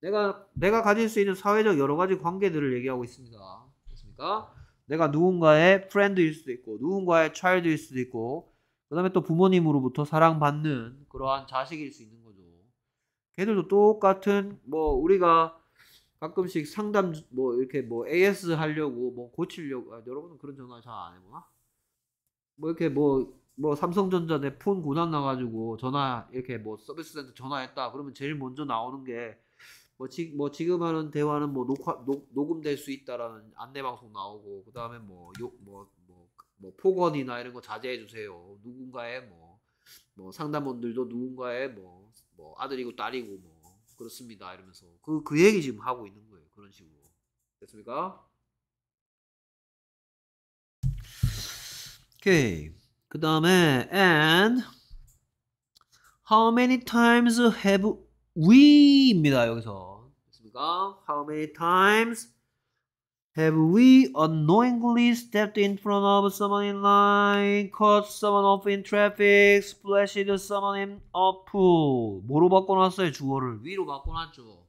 내가 내가 가질 수 있는 사회적 여러 가지 관계들을 얘기하고 있습니다. 그렇습니까? 내가 누군가의 프렌드일 수도 있고 누군가의 차일드일 수도 있고 그다음에 또 부모님으로부터 사랑받는 그러한 자식일 수 있는 거죠. 걔들도 똑같은 뭐 우리가 가끔씩 상담 뭐 이렇게 뭐 AS 하려고 뭐 고치려고 아, 여러분은 그런 전화 잘 안 해보나? 뭐 이렇게 뭐뭐 뭐 삼성전자 내 폰 고장 나가지고 전화 이렇게 뭐 서비스 센터 전화했다 그러면 제일 먼저 나오는 게 뭐, 지, 뭐 지금 하는 대화는 뭐 녹화 녹, 녹음될 수 있다라는 안내 방송 나오고 그다음에 뭐욕뭐뭐 뭐, 뭐, 뭐, 폭언이나 이런 거 자제해 주세요. 누군가의 뭐, 뭐 상담원들도 누군가의 뭐, 뭐 아들이고 딸이고 뭐 그렇습니다 이러면서 그그 그 얘기 지금 하고 있는 거예요. 그런 식으로 됐습니까? 오케이. 그 다음에 and how many times have we입니다. 여기서 됐습니까? How many times have we unknowingly stepped in front of someone in line, caught someone off in traffic, splashed someone in a pool? 뭐로 바꿔놨어요? 주어를 위로 바꿔놨죠.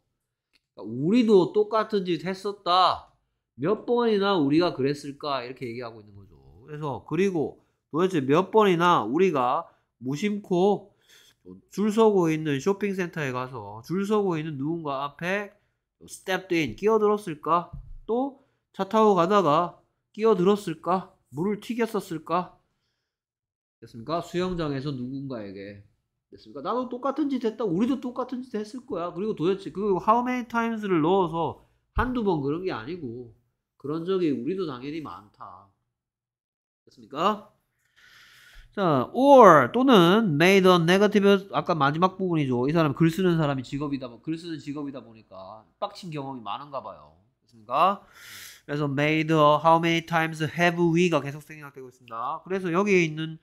우리도 똑같은 짓 했었다. 몇 번이나 우리가 그랬을까? 이렇게 얘기하고 있는 거죠. 그래서 그리고 도대체 몇 번이나 우리가 무심코 줄 서고 있는 쇼핑센터에 가서 줄 서고 있는 누군가 앞에 스텝드인 끼어들었을까? 또 차 타고 가다가 끼어들었을까? 물을 튀겼었을까? 됐습니까? 수영장에서 누군가에게 됐습니까? 나도 똑같은 짓 했다. 우리도 똑같은 짓 했을 거야. 그리고 도대체 그 how many times를 넣어서 한두 번 그런 게 아니고 그런 적이 우리도 당연히 많다. 됐습니까? 자, or 또는 made on negative 아까 마지막 부분이죠. 이 사람 글 쓰는 사람이 직업이다 뭐, 글 쓰는 직업이다 보니까 빡친 경험이 많은가 봐요. 그렇습니까? 그래서 made how many times have we가 계속 생략되고 있습니다. 그래서 여기에 있는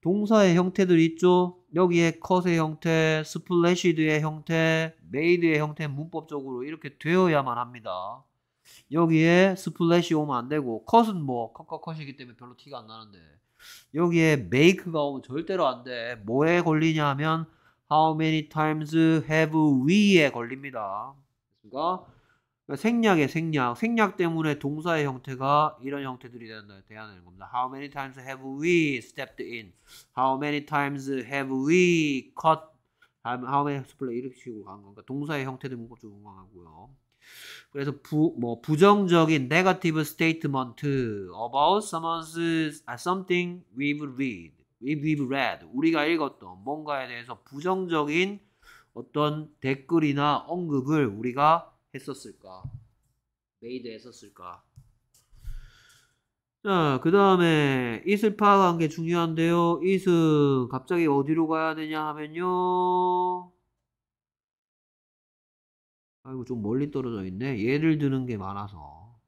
동사의 형태들 있죠. 여기에 컷의 형태, 스플래시드의 형태, 메이드의 형태 문법적으로 이렇게 되어야만 합니다. 여기에 스플래시 오면 안 되고 컷은 뭐 컷컷컷이기 때문에 별로 티가 안 나는데 여기에 make가 오면 절대로 안 돼. 뭐에 걸리냐 하면 how many times have we에 걸립니다. 그러니까 생략의 생략. 생략 때문에 동사의 형태가 이런 형태들이 되어야 되는 겁니다. How many times have we stepped in? How many times have we cut? How many 스플레이 이렇게 식으로 거니까 동사의 형태도 문법 좀 응용하고요. 그래서 부, 뭐 부정적인 negative statement about someone's 아, something we've read, we've read 우리가 읽었던 뭔가에 대해서 부정적인 어떤 댓글이나 언급을 우리가 했었을까? 메이드 했었을까? 자, 그 다음에 이슬 파악한 게 중요한데요. 이슬 갑자기 어디로 가야 되냐 하면요. 아이고 좀 멀리 떨어져 있네 예를 드는 게 많아서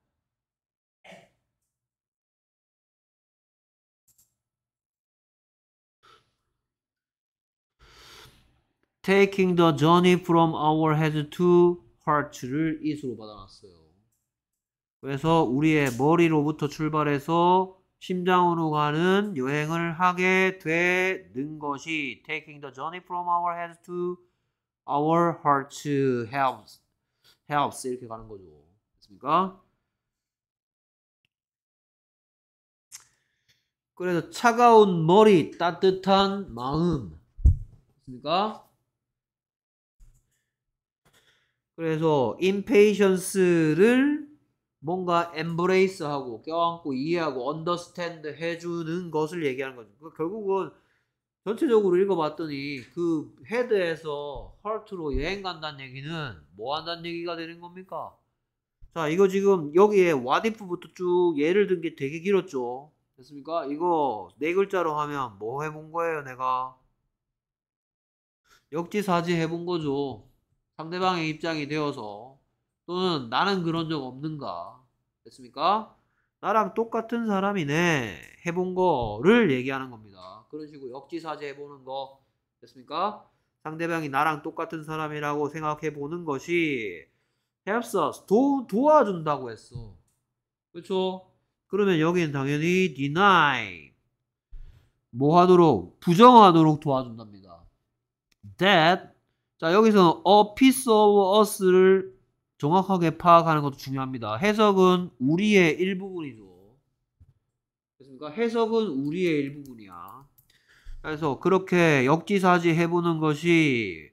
taking the journey from our head to heart를 이수로 받아놨어요. 그래서 우리의 머리로부터 출발해서 심장으로 가는 여행을 하게 되는 것이 taking the journey from our head to our heart helps helps 이렇게 가는 거죠. 됐습니까? 그래서 차가운 머리, 따뜻한 마음. 됐습니까? 그래서 impatience를 뭔가 embrace하고 껴안고 이해하고 understand 해주는 것을 얘기하는 거죠. 그러니까 결국은 전체적으로 읽어봤더니 그 헤드에서 헐트로 여행 간다는 얘기는 뭐 한다는 얘기가 되는 겁니까? 자, 이거 지금 여기에 와디프부터 쭉 예를 든 게 되게 길었죠. 됐습니까? 이거 네 글자로 하면 뭐 해본 거예요, 내가? 역지사지 해본 거죠. 상대방의 입장이 되어서 또는 나는 그런 적 없는가? 됐습니까? 나랑 똑같은 사람이네. 해본 거를 얘기하는 겁니다. 그런 식으로 역지사지 해보는 거 됐습니까? 상대방이 나랑 똑같은 사람이라고 생각해보는 것이 helps us 도, 도와준다고 했어 그렇죠? 그러면 여기는 당연히 deny 뭐 하도록 부정하도록 도와준답니다 that 자 여기서는 a piece of us를 정확하게 파악하는 것도 중요합니다 해석은 우리의 일부분이죠 그러니까 해석은 우리의 일부분이야 그래서 그렇게 역지사지 해보는 것이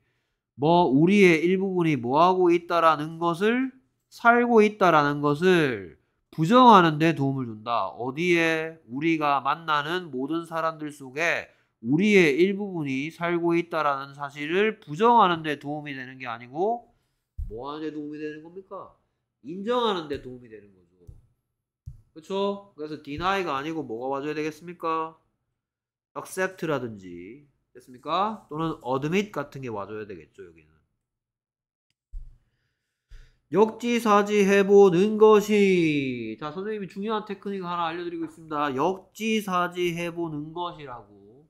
뭐 우리의 일부분이 뭐하고 있다라는 것을 살고 있다라는 것을 부정하는 데 도움을 준다. 어디에 우리가 만나는 모든 사람들 속에 우리의 일부분이 살고 있다라는 사실을 부정하는 데 도움이 되는 게 아니고 뭐 하는 데 도움이 되는 겁니까? 인정하는 데 도움이 되는 거죠. 그렇죠? 그래서 디나이가 아니고 뭐가 와줘야 되겠습니까? accept라든지 됐습니까? 또는 admit 같은 게 와줘야 되겠죠 여기는 역지사지 해보는 것이 자 선생님이 중요한 테크닉 하나 알려드리고 있습니다 역지사지 해보는 것이라고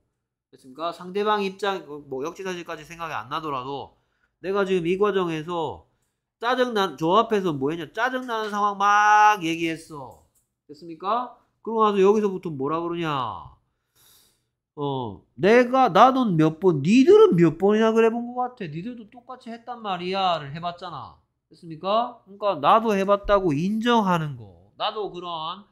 됐습니까? 상대방 입장 뭐 역지사지까지 생각이 안 나더라도 내가 지금 이 과정에서 짜증난 저 앞에서 뭐 했냐 짜증나는 상황 막 얘기했어 됐습니까? 그러고 나서 여기서부터 뭐라 그러냐 어, 내가 나는 몇 번, 니들은 몇 번이나 그래 본 것 같아. 니들도 똑같이 했단 말이야를 해봤잖아. 됐습니까? 그러니까 나도 해봤다고 인정하는 거. 나도 그런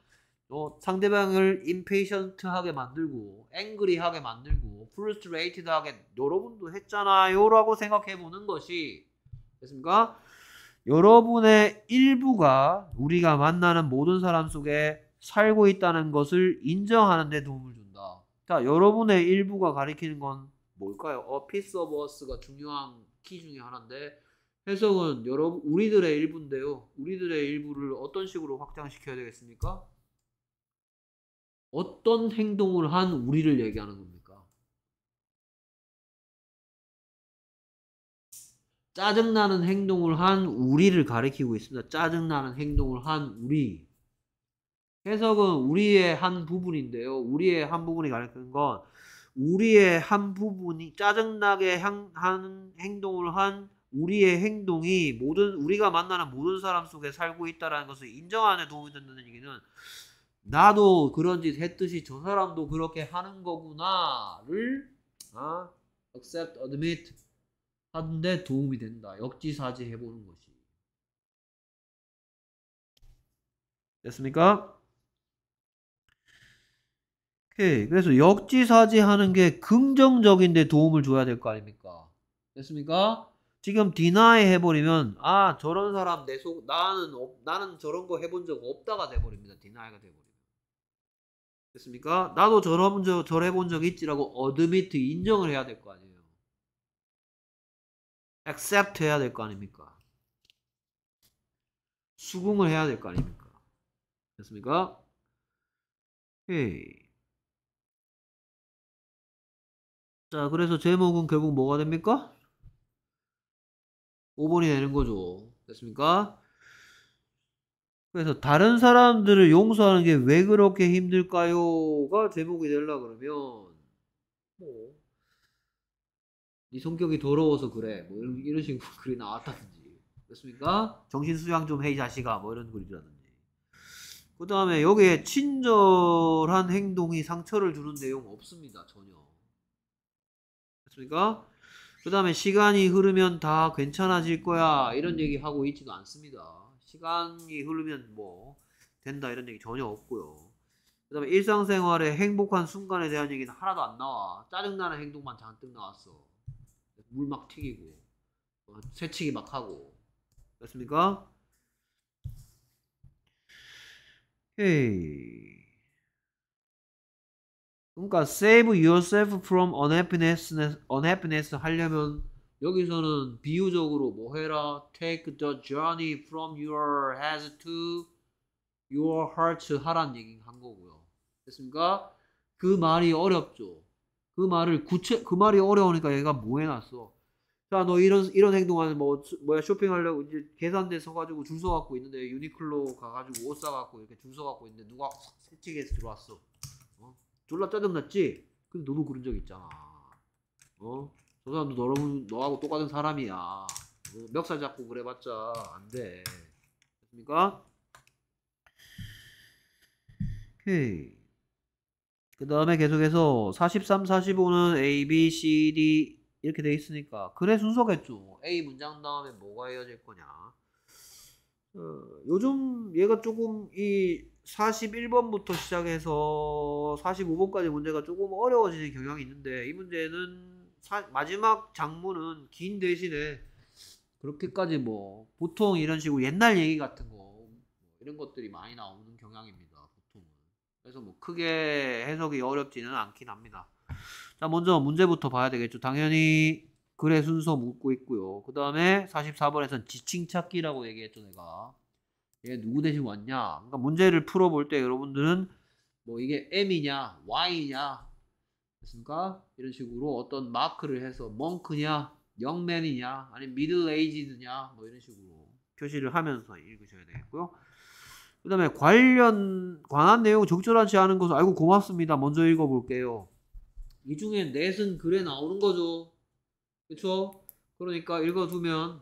어, 상대방을 임페이션트하게 만들고, 앵그리하게 만들고, 프루스트레이티드하게 여러분도 했잖아요라고 생각해보는 것이 됐습니까? 여러분의 일부가 우리가 만나는 모든 사람 속에 살고 있다는 것을 인정하는 데 도움을 줍니다. 자, 그러니까 여러분의 일부가 가리키는 건 뭘까요? 어 피스 e c e o 가 중요한 키 중에 하나인데 해석은 여러분 우리들의 일부인데요. 우리들의 일부를 어떤 식으로 확장시켜야 되겠습니까? 어떤 행동을 한 우리를 얘기하는 겁니까? 짜증나는 행동을 한 우리를 가리키고 있습니다. 짜증나는 행동을 한 우리. 해석은 그 우리의 한 부분인데요. 우리의 한 부분이 가리키는 건 우리의 한 부분이 짜증나게 향, 한 행동을 한 우리의 행동이 모든 우리가 만나는 모든 사람 속에 살고 있다는 것을 인정하는 도움이 된다는 얘기는 나도 그런 짓 했듯이 저 사람도 그렇게 하는 거구나를 아, accept, admit 하는데 도움이 된다. 역지사지 해보는 것이. 됐습니까? 예, 그래서 역지사지 하는 게 긍정적인데 도움을 줘야 될 거 아닙니까? 됐습니까? 지금 디나이 해버리면 아 저런 사람 내 속 나는 나는 저런 거 해본 적 없다가 돼버립니다. 디나이가 돼버립니다. 됐습니까? 나도 저런 저, 저 해본 적 있지라고 어드미트 인정을 해야 될 거 아니에요. 액셉트 해야 될 거 아닙니까? 수긍을 해야 될 거 아닙니까? 됐습니까? 헤이 예. 자, 그래서 제목은 결국 뭐가 됩니까? 5번이 되는 거죠. 됐습니까? 그래서 다른 사람들을 용서하는 게 왜 그렇게 힘들까요?가 제목이 되려 그러면 뭐, 네 성격이 더러워서 그래 뭐 이런, 이런 식으로 글이 나왔다든지 됐습니까 정신 수양 좀해이 자식아 뭐 이런 글이라든지 그 다음에 여기에 친절한 행동이 상처를 주는 내용 없습니다 전혀 됐습니까? 그 다음에 시간이 흐르면 다 괜찮아질 거야 이런 얘기 하고 있지도 않습니다. 시간이 흐르면 뭐 된다 이런 얘기 전혀 없고요. 그 다음에 일상생활에 행복한 순간에 대한 얘기는 하나도 안 나와. 짜증나는 행동만 잔뜩 나왔어. 물 막 튀기고 어, 새치기 막 하고 그렇습니까? 헤이 그러니까 save yourself from unhappiness, unhappiness 하려면 여기서는 비유적으로 뭐 해라? Take the journey from your head to your heart 하란 얘기 한 거고요. 됐습니까? 그 말이 어렵죠. 그 말을 구체 그 말이 어려우니까 얘가 뭐 해놨어? 자, 너 이런 이런 행동하는 뭐 뭐야 쇼핑하려고 이제 계산대 서가지고 줄 서갖고 있는데 유니클로 가가지고 옷 사갖고 이렇게 줄 서갖고 있는데 누가 새치기에서 들어왔어. 졸라 짜증났지? 근데 너도 그런 적 있잖아. 어? 저 사람도 너랑, 너하고 똑같은 사람이야. 어, 멱살 잡고 그래봤자 안 돼. 됐습니까? 오케이. 그 다음에 계속해서 43, 45는 A, B, C, D 이렇게 돼 있으니까 그래 순서겠죠. A 문장 다음에 뭐가 이어질 거냐. 어, 요즘 얘가 조금 이 41번부터 시작해서 45번까지 문제가 조금 어려워지는 경향이 있는데 이 문제는 사, 마지막 장문은 긴 대신에 그렇게까지 뭐 보통 이런 식으로 옛날 얘기 같은 거 뭐 이런 것들이 많이 나오는 경향입니다. 보통은. 그래서 뭐 크게 해석이 어렵지는 않긴 합니다. 자, 먼저 문제부터 봐야 되겠죠. 당연히 글의 순서 묻고 있고요. 그 다음에 44번에선 지칭 찾기라고 얘기했죠, 내가. 얘 누구 대신 왔냐? 그러니까 문제를 풀어볼 때 여러분들은 뭐 이게 M이냐, Y냐, 됐습니까? 이런 식으로 어떤 마크를 해서 멍크냐, 영맨이냐, 아니면 미들 에이지드냐, 뭐 이런 식으로 표시를 하면서 읽으셔야 되겠고요. 그 다음에 관련, 관한 내용 적절하지 않은 것을 알고 고맙습니다. 먼저 읽어볼게요. 이 중에 넷은 글에 나오는 거죠. 그쵸? 그러니까 읽어두면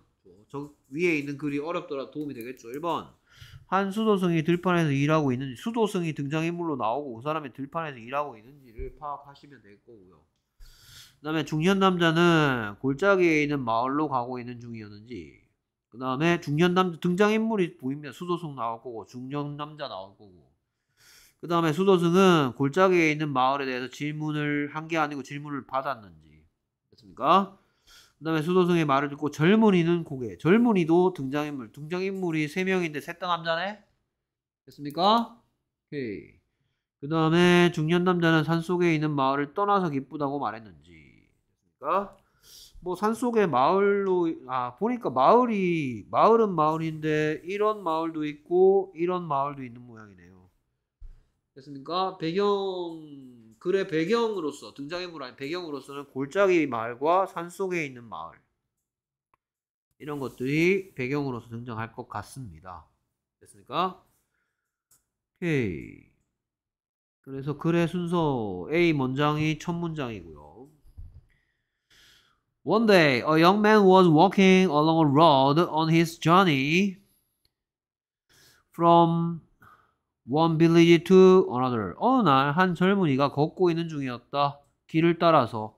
저 위에 있는 글이 어렵더라 도 도움이 되겠죠. 1번 한 수도승이 들판에서 일하고 있는지 수도승이 등장인물로 나오고 그 사람이 들판에서 일하고 있는지를 파악하시면 될 거고요. 그 다음에 중년 남자는 골짜기에 있는 마을로 가고 있는 중이었는지 그 다음에 중년 남자 등장인물이 보입니다. 수도승 나올 거고 중년 남자 나올 거고 그 다음에 수도승은 골짜기에 있는 마을에 대해서 질문을 한 게 아니고 질문을 받았는지 됐습니까? 그다음에 수도승의 말을 듣고 젊은이는 고개. 젊은이도 등장인물. 등장인물이 세 명인데 셋 다 남자네. 됐습니까? 오케이. 그다음에 중년 남자는 산 속에 있는 마을을 떠나서 기쁘다고 말했는지. 됐습니까? 뭐 산속의 마을로 아 보니까 마을이 마을은 마을인데 이런 마을도 있고 이런 마을도 있는 모양이네요. 됐습니까? 배경 글의 배경으로서 등장인물 아닌 배경으로서는 골짜기 마을과 산속에 있는 마을 이런 것들이 배경으로서 등장할 것 같습니다. 됐습니까? 오케이. 그래서 글의 순서 A 문장이 첫 문장이고요. One day, a young man was walking along a road on his journey from One village to another. 어느 날 한 젊은이가 걷고 있는 중이었다. 길을 따라서.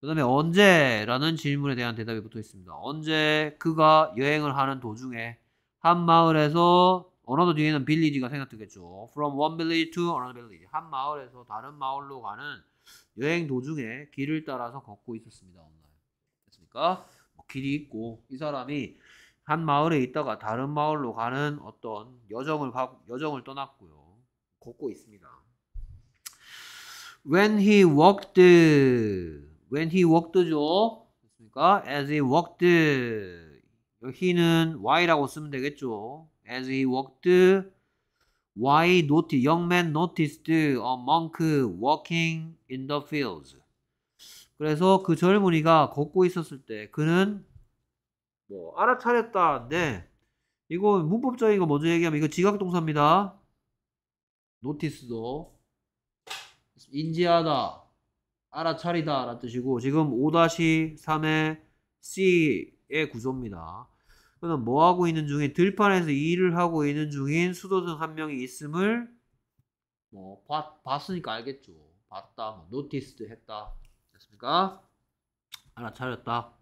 그 다음에 언제라는 질문에 대한 대답이 붙어 있습니다. 언제 그가 여행을 하는 도중에 한 마을에서 언어도 뒤에는 빌리지가 생각되겠죠. From one village to another village. 한 마을에서 다른 마을로 가는 여행 도중에 길을 따라서 걷고 있었습니다. 됐습니까? 뭐 길이 있고 이 사람이 한 마을에 있다가 다른 마을로 가는 어떤 여정을 여정을 떠났고요. 걷고 있습니다. When he walked, when he walked죠, 그러니까 as he walked, he는 why라고 쓰면 되겠죠. As he walked, why noticed, young man noticed a monk walking in the fields. 그래서 그 젊은이가 걷고 있었을 때 그는 뭐 알아차렸다. 네. 이거 문법적인 거 먼저 얘기하면 이거 지각동사입니다. 노티스도 인지하다, 알아차리다 라는 뜻이고 지금 5-3의 C의 구조입니다. 그는 뭐 하고 있는 중에 들판에서 일을 하고 있는 중인 수도생 한 명이 있음을 뭐 봤, 봤으니까 알겠죠. 봤다, 뭐노티스도 했다, 됐습니까? 알아차렸다.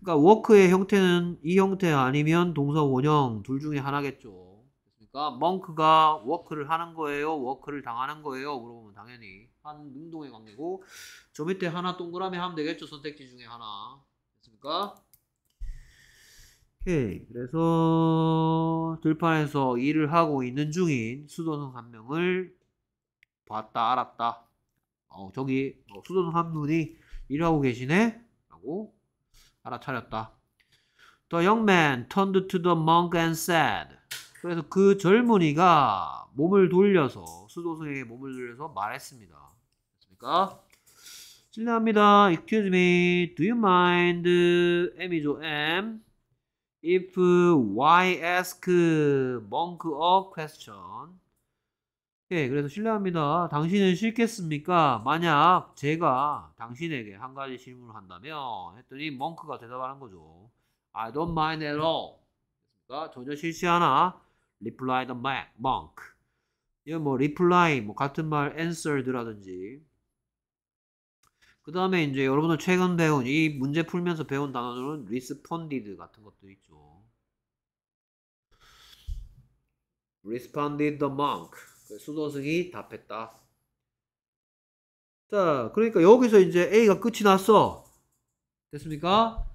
그러니까 워크의 형태는 이 형태 아니면 동사 원형 둘 중에 하나겠죠. 그러니까 멍크가 워크를 하는 거예요, 워크를 당하는 거예요. 물어보면 당연히 한 능동의 관계고 저 밑에 하나 동그라미 하면 되겠죠. 선택지 중에 하나. 됐습니까? 오케이. 그래서 들판에서 일을 하고 있는 중인 수도승 한 명을 봤다, 알았다. 어, 저기 어, 수도승 한 분이 일하고 계시네? 라고 알아차렸다. The young man turned to the monk and said. 그래서 그 젊은이가 몸을 돌려서 수도승에게 몸을 돌려서 말했습니다. 됐습니까? 실례합니다. Excuse me. Do you mind? M이죠. M. If I ask monk a question. 예, 그래서 실례합니다. 당신은 싫겠습니까? 만약 제가 당신에게 한 가지 질문을 한다면 했더니 몽크가 대답하는 거죠. I don't mind at all. 그러니까 전혀 싫지 않아. Reply the man, monk. 이건 뭐 reply 뭐 같은 말 answered라든지. 그 다음에 이제 여러분들 최근 배운 이 문제 풀면서 배운 단어들은 responded 같은 것도 있죠. Responded the monk. 그 수도승이 답했다. 자, 그러니까 여기서 이제 A가 끝이 났어. 됐습니까?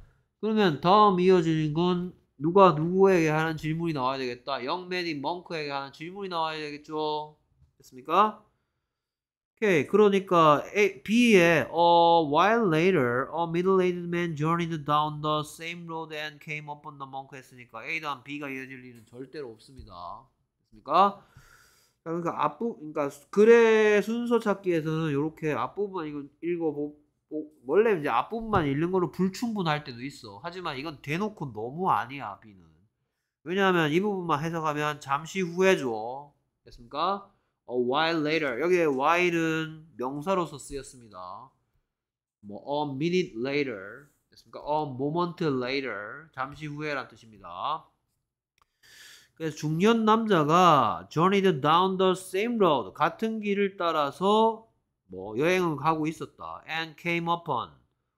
그러면 다음 이어지는 건 누가 누구에게 하는 질문이 나와야 되겠다. 영맨이 멍크에게 하는 질문이 나와야 되겠죠. 됐습니까? 오케이. 그러니까 A, B에 a while later a middle-aged man journeyed down the same road and came upon the monk 했으니까 a 다음 B가 이어질 일은 절대로 없습니다. 됐습니까? 그러니까 앞부 그러니까 글의 순서 찾기에서는 이렇게 앞부분만 이거 읽어보 원래 이제 앞부분만 읽는 거는 불충분할 때도 있어. 하지만 이건 대놓고 너무 아니야 비는 왜냐하면 이 부분만 해석하면 잠시 후에 줘. 됐습니까? A 어, while later 여기에 while은 명사로서 쓰였습니다. 뭐 a minute later 됐습니까? a moment later 잠시 후에란 뜻입니다. 그래서 중년 남자가 journeyed down the same road 같은 길을 따라서 뭐 여행을 가고 있었다. and came upon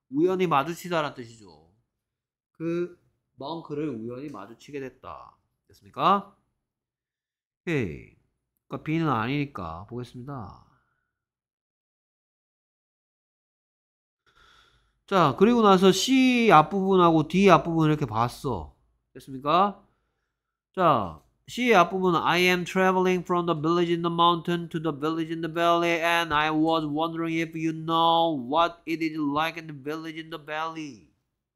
우연히 마주치다라는 뜻이죠. 그 멍크를 우연히 마주치게 됐다. 됐습니까? 오케이. 그러니까 B는 아니니까 보겠습니다. 자, 그리고 나서 C 앞부분하고 D 앞부분 이렇게 봤어. 됐습니까? 자, C 앞부분 I am traveling from the village in the mountain to the village in the valley and I was wondering if you know what it is like in the village in the valley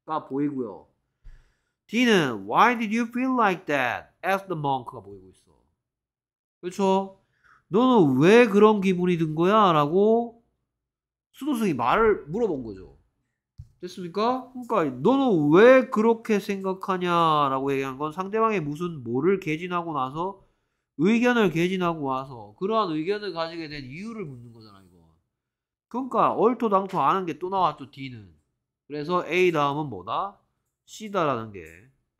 가 보이고요. D는 Why did you feel like that? asked the monk가 보이고 있어. 그렇죠? 너는 왜 그런 기분이 든 거야? 라고 수도승이 말을 물어본 거죠. 됐습니까? 그러니까 너는 왜 그렇게 생각하냐라고 얘기한 건 상대방의 무슨 뭐를 개진하고 나서 의견을 개진하고 와서 그러한 의견을 가지게 된 이유를 묻는 거잖아 이거. 그러니까 얼토당토 아는 게 또 나왔죠 D는. 그래서 A 다음은 뭐다? C다라는 게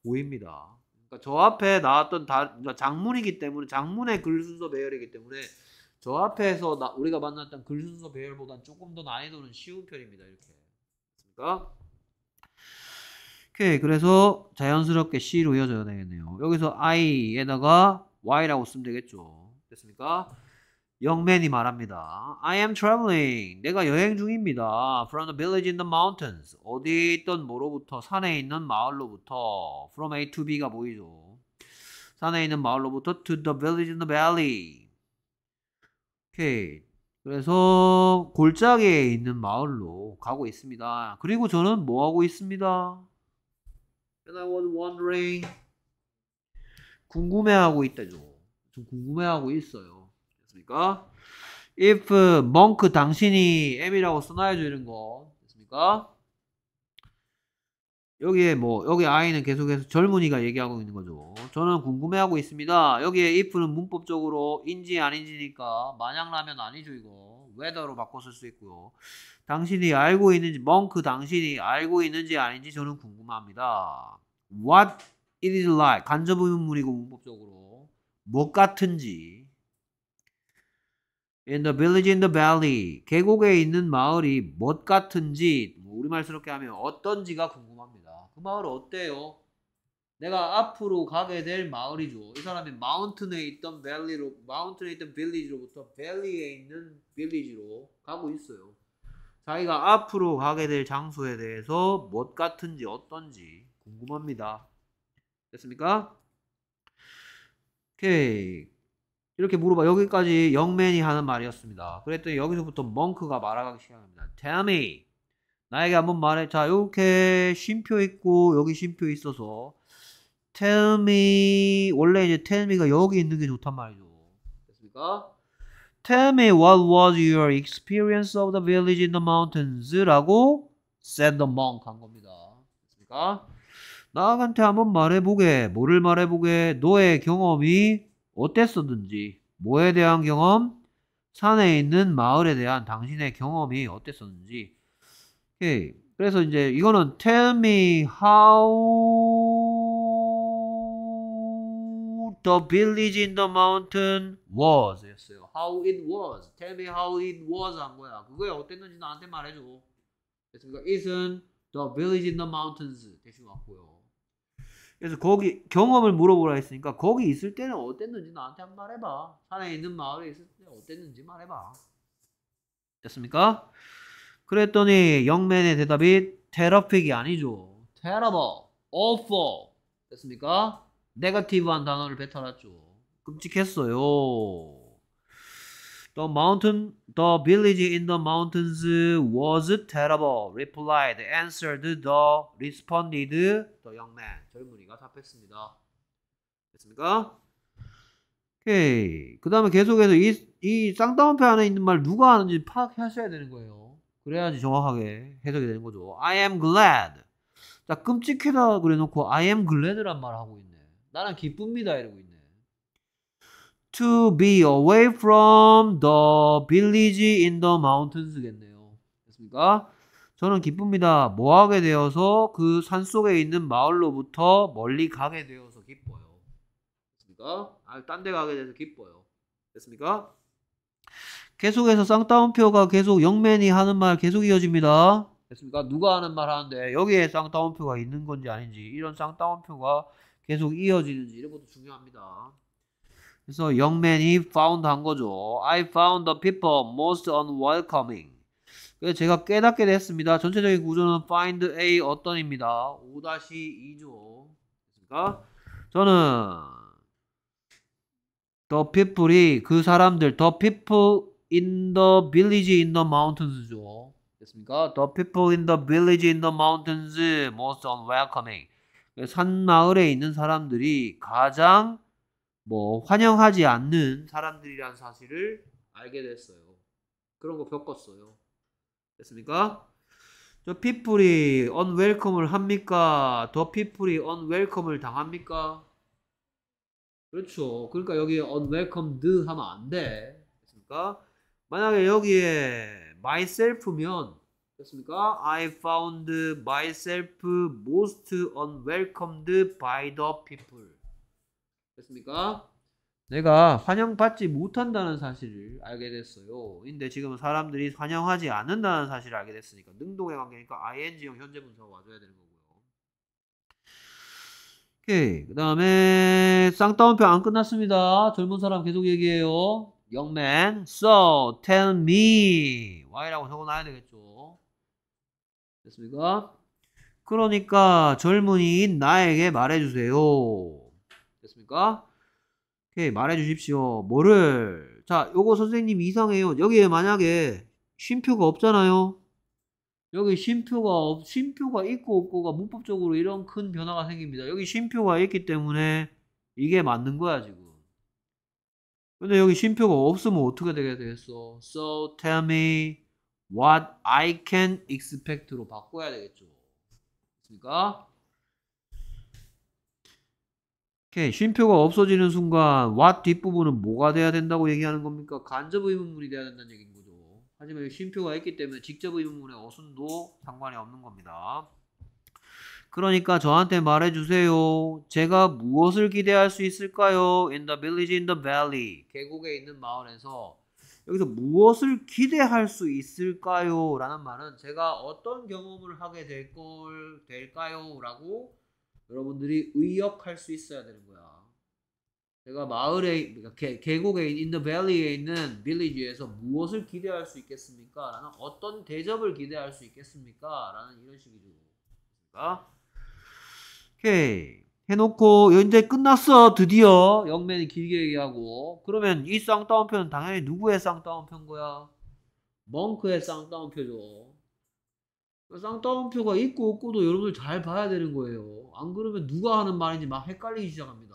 보입니다. 그러니까 저 앞에 나왔던 다, 그러니까 장문이기 때문에 장문의 글 순서 배열이기 때문에 저 앞에서 나, 우리가 만났던 글 순서 배열보다 조금 더 난이도는 쉬운 편입니다 이렇게. 않습니까? 오케이 그래서 자연스럽게 C로 이어져야 되겠네요. 여기서 I에다가 Y라고 쓰면 되겠죠. 됐습니까? 영맨이 말합니다. I am traveling. 내가 여행 중입니다. From the village in the mountains. 어디 있던 뭐로부터? 산에 있는 마을로부터. From A to B가 보이죠. 산에 있는 마을로부터 to the village in the valley. 오케이. 그래서 골짜기에 있는 마을로 가고 있습니다. 그리고 저는 뭐 하고 있습니다? And I was wondering. 궁금해하고 있다죠. 좀 궁금해하고 있어요. 됐습니까? If monk 당신이 M이라고 써놔야죠 이런 거. 됐습니까? 여기에 뭐 여기 아이는 계속해서 젊은이가 얘기하고 있는 거죠. 저는 궁금해하고 있습니다. 여기에 if는 문법적으로 인지 아닌지니까 마냥라면 아니죠 이거. whether로 바꿔 쓸 수 있고요. 당신이 알고 있는지 멍크 그 당신이 알고 있는지 아닌지 저는 궁금합니다. What it is like 간접의문이고 문법적으로 뭐 같은지 In the village in the valley 계곡에 있는 마을이 뭐 같은지 우리말스럽게 하면 어떤지가 궁금합니다. 그 마을 어때요? 내가 앞으로 가게 될 마을이죠. 이 사람이 마운틴에 있던 밸리로 마운틴에 있던 빌리지로부터 밸리에 있는 빌리지로 가고 있어요. 자기가 앞으로 가게 될 장소에 대해서 뭣 같은지 어떤지 궁금합니다. 됐습니까? 오케이. 이렇게 물어봐. 여기까지 영맨이 하는 말이었습니다. 그랬더니 여기서부터 멍크가 말하기 시작합니다. Tell me. 나에게 한번 말해. 자, 이렇게 쉼표 있고 여기 쉼표 있어서 tell me 원래 이제 tell me가 여기 있는 게 좋단 말이죠. 됐습니까? Tell me what was your experience of the village in the mountains? 라고 send the monk 한 겁니다. 됐습니까? 나한테 한번 말해보게. 뭐를 말해보게. 너의 경험이 어땠었는지. 뭐에 대한 경험? 산에 있는 마을에 대한 당신의 경험이 어땠었는지. 오케이. 그래서 이제 이거는 tell me how the village in the mountain was 였어요. how it was. tell me how it was 한 거야. 그거야 어땠는지 나한테 말해줘. 됐습니까? it은 the village in the mountains 대신 왔고요. 그래서 거기 경험을 물어보라 했으니까 거기 있을 때는 어땠는지 나한테 한 말해봐. 산에 있는 마을에 있을 때 어땠는지 말해봐. 됐습니까? 그랬더니 영맨의 대답이 테러픽이 아니죠. 테러버, 어퍼 됐습니까? 네거티브한 단어를 뱉어놨죠. 끔찍했어요. The mountain, the village in the mountains was terrible. Replied, answered, the responded, the young man. 젊은이가 답했습니다. 됐습니까? 오케이. 그 다음에 계속해서 이, 이 쌍따옴표 안에 있는 말 누가 하는지 파악하셔야 되는 거예요. 그래야지 정확하게 해석이 되는 거죠. I am glad. 자, 끔찍해다 그래놓고 I am glad란 말 하고 있네. 나는 기쁩니다 이러고 있네. To be away from the village in the mountains겠네요. 됐습니까? 저는 기쁩니다. 뭐하게 되어서 그 산속에 있는 마을로부터 멀리 가게 되어서 기뻐요. 됐습니까? 아, 딴 데 가게 돼서 기뻐요. 됐습니까? 계속해서 쌍따옴표가 계속 영맨이 하는 말 계속 이어집니다. 됐습니까? 누가 하는 말 하는데 여기에 쌍따옴표가 있는 건지 아닌지 이런 쌍따옴표가 계속 이어지는지 이런 것도 중요합니다. 그래서 영맨이 found 한 거죠. I found the people most unwelcoming. 그래서 제가 깨닫게 됐습니다. 전체적인 구조는 find A 어떤입니다. 5-2죠. 됐습니까? 저는 the people이 그 사람들 the people in the village in the mountains죠. 됐습니까? The people in the village in the mountains most unwelcoming. 산 마을에 있는 사람들이 가장 뭐 환영하지 않는 사람들이란 사실을 알게 됐어요. 그런 거 겪었어요. 됐습니까? 저 people이 unwelcome을 합니까? 더 people이 unwelcome을 당합니까? 그렇죠. 그러니까 여기 unwelcomed 하면 안 돼. 됐습니까? 만약에 여기에 myself면 됐습니까? I found myself most unwelcomed by the people. 됐습니까? 내가 환영받지 못한다는 사실을 알게 됐어요. 근데 지금 사람들이 환영하지 않는다는 사실을 알게 됐으니까 능동의 관계니까 ing형 현재 분석가 와줘야 되는 거고요. 오케이. 그 다음에 쌍따옴표 안 끝났습니다. 젊은 사람 계속 얘기해요. young man. So tell me why라고 적어놔야 되겠죠. 됐습니까? 그러니까 젊은이인 나에게 말해주세요. 됐습니까? 오케이 말해주십시오. 뭐를? 자, 요거 선생님 이상해요. 여기에 만약에 쉼표가 없잖아요. 여기 쉼표가 없, 쉼표가 있고 없고가 문법적으로 이런 큰 변화가 생깁니다. 여기 쉼표가 있기 때문에 이게 맞는 거야 지금. 근데 여기 쉼표가 없으면 어떻게 되게 되겠어? So tell me what I can expect로 바꿔야 되겠죠. 그러니까 오케이 쉼표가 없어지는 순간 what 뒷부분은 뭐가 돼야 된다고 얘기하는 겁니까? 간접 의문문이 돼야 된다는 얘기인 거죠. 하지만 쉼표가 있기 때문에 직접 의문문의 어순도 상관이 없는 겁니다. 그러니까 저한테 말해주세요. 제가 무엇을 기대할 수 있을까요? In the village in the valley. 계곡에 있는 마을에서 여기서 무엇을 기대할 수 있을까요? 라는 말은 제가 어떤 경험을 하게 될 걸, 될까요? 라고 여러분들이 의역할 수 있어야 되는 거야. 제가 마을에, 그러니까 계, 곡에 in the valley에 있는 빌리지에서 무엇을 기대할 수 있겠습니까? 라는 어떤 대접을 기대할 수 있겠습니까? 라는 이런 식이죠. 그러니까 오케이. 해놓고 이제 끝났어 드디어 영맨이 길게 얘기하고 그러면 이 쌍따옴표는 당연히 누구의 쌍따옴표인 거야? 멍크의 쌍따옴표죠 쌍따옴표가 있고 없고도 여러분들 잘 봐야 되는 거예요 안 그러면 누가 하는 말인지 막 헷갈리기 시작합니다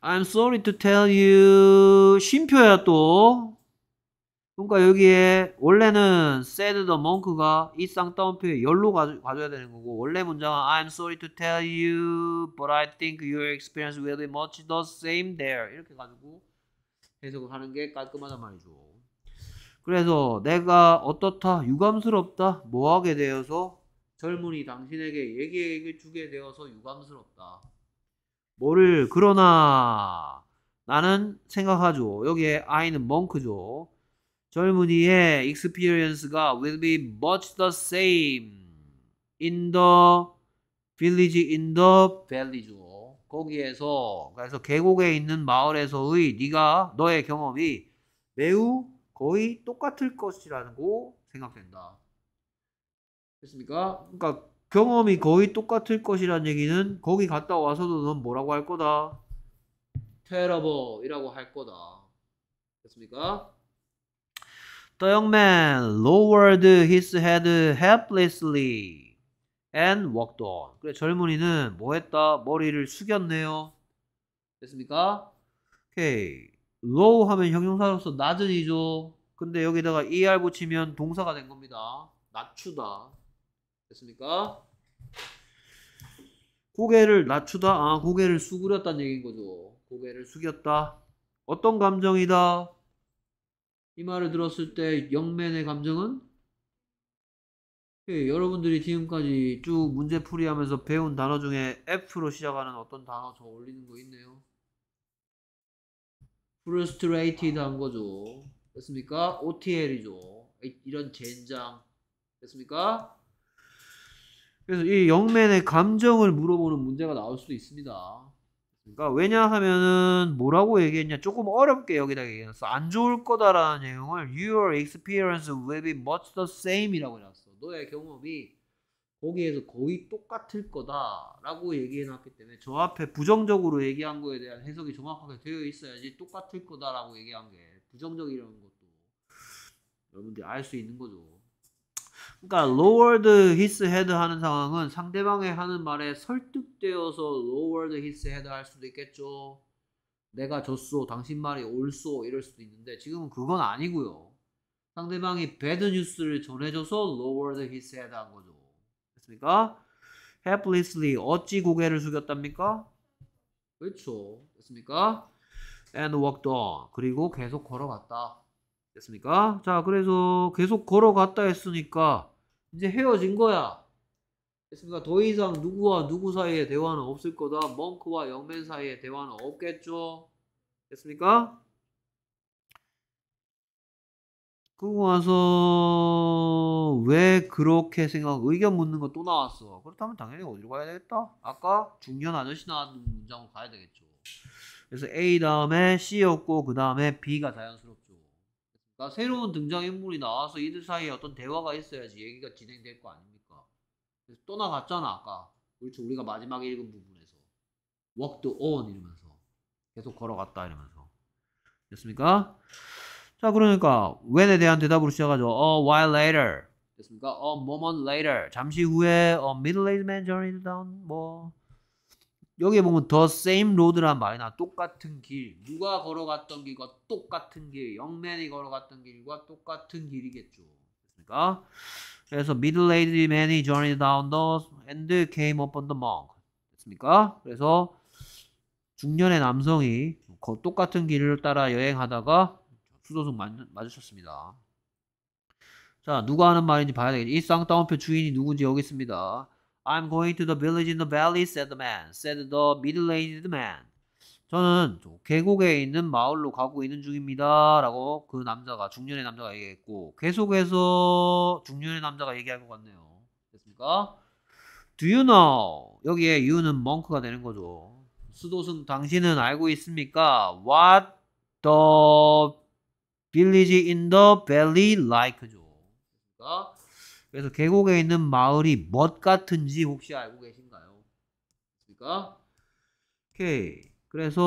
I'm sorry to tell you 심표야 또 그러니까 여기에 원래는 said the monk가 이 쌍따옴표에 열로 가져, 야 되는 거고 원래 문장은 I'm sorry to tell you but I think your experience will be much the same there 이렇게 가지고 해석을 하는 게 깔끔하단 말이죠. 그래서 내가 어떻다 유감스럽다 뭐하게 되어서 젊은이 당신에게 얘기해 주게 되어서 유감스럽다. 뭐를 그러나 나는 생각하죠. 여기에 I는 멍크죠. 젊은이의 experience가 will be much the same in the village in the valley죠. 거기에서 그래서 계곡에 있는 마을에서의 네가 너의 경험이 매우 거의 똑같을 것이라고 생각된다. 됐습니까? 그러니까 경험이 거의 똑같을 것이라는 얘기는 거기 갔다 와서도 넌 뭐라고 할 거다? terrible이라고 할 거다. 됐습니까? The young man lowered his head helplessly and walked on. 그래 젊은이는 뭐 했다? 머리를 숙였네요. 됐습니까? 오케이. low 하면 형용사로서 낮은이죠. 근데 여기다가 er 붙이면 동사가 된 겁니다. 낮추다. 됐습니까? 고개를 낮추다. 아, 고개를 수그렸다는 얘기인 거죠. 고개를 숙였다. 어떤 감정이다? 이 말을 들었을 때 영맨의 감정은 예, 여러분들이 지금까지 쭉 문제풀이 하면서 배운 단어 중에 F로 시작하는 어떤 단어 더울리는거 있네요. frustrated 한 거죠. 됐습니까? OTL이죠. 이런 젠장. 됐습니까? 그래서 이 영맨의 감정을 물어보는 문제가 나올 수도 있습니다. 그러니까 왜냐하면은 뭐라고 얘기했냐 조금 어렵게 여기다 얘기했어 안 좋을 거다라는 내용을 your experience will be much the same이라고 해놨어 너의 경험이 거기에서 거의 똑같을 거다라고 얘기해놨기 때문에 저 앞에 부정적으로 얘기한 거에 대한 해석이 정확하게 되어 있어야지 똑같을 거다라고 얘기한 게 부정적이라는 것도 여러분들이 알 수 있는 거죠. 그러니까 lowered his head 하는 상황은 상대방의 하는 말에 설득되어서 lowered his head 할 수도 있겠죠. 내가 졌소, 당신 말이 옳소 이럴 수도 있는데 지금은 그건 아니고요. 상대방이 bad 뉴스를 전해줘서 lowered his head 한 거죠. 됐습니까? helplessly 어찌 고개를 숙였답니까? 그렇죠. 됐습니까? and walked on 그리고 계속 걸어갔다. 됐습니까? 자, 그래서 계속 걸어갔다 했으니까 이제 헤어진 거야. 됐습니까? 더 이상 누구와 누구 사이에 대화는 없을 거다. 멍크와 영맨 사이에 대화는 없겠죠. 됐습니까? 그러고 와서 왜 그렇게 생각 의견 묻는 거 또 나왔어 그렇다면 당연히 어디로 가야 되겠다 아까 중년 아저씨 나왔는 문장으로 가야 되겠죠 그래서 A 다음에 C였고 그 다음에 B가 자연스럽게 그러니까 새로운 등장인물이 나와서 이들 사이에 어떤 대화가 있어야지 얘기가 진행될 거 아닙니까? 그래서 또 나갔잖아 아까 그렇죠 우리가 마지막에 읽은 부분에서 walk the on 이러면서 계속 걸어갔다 이러면서 됐습니까? 자 그러니까 when에 대한 대답으로 시작하죠 a while later 됐습니까? a moment later 잠시 후에 a middle-aged man j o u r n e y down 뭐 여기에 보면 더 h e same road란 말이 나 똑같은 길 누가 걸어갔던 길과 똑같은 길 영맨이 걸어갔던 길과 똑같은 길이겠죠 그러니까 그래서 middle aged man이 journeyed down the and came upon the monk 됐습니까? 그래서 중년의 남성이 그 똑같은 길을 따라 여행하다가 수도승 맞으셨습니다 자 누가 하는 말인지 봐야 되겠죠 이 쌍따옴표 주인이 누군지 여기 있습니다 I'm going to the village in the valley, said the man, said the middle-aged man. 저는 계곡에 있는 마을로 가고 있는 중입니다. 라고 그 남자가, 중년의 남자가 얘기했고, 계속해서 중년의 남자가 얘기할 것 같네요. 됐습니까? Do you know? 여기에 you는 멍크가 되는 거죠. 수도승 당신은 알고 있습니까? What the village in the valley like죠. 됐습니까 그래서 계곡에 있는 마을이 뭣 같은지 혹시 알고 계신가요? 그러니까 오케이. 그래서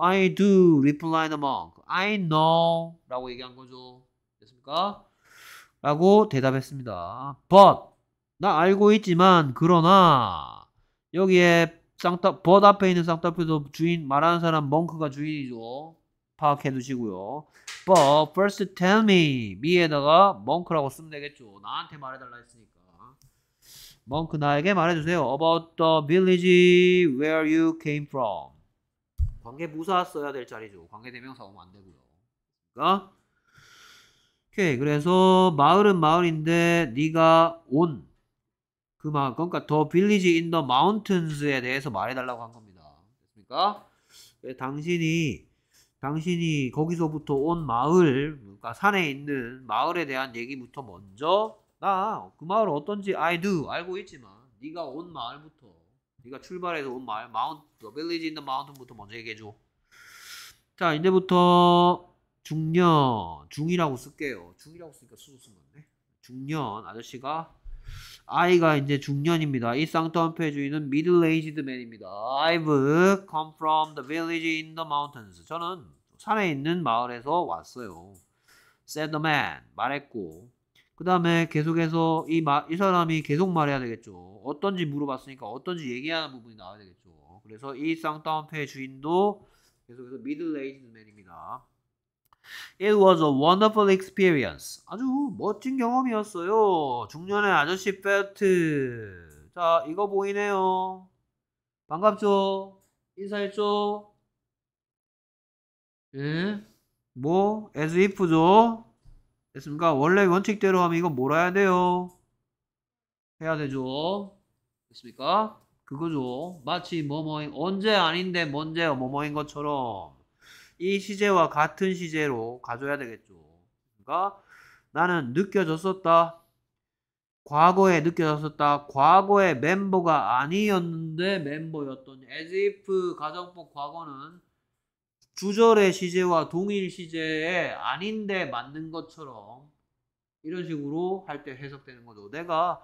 I do replied the monk. I know라고 얘기한 거죠. 됐습니까? 라고 대답했습니다. But 나 알고 있지만 그러나 여기에 쌍따 벗 앞에 있는 쌍따표도 주인 말하는 사람 멍크가 주인이죠. 파악해 두시고요. But first tell me. m 에다가 monk라고 쓰면 되겠죠. 나한테 말해달라 했으니까. monk 나에게 말해주세요. About the village where you came from. 관계부사 써야 될 자리죠. 관계대명사 오면 안 되고요. 그러니까 오케이 그래서 마을은 마을인데 네가 온 그 마을 그러니까 더 빌리지 인더 마운튼스에 대해서 말해달라고 한 겁니다. 됐습니까? 당신이 당신이 거기서부터 온 마을, 그러니까 산에 있는 마을에 대한 얘기부터 먼저 나 그 마을 어떤지 I do 알고 있지만 네가 온 마을부터 네가 출발해서 온 마을 마운트, village in 부터 먼저 얘기해줘. 자 이제부터 중년, 중이라고 쓸게요. 중이라고 쓰니까 수수 쓴 건데 중년 아저씨가 아이가 이제 중년입니다. 이 쌍터한패 주인은 middle-aged man입니다. I've come from the village in the mountains. 저는 산에 있는 마을에서 왔어요. said the man. 말했고. 그 다음에 계속해서 이, 마, 이 사람이 계속 말해야 되겠죠. 어떤지 물어봤으니까 어떤지 얘기하는 부분이 나와야 되겠죠. 그래서 이쌍따옴표 주인도 계속해서 미들레이지 맨입니다. It was a wonderful experience. 아주 멋진 경험이었어요. 중년의 아저씨 팩트. 자, 이거 보이네요. 반갑죠? 인사했죠? 예? 뭐? as if죠? 됐습니까? 원래 원칙대로 하면 이건 뭐라 해야 돼요? 해야 되죠? 됐습니까? 그거죠. 마치 뭐뭐 인 언제 아닌데 뭔데 뭐뭐인 것처럼 이 시제와 같은 시제로 가져야 되겠죠. 그러니까 나는 느껴졌었다. 과거에 느껴졌었다. 과거의 멤버가 아니었는데 멤버였던 as if 가정법 과거는 주절의 시제와 동일 시제에 아닌데 맞는 것처럼 이런 식으로 할 때 해석되는 거죠. 내가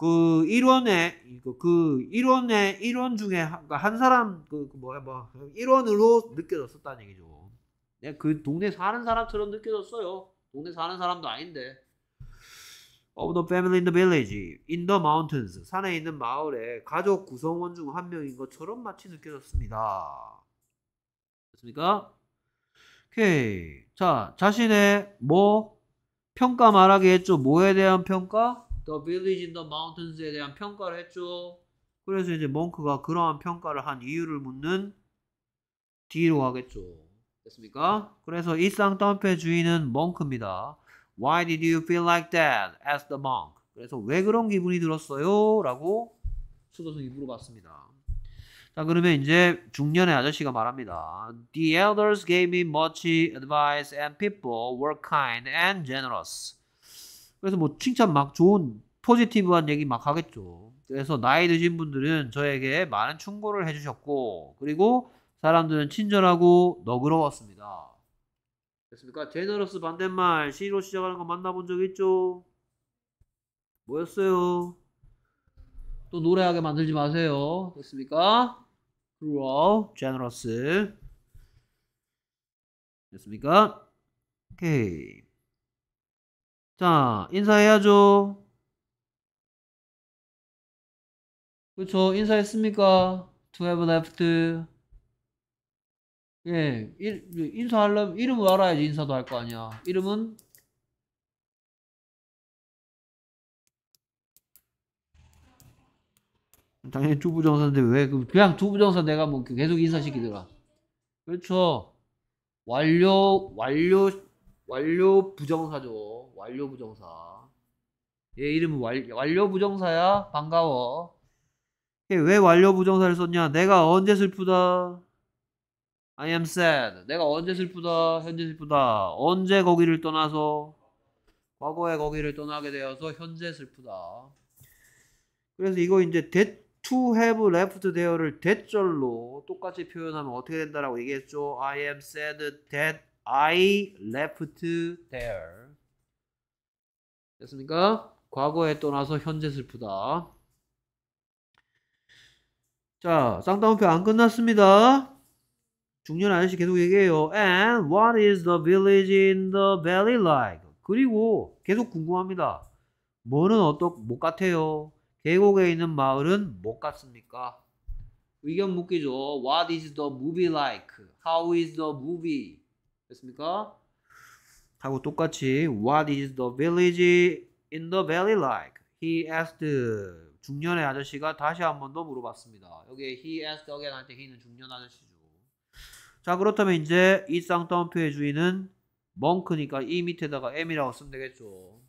그일원에그일원에 일원 중에 그러니까 한 사람 그, 그 뭐야 뭐 일원으로 느껴졌었다는 얘기죠. 내가 네, 그 동네 사는 사람처럼 느껴졌어요. 동네 사는 사람도 아닌데. Of the family in the village, in the mountains, 산에 있는 마을에 가족 구성원 중 한 명인 것처럼 마치 느껴졌습니다. 됐습니까? 오케이. 자, 자신의 뭐 평가 말하기 했죠. 뭐에 대한 평가? The Village in the Mountains에 대한 평가를 했죠. 그래서 이제 몽크가 그러한 평가를 한 이유를 묻는 D로 하겠죠. 됐습니까? 그래서 이 쌍따옴표의 주인은 몽크입니다. Why did you feel like that? asked the monk. 그래서 왜 그런 기분이 들었어요? 라고 수도승이 물어봤습니다. 자 그러면 이제 중년의 아저씨가 말합니다. The elders gave me much advice and people were kind and generous. 그래서 뭐 칭찬 막 좋은 포지티브한 얘기 막 하겠죠. 그래서 나이 드신 분들은 저에게 많은 충고를 해주셨고, 그리고 사람들은 친절하고 너그러웠습니다. 됐습니까? 제너러스 반대말 C로 시작하는 거 만나본 적 있죠? 뭐였어요? 또 노래하게 만들지 마세요. 됐습니까? cruel, generous. 됐습니까? 오케이. 자, 인사해야죠. 그렇죠 인사했습니까? To have left. 예, 인사하려면 이름을 알아야지 인사도 할 거 아니야. 이름은 당연히 두부정사인데 왜 그, 그냥 두부정사 내가 뭐 계속 인사시키더라 그렇죠 완료 완료 완료 부정사죠. 완료 부정사. 얘 이름은 완, 완료 부정사야. 반가워. 왜 완료 부정사를 썼냐? 내가 언제 슬프다? I am sad. 내가 언제 슬프다? 현재 슬프다. 언제 거기를 떠나서? 과거에 거기를 떠나게 되어서 현재 슬프다. 그래서 이거 이제 that to have left there를 that절로 똑같이 표현하면 어떻게 된다라고 얘기했죠? I am sad that I left there. 됐습니까? 과거에 떠나서 현재 슬프다. 자, 쌍따옴표 안 끝났습니다. 중년 아저씨 계속 얘기해요. And what is the village in the valley like? 그리고 계속 궁금합니다. 뭐는 어떻 못 같아요? 계곡에 있는 마을은 못 같습니까? 의견 묻기죠. What is the movie like? How is the movie? 됐습니까? 하고 똑같이 What is the village in the valley like? He asked. 중년의 아저씨가 다시 한 번 더 물어봤습니다. 여기에 he asked again한테 he는 중년 아저씨죠. 자 그렇다면 이제 이 쌍따옴표의 주인은 멍크니까 이 밑에다가 m이라고 쓰면 되겠죠.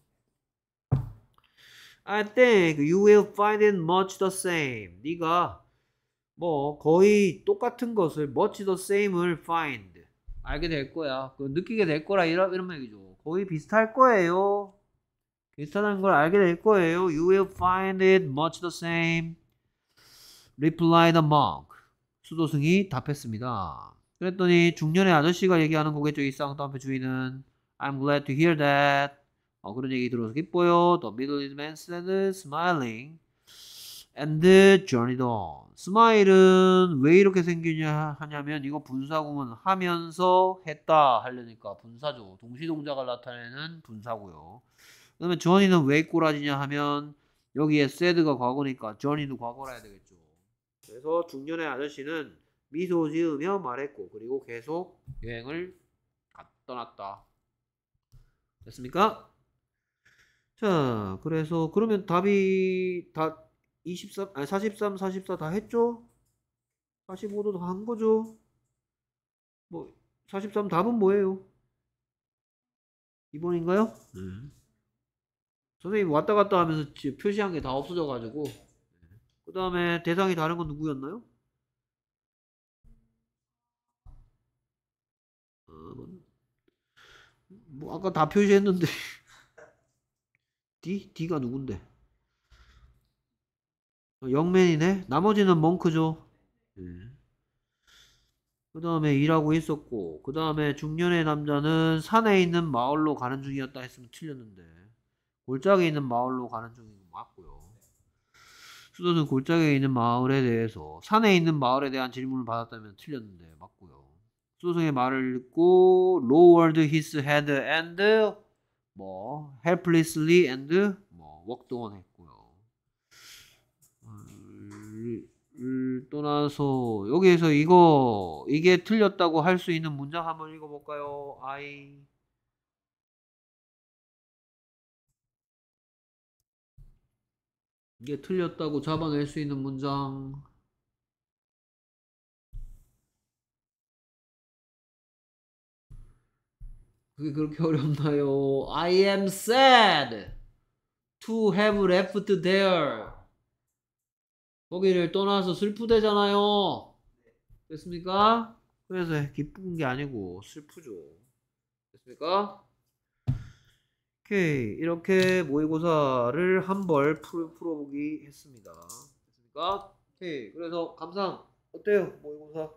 I think you will find it much the same. 네가 뭐 거의 똑같은 것을 much the same을 find 알게 될 거야. 그 느끼게 될 거라 이런 이런 얘기죠. 거의 비슷할 거예요. 비슷하걸 알게 될 거예요. You will find it much the same. r e p l i e the monk. 수도승이 답했습니다. 그랬더니 중년의 아저씨가 얘기하는 거겠죠. 이 쌍따옴표 주인은 I'm glad to hear that. 어, 그런 얘기 들어서 기뻐요. The middle e a man said smiling. And journeyed on. 스마일은 왜 이렇게 생기냐 하냐면 이거 분사구문 하면서 했다 하려니까 분사죠. 동시동작을 나타내는 분사고요. 그 다음에 journey는 왜 꼬라지냐 하면 여기에 said가 과거니까 journey도 과거라 해야 되겠죠. 그래서 중년의 아저씨는 미소 지으며 말했고 그리고 계속 여행을 떠났다. 됐습니까? 자, 그래서 그러면 답이 다 23, 아니 43, 44 다 했죠? 45도 다 한 거죠? 뭐, 43 답은 뭐예요? 2번인가요? 네. 음. 선생님 왔다 갔다 하면서 표시한 게 다 없어져가지고. 그 다음에 대상이 다른 건 누구였나요? 음, 뭐, 아까 다 표시했는데. D? D가 누군데? 어, 영맨이네. 나머지는 몽크죠. 네. 그 다음에 일하고 있었고 그 다음에 중년의 남자는 산에 있는 마을로 가는 중이었다 했으면 틀렸는데 골짜기에 있는 마을로 가는 중인 거 맞고요. 수도는 골짜기에 있는 마을에 대해서 산에 있는 마을에 대한 질문을 받았다면 틀렸는데 맞고요. 수도성의 말을 읽고 lowered his head and 뭐 helplessly and 뭐 walked on 했고 을 음, 떠나서 여기에서 이거 이게 틀렸다고 할 수 있는 문장 한번 읽어볼까요? I 이게 틀렸다고 잡아낼 수 있는 문장 그게 그렇게 어렵나요? I am sad to have left there 거기를 떠나서 슬프대잖아요. 됐습니까? 그래서 기쁜 게 아니고 슬프죠. 됐습니까? 오케이. 이렇게 모의고사를 한 벌 풀어보기 했습니다. 됐습니까? 오케이. 그래서 감상 어때요? 모의고사?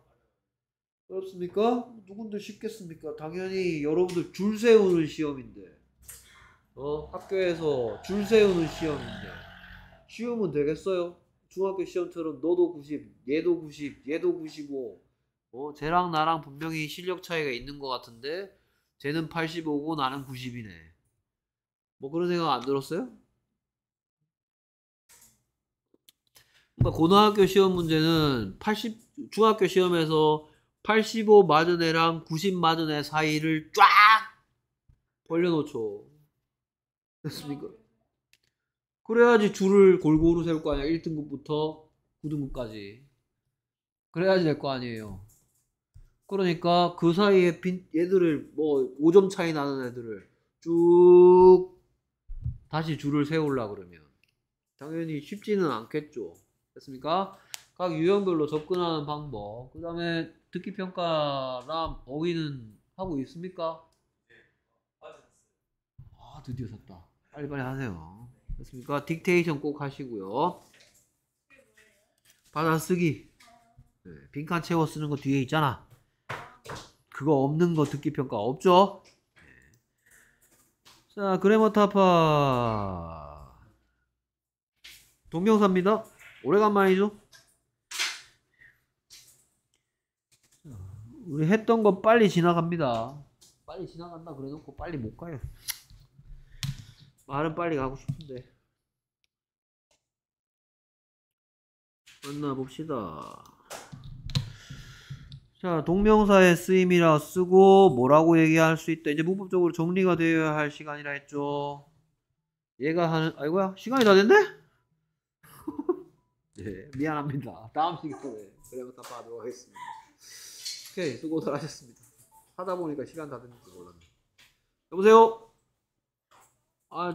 그렇습니까? 누군들 쉽겠습니까? 당연히 여러분들 줄 세우는 시험인데 어? 학교에서 줄 세우는 시험인데 쉬우면 되겠어요? 중학교 시험처럼 너도 90, 얘도 90, 얘도 95. 어, 쟤랑 나랑 분명히 실력 차이가 있는 것 같은데 쟤는 85고 나는 90이네. 뭐 그런 생각 안 들었어요? 그러니까 고등학교 시험 문제는 80 중학교 시험에서 85 맞은 애랑 90 맞은 애 사이를 쫙 벌려놓죠. 됐습니까? 아, 그래야지 줄을 골고루 세울 거 아니야. 1등급부터 9등급까지. 그래야지 될 거 아니에요. 그러니까 그 사이에 빈, 얘들을 뭐 5점 차이 나는 애들을 쭉 다시 줄을 세우려 그러면 당연히 쉽지는 않겠죠. 됐습니까? 각 유형별로 접근하는 방법. 그 다음에 듣기 평가랑 어휘는 하고 있습니까? 네. 아, 드디어 샀다. 빨리빨리 하세요. 그렇습니까? 딕테이션 꼭 하시고요. 받아쓰기. 네, 빈칸 채워 쓰는 거 뒤에 있잖아. 그거 없는 거 듣기 평가 없죠? 네. 자, 그래머 타파. 동명사입니다. 오래간만이죠? 우리 했던 거 빨리 지나갑니다. 빨리 지나간다 그래놓고 빨리 못 가요. 말은 빨리 가고 싶은데 만나봅시다 자 동명사의 쓰임이라 쓰고 뭐라고 얘기할 수 있다 이제 문법적으로 정리가 되어야 할 시간이라 했죠 얘가 하는 아이고야 시간이 다 됐네? 네 미안합니다 다음 시간에 그래부터 봐도록 하겠습니다 오케이 수고들 하셨습니다 하다 보니까 시간 다 됐는지 몰랐네 여보세요? 아